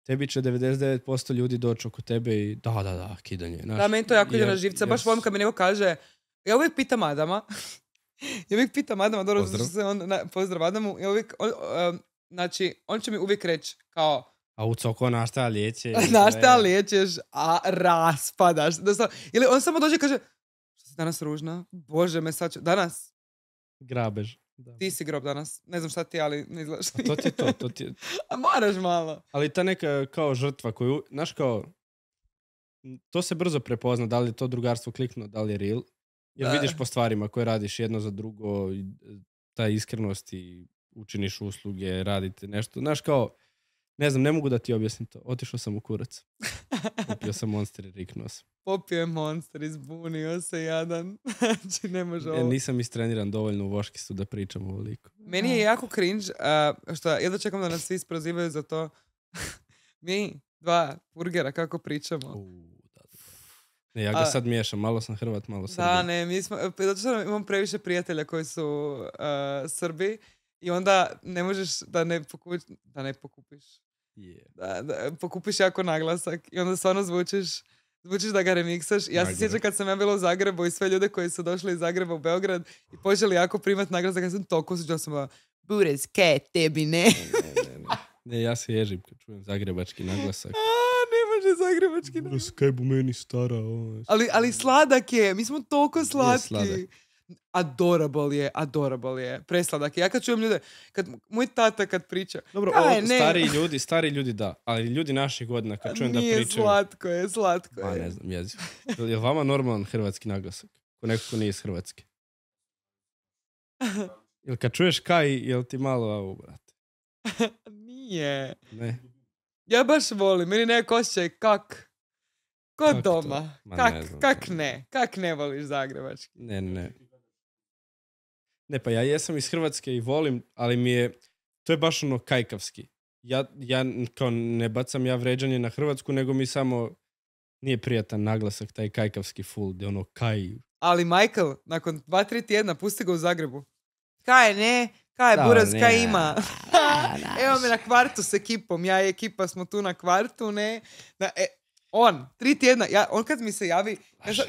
tebi će 99% ljudi doći oko tebe i da, da, da, kidanje. da, meni to jako ide na živca. Baš volim kad mi neko kaže, ja uvijek pitam Adama, ja uvijek pitam Adama, dobro, pozdrav, se on, pozdrav Adamu, ja uvijek, um, znači, on će mi uvijek reći kao, a u coko našta liječe. našta liječeš, a raspadaš. ili on samo dođe i kaže, što si danas ružna? Bože me sad ću, danas, Grabež. Da. Ti si grob danas. Ne znam šta ti, ali ne izgledaš. A to ti je to. to ti je... A moraš malo. Ali ta neka eh, kao žrtva koju, znaš kao, to se brzo prepozna da li je to drugarstvo klikno, da li je real. Jer vidiš po stvarima koje radiš jedno za drugo, eh, ta iskrenost i učiniš usluge, radite nešto. Znaš kao, ne znam, ne mogu da ti objasnim to. Otišao sam u kurac. Popio sam monster i riknuo sam. Popio je monster, izbunio se jadan. znači, ne može ovo. Ja nisam istreniran dovoljno u voškistu da pričam ovoliko. Meni je jako cringe, što što jedva čekam da nas svi sprozivaju za to. Mi, dva burgera, kako pričamo. Ne, ja ga sad miješam, malo sam Hrvat, malo Srbi. Da, ne, mi smo, e, zato što imam previše prijatelja koji su e, Srbi i onda ne možeš da ne, da ne pokupiš, Yeah. Da, da, jako naglasak i onda stvarno zvučiš zvučiš da ga remiksaš. Ja se sjećam kad sam ja bila u Zagrebu i sve ljude koji su došli iz Zagreba u Beograd i počeli jako primat naglasak. Ja sam toliko osjećala sam Burez, ke, tebi ne. ne, ja se ježim kad čujem zagrebački naglasak. A, ne može zagrebački naglasak. Burez, bu meni stara. ali, ali sladak je, mi smo toliko slatki adorable je, adorable je, presladak je. Ja kad čujem ljude, kad moj tata kad priča... Dobro, ovo, ne. ljudi, stari ljudi da, ali ljudi naših godina kad čujem da pričaju... slatko je, slatko je. Ma ne znam, Je vama normalan hrvatski naglasak? Ko nekako nije iz Hrvatske. Jel kad čuješ kaj, jel ti malo ovo, brate? nije. Ne. Ja baš volim, meni neko osjećaj kak. Kod doma. Kak, kak ne. Kak ne voliš zagrebački? Ne, ne. Ne, pa ja jesam iz Hrvatske i volim, ali mi je, to je baš ono kajkavski. Ja, ja ne bacam ja vređanje na Hrvatsku, nego mi samo nije prijatan naglasak taj kajkavski full, gdje ono kaj. Ali Michael, nakon dva, tri tjedna, pusti ga u Zagrebu. Kaj ne, kaj je buraz, kaj ima. Evo me na kvartu s ekipom, ja i ekipa smo tu na kvartu, ne. Na, e, on, tri tjedna, ja, on kad mi se javi,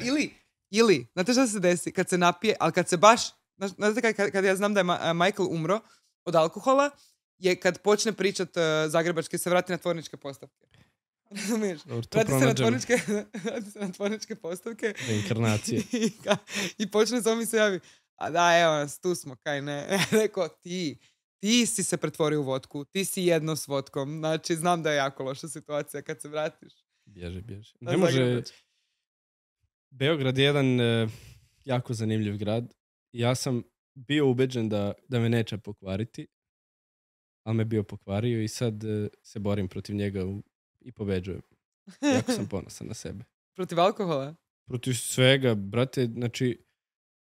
ili, ili, znate šta se desi, kad se napije, ali kad se baš znate kad, ja znam da je e, Michael umro od alkohola, je kad počne pričat uh, zagrebački se vrati na tvorničke postavke. vrati se na tvorničke postavke. Reinkarnacije. I, počne zove se javi. A da, evo nas, tu smo, kaj ne. Rekao, ti, ti si se pretvorio u vodku, ti si jedno s vodkom. Znači, znam da je jako loša situacija kad se vratiš. Bježe, bježe. Ne može... Beograd je jedan e, jako zanimljiv grad ja sam bio ubeđen da, da me neće pokvariti, ali me bio pokvario i sad e, se borim protiv njega i pobeđujem. Jako sam ponosan na sebe. Protiv alkohola? Protiv svega, brate, znači,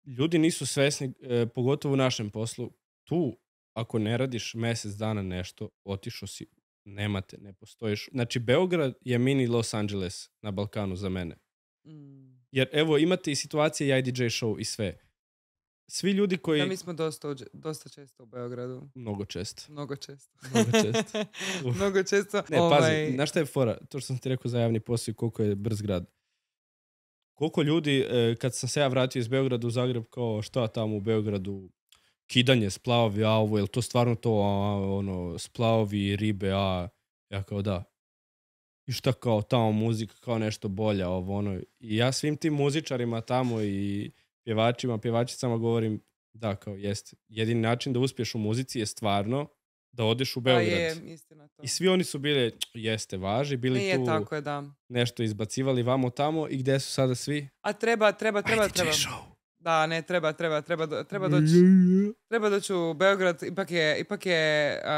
ljudi nisu svesni, e, pogotovo u našem poslu, tu ako ne radiš mjesec dana nešto, otišao si, nemate, ne postojiš. Znači, Beograd je mini Los Angeles na Balkanu za mene. Mm. Jer evo, imate i situacije i IDJ show i sve svi ljudi koji... Da, mi smo dosta, dosta često u Beogradu. Mnogo često. Mnogo često. Mnogo često. Mnogo često. Ne, pazi, ovaj- šta je fora? To što sam ti rekao za javni posao i koliko je brz grad. Koliko ljudi, e, kad sam se ja vratio iz Beograda u Zagreb, kao šta tamo u Beogradu, kidanje, splavovi, a ovo, je to stvarno to, a, ono, splavovi, ribe, a... Ja kao da. I šta kao, tamo muzika, kao nešto bolja, ovo, ono. I ja svim tim muzičarima tamo i pjevačima, pjevačicama govorim da, kao jest. Jedini način da uspješ u muzici je stvarno da odeš u Beograd. Je, istina to. I svi oni su bili, jeste, važi, bili je tu tako je, da. nešto izbacivali vamo tamo i gdje su sada svi? A treba, treba, treba, treba. Da, ne, treba, treba, treba, treba doći, treba doći u Beograd, ipak je, ipak je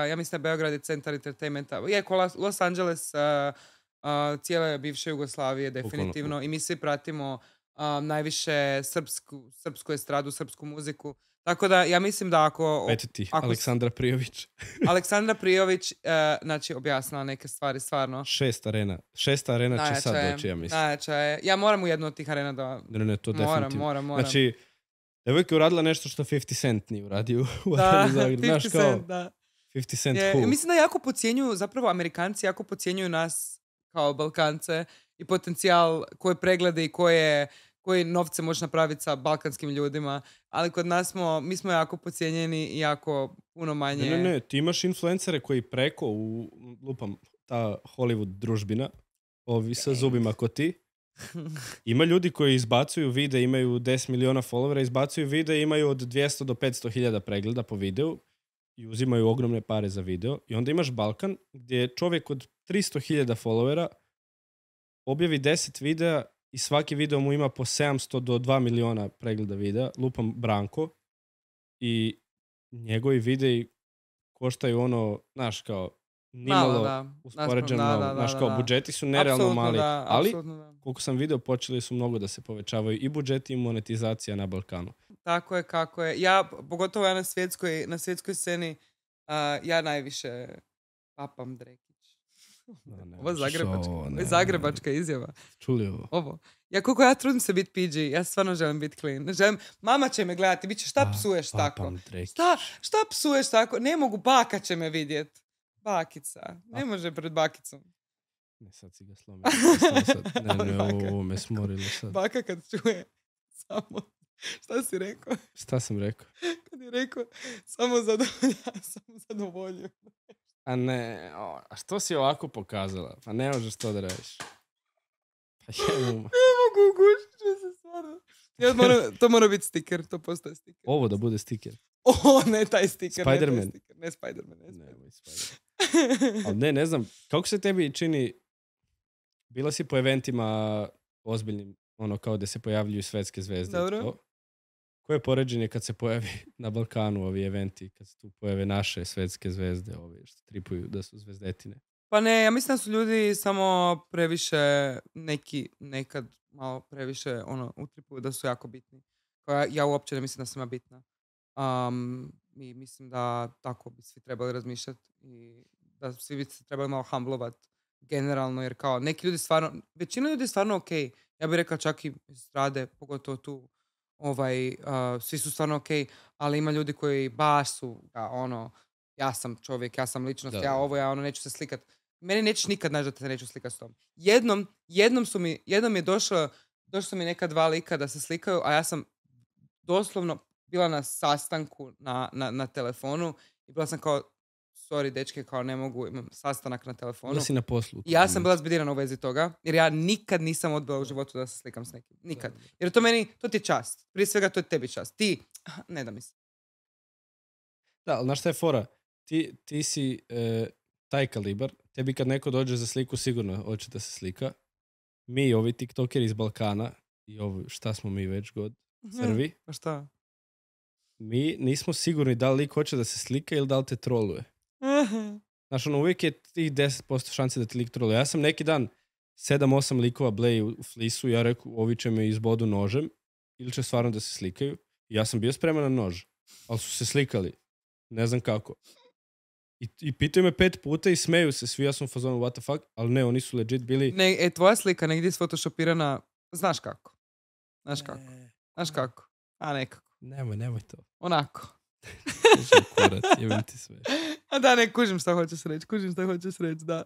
ja mislim da Beograd je centar entertainmenta. Iako Los Angeles, cijela je cijele bivše Jugoslavije definitivno i mi svi pratimo um, najviše srpsku, srpsku estradu, srpsku muziku. Tako da ja mislim da ako... Eto ti, ako, Aleksandra Prijović. Aleksandra Prijović, uh, znači objasnila neke stvari stvarno. Šest arena. Šest arena će sad je, doći, ja mislim. Najjača je. Ja moram u jednu od tih arena da... Ne, ne, to definitivno. Moram, moram, Znači, Devojka je uradila nešto što 50 Cent nije uradio u da, Zagreb. 50 Cent, kao, Cent, da. 50 Cent je, Mislim da jako pocijenjuju, zapravo Amerikanci jako pocijenjuju nas kao Balkance i potencijal koje preglede i koje koji novce možeš napraviti sa balkanskim ljudima, ali kod nas smo, mi smo jako pocijenjeni i jako puno manje... Ne, ne, ne, ti imaš influencere koji preko u, lupam, ta Hollywood družbina, ovi sa zubima ko ti, ima ljudi koji izbacuju vide, imaju 10 miliona followera, izbacuju vide, imaju od 200 do 500 hiljada pregleda po videu i uzimaju ogromne pare za video. I onda imaš Balkan gdje čovjek od 300 hiljada followera objavi 10 videa i svaki video mu ima po 700 do 2 miliona pregleda videa, lupam Branko i njegovi videi koštaju ono, znaš kao, nimalo uspoređeno, kao, budžeti su nerealno mali, ali koliko sam video počeli su mnogo da se povećavaju i budžeti i monetizacija na Balkanu. Tako je, kako je. Ja, pogotovo ja na svjetskoj, na svjetskoj sceni, ja najviše papam Drake Ovo je zagrebačka, izjava. Čuli ovo? Ovo. Ja koliko ja trudim se biti PG, ja stvarno želim biti clean. Želim, mama će me gledati, bit će šta pa, psuješ pa, tako? Šta, šta psuješ tako? Ne mogu, baka će me vidjet. Bakica. Ne može pred bakicom. Ne, sad si ga slomio. Ne, ne, ovo, me smorilo Baka kad čuje, samo Šta si rekao? Šta sam rekao? Kad je rekao, samo zadovolja, samo zadovoljio. A ne, a što si ovako pokazala? Pa ne možeš to da radiš. Pa ne mogu ugušiti se stvarno. Ja moram, to mora biti stiker, to postaje stiker. Ovo da bude stiker. O, ne taj stiker. Spider-Man. Ne, stiker. ne Spider-Man. Ne, Ne, ovaj ne, ne znam, kako se tebi čini, bila si po eventima ozbiljnim, ono kao da se pojavljuju svetske zvezde. Dobro. Koje poređenje kad se pojavi na Balkanu ovi eventi, kad se tu pojave naše svetske zvezde, ovi što tripuju da su zvezdetine? Pa ne, ja mislim da su ljudi samo previše, neki, nekad malo previše ono, utripuju da su jako bitni. Ja, ja uopće ne mislim da sam ja bitna. Um, I mislim da tako bi svi trebali razmišljati i da svi bi se trebali malo hamblovat generalno, jer kao neki ljudi stvarno, većina ljudi je stvarno ok. Ja bih rekao čak i strade, pogotovo tu ovaj, svi su stvarno ok, ali ima ljudi koji baš su, ja, ono, ja sam čovjek, ja sam ličnost, ja ovo, ja ono, neću se slikat. Mene nećeš nikad naći da te neću slikat s tom. Jednom, jednom su mi, jednom je došlo, došlo mi neka dva lika da se slikaju, a ja sam doslovno bila na sastanku na, na, na telefonu i bila sam kao, sorry dečke, kao ne mogu, imam sastanak na telefonu. Da si na poslu. ja sam bila zbedirana u vezi toga, jer ja nikad nisam odbila u životu da se slikam s nekim. Nikad. Jer to meni, to ti je čast. Prije svega to je tebi čast. Ti, ne da mi Da, ali znaš šta je fora? Ti, ti si e, taj kalibar, tebi kad neko dođe za sliku sigurno hoće da se slika. Mi, ovi tiktokeri iz Balkana, i ovo, šta smo mi već god, Srbi. Mhm. Pa šta? Mi nismo sigurni da li lik hoće da se slika ili da li te troluje. Znaš, ono, uvijek je tih 10% šanse da ti lik Ja sam neki dan 7-8 likova bleji u flisu, ja reku, ovi će me izbodu nožem ili će stvarno da se slikaju. I ja sam bio spreman na nož, ali su se slikali. Ne znam kako. I, i pitaju me pet puta i smeju se svi, ja sam u fazonu what the fuck, ali ne, oni su legit bili... Ne, e, tvoja slika negdje je sfotoshopirana, znaš kako. Znaš kako. Znaš kako. A nekako. Nemoj, nemoj to. Onako. kurac, ti sve. A da, ne, kužim šta hoćeš reći, kužim šta hoćeš reći, da.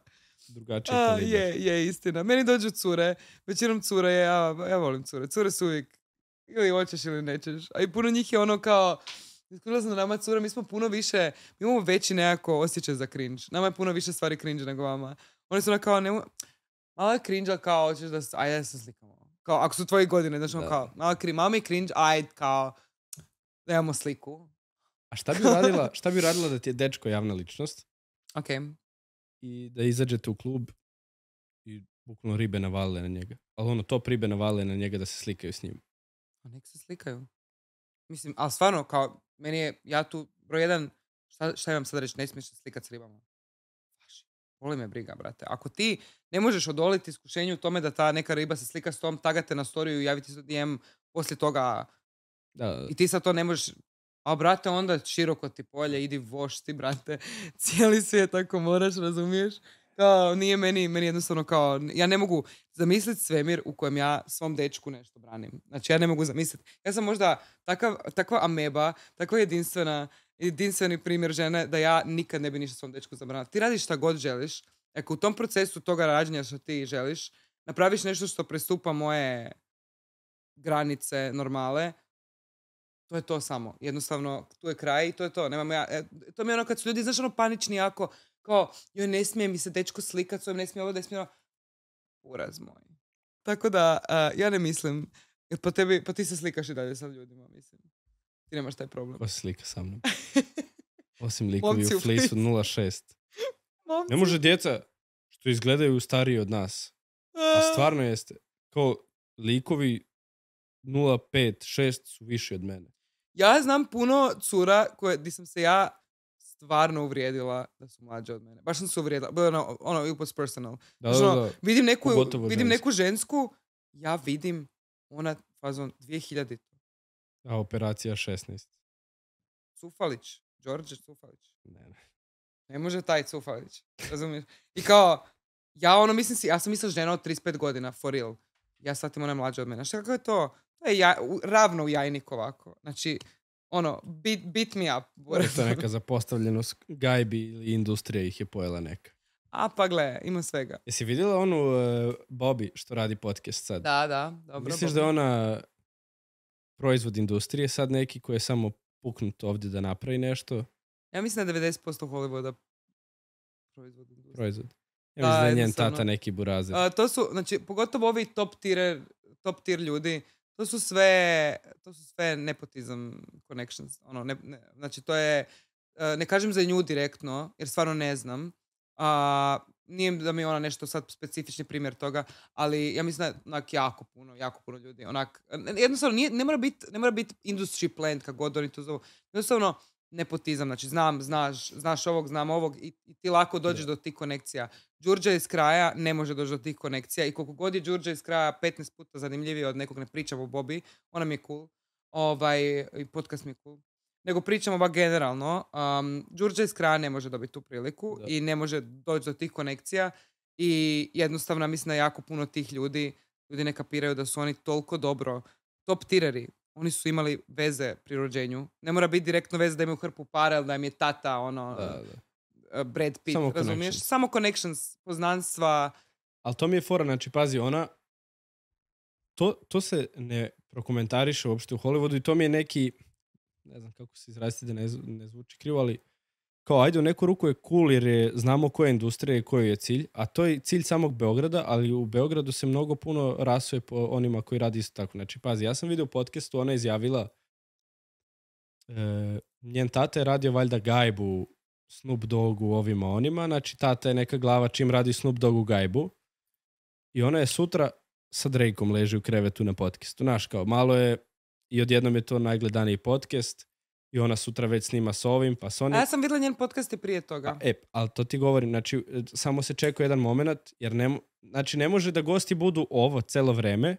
Drugačije je, je, je, istina. Meni dođu cure, većinom cure, je, ja volim cure. Cure su uvijek, ili hoćeš ili nećeš. A i puno njih je ono kao, Iskrila sam da nama cura, mi smo puno više, mi imamo veći nekako osjećaj za cringe. Nama je puno više stvari cringe nego vama. Oni su ono kao, ne, mala cringe, kao, hoćeš da, ajde da se slikamo. Ono. Kao, ako su tvoje godine, znači ono kao, mala kri mami je cringe, ajde, kao, da imamo sliku. A šta bi radila, šta bi radila da ti je dečko javna ličnost? Ok. I da izađete u klub i bukvalno ribe navale na njega. Ali ono, to ribe navale na njega da se slikaju s njim. A nek se slikaju. Mislim, ali stvarno, kao, meni je, ja tu, broj jedan, šta, šta imam sad reći, ne smiješ se slikat s ribama. Voli me briga, brate. Ako ti ne možeš odoliti iskušenju tome da ta neka riba se slika s tom, tagate na storiju i javiti se DM, poslije toga da. I ti sad to ne možeš a brate, onda široko ti polje, idi voš ti, brate, cijeli svijet tako moraš, razumiješ? Kao, nije meni, meni jednostavno kao, ja ne mogu zamisliti svemir u kojem ja svom dečku nešto branim. Znači, ja ne mogu zamisliti. Ja sam možda takav, takva ameba, takva jedinstvena, jedinstveni primjer žene da ja nikad ne bi ništa svom dečku zabranila. Ti radiš šta god želiš. Ako u tom procesu toga rađenja što ti želiš, napraviš nešto što prestupa moje granice normale, to je to samo. Jednostavno, tu je kraj i to je to. Nemam ja, e, to mi je ono kad su ljudi, znaš, ono panični jako, kao, joj, ne smije mi se dečko slikat, ovim ne smije ovo, ne smije ono. Uraz moj. Tako da, e, ja ne mislim. Jer po tebi, pa ti se slikaš i dalje sa ljudima, mislim. Ti nemaš taj problem. Pa slika sa mnom? Osim likovi u flisu 06. Ne može djeca što izgledaju stariji od nas. A stvarno jeste. Kao likovi 0,5, 6 su više od mene. Ja znam puno cura koje, di sam se ja stvarno uvrijedila da su mlađe od mene. Baš sam se uvrijedila. Bilo ono, ono, it was personal. Da, da, ono, da. Vidim, neku, vidim neku žensku, ja vidim ona fazon 2000. A operacija 16. Cufalić. Đorđe Cufalić. Ne, ne. Ne može taj Cufalić. Razumiješ? I kao, ja ono mislim si, ja sam mislila žena od 35 godina, for real. Ja sad ona mlađa od mene. Šta kako je to? To je ja, ravno u jajnik ovako. Znači, ono, bit beat me up. to neka zapostavljenost gajbi ili industrija ih je pojela neka. A pa gle, ima svega. Jesi vidjela onu uh, što radi podcast sad? Da, da, dobro. Misliš Bobby. da ona proizvod industrije sad neki koji je samo puknut ovdje da napravi nešto? Ja mislim da 90% Hollywooda proizvod industrije. Proizvod. Ja mislim da, da je njen tata neki burazer. A, to su, znači, pogotovo ovi top tier, top tier ljudi to su sve, to su sve nepotizam connections. Ono, ne, ne, znači, to je, eh, ne kažem za nju direktno, jer stvarno ne znam. A, nije da mi ona nešto sad specifični primjer toga, ali ja mislim da onak jako puno, jako puno ljudi. Onak, jednostavno, nije, ne mora biti bit industry plant, kako god oni to zovu. Jednostavno, nepotizam. Znači, znam, znaš, znaš ovog, znam ovog i, ti lako dođeš do tih konekcija. Đurđe iz kraja ne može doći do tih konekcija i koliko god je Đurđe iz kraja 15 puta zanimljiviji od nekog ne pričam o Bobi, ona mi je cool. Ovaj, podcast mi je cool. Nego pričamo generalno. Um, Đurđe iz kraja ne može dobiti tu priliku i ne može doći do tih konekcija i jednostavno mislim da jako puno tih ljudi ljudi ne kapiraju da su oni toliko dobro top tireri oni su imali veze pri rođenju. Ne mora biti direktno veze da imaju hrpu para ili da im je tata, ono, da, eh, da. Eh, Brad Pitt, Samo razumiješ? Connections. Samo connections, poznanstva. Ali to mi je fora, znači, pazi, ona, to, to se ne prokomentariše uopšte u Hollywoodu i to mi je neki, ne znam kako se izraziti da ne zvuči krivo, ali kao ajde u neku ruku je cool jer je, znamo koja je industrija i koji je cilj, a to je cilj samog Beograda, ali u Beogradu se mnogo puno rasuje po onima koji radi isto tako. Znači, pazi, ja sam vidio u podcastu, ona je izjavila e, njen tata je radio valjda gajbu Snoop Dogu ovima onima, znači tata je neka glava čim radi Snoop Dogu gajbu i ona je sutra sa Drakeom leži u krevetu na podcastu. Znaš, kao malo je i odjednom je to najgledaniji podcast i ona sutra već snima s ovim, pa s onim. A ja sam vidjela njen podcast i prije toga. e, ali to ti govorim, znači, e, samo se čekuje jedan moment, jer ne, znači, ne može da gosti budu ovo celo vreme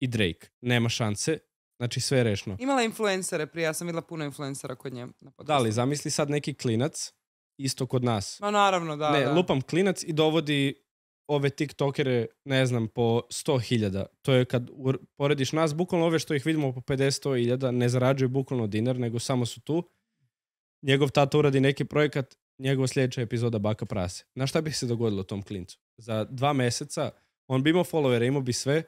i Drake. Nema šanse, znači sve je rešno. Imala influencere prije, ja sam vidjela puno influencera kod nje. Na da li, zamisli sad neki klinac, isto kod nas. Ma naravno, da. Ne, da. lupam klinac i dovodi ove tiktokere, ne znam, po 100.000. To je kad porediš nas, bukvalno ove što ih vidimo po 50.000, ne zarađuju bukvalno dinar, nego samo su tu. Njegov tata uradi neki projekat, njegova sljedeća epizoda Baka prase. Na šta bi se dogodilo tom klincu? Za dva meseca on bi imao followere, imao bi sve.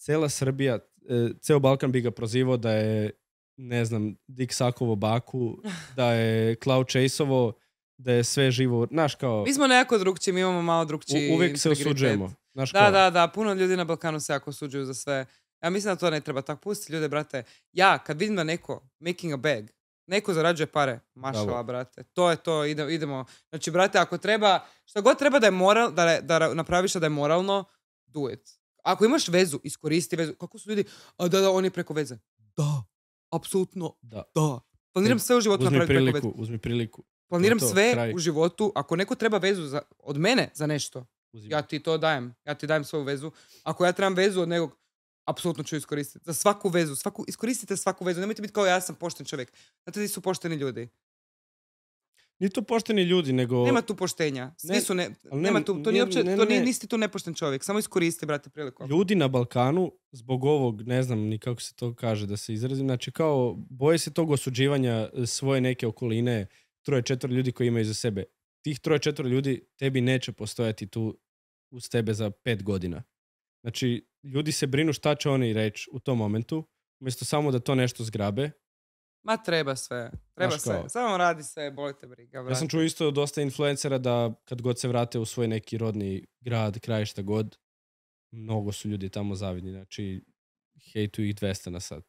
Cela Srbija, e, ceo Balkan bi ga prozivao da je, ne znam, Dik Sakovo Baku, da je Cloud Chaseovo, da je sve živo, znaš kao... Mi smo nekako drugčiji, mi imamo malo drugčiji u, Uvijek se osuđujemo. Naš da, kao... da, da, puno ljudi na Balkanu se jako osuđuju za sve. Ja mislim da to ne treba tako pustiti ljude, brate. Ja, kad vidim da neko, making a bag, neko zarađuje pare, mašala, brate. To je to, idemo. Znači, brate, ako treba, što god treba da je moral, da, da napraviš da je moralno, do it. Ako imaš vezu, iskoristi vezu. Kako su ljudi, a da, da, oni preko veze. Da, apsolutno, da. Planiram sve u životu napraviti preko veze. Uzmi priliku, Planiram sve u životu. Ako neko treba vezu za, od mene za nešto, ja ti to dajem. Ja ti dajem svoju vezu. Ako ja trebam vezu od nekog, apsolutno ću iskoristiti. Za svaku vezu. Svaku, iskoristite svaku vezu. Nemojte biti kao ja sam pošten čovjek. Znate, ti su pošteni ljudi. Ni to pošteni ljudi, nego... Nema tu poštenja. Svi su ne, nema, tu, to, nije, uopće, nisi tu nepošten čovjek. Samo iskoristi, brate, priliku. Ljudi na Balkanu, zbog ovog, ne znam ni kako se to kaže da se izrazim, znači kao, boje se tog osuđivanja e, svoje neke okoline, troje četvr ljudi koji imaju za sebe. Tih troje četvr ljudi tebi neće postojati tu uz tebe za pet godina. Znači, ljudi se brinu šta će oni reći u tom momentu, umjesto samo da to nešto zgrabe. Ma treba sve, treba sve. Samo radi se, bolite briga. Ja sam čuo isto dosta influencera da kad god se vrate u svoj neki rodni grad, kraj šta god, mnogo su ljudi tamo zavidni. Znači, hejtu ih 200 na sat.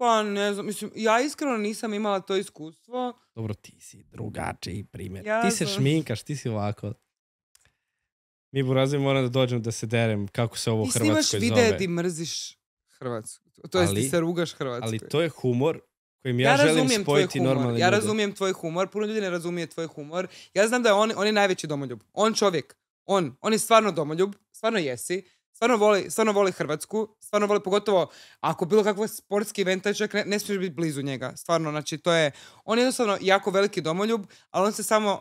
Pa ne znam, mislim, ja iskreno nisam imala to iskustvo. Dobro, ti si drugačiji primjer. Ja ti se znam. šminkaš, ti si ovako. Mi burazim moram da dođem da se derem kako se ovo ti Hrvatskoj zove. Ti snimaš videe di mrziš Hrvatsku. To jest ti se rugaš Hrvatskoj. Ali to je humor kojim ja, ja želim spojiti normalne Ja razumijem tvoj humor, puno ljudi ne razumije tvoj humor. Ja znam da je on, on je najveći domoljub. On čovjek, on, on je stvarno domoljub, stvarno jesi stvarno voli, stvarno voli Hrvatsku, stvarno voli pogotovo ako bilo kakvo sportski eventa ne, ne smiješ biti blizu njega. Stvarno, znači to je, on je jednostavno jako veliki domoljub, ali on se samo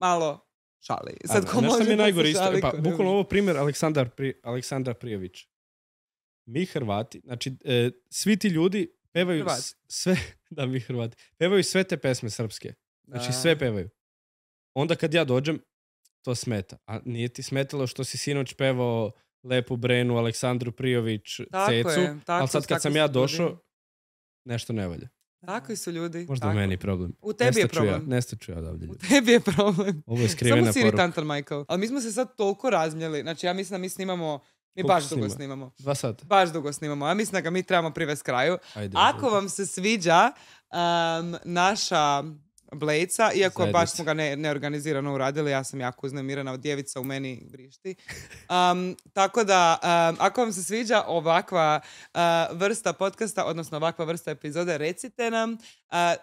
malo šali. Sad ko mi je najgore isto, e, pa bukvalno ovo primjer Aleksandar Pri, Aleksandra Prijević. Mi Hrvati, znači e, svi ti ljudi pevaju sve, da mi Hrvati, pevaju sve te pesme srpske. Znači sve pevaju. Onda kad ja dođem, to smeta. A nije ti smetalo što si sinoć pevao Lepu Brenu, Aleksandru Prijović, tako Cecu, je, ali sad kad sam ja došao, nešto ne valja. Takvi su ljudi. Možda u meni problem. U tebi je problem. Ja, ću ja odavde. U tebi je problem. Ovo je skrivena Samo si iritantan, Michael. Ali mi smo se sad toliko razmljeli. Znači, ja mislim da mi snimamo mi baš dugo snimamo. Dva sata. Baš dugo snimamo. Ja mislim da ga mi trebamo privesti kraju. Ako vam se sviđa naša Blejca, iako baš smo ga ne, neorganizirano uradili, ja sam jako uznemirana, djevica u meni vrišti. Um, tako da, ako vam se sviđa ovakva vrsta podcasta, odnosno ovakva vrsta epizode, recite nam.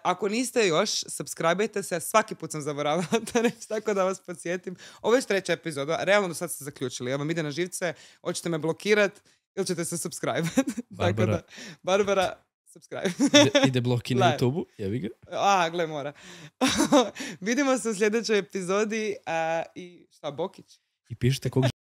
ako niste još, subscribejte se, svaki put sam zaboravila da reći, tako da vas podsjetim. Ovo je treća epizoda, realno do sad ste zaključili, ja vam ide na živce, hoćete me blokirati, ili ćete se subscribe Barbara. Barbara, subscribe. ide, ide bloki na YouTube, jevi ga. A, gle, mora. Vidimo se u sljedećoj epizodi a, i šta, Bokić? I pišite kog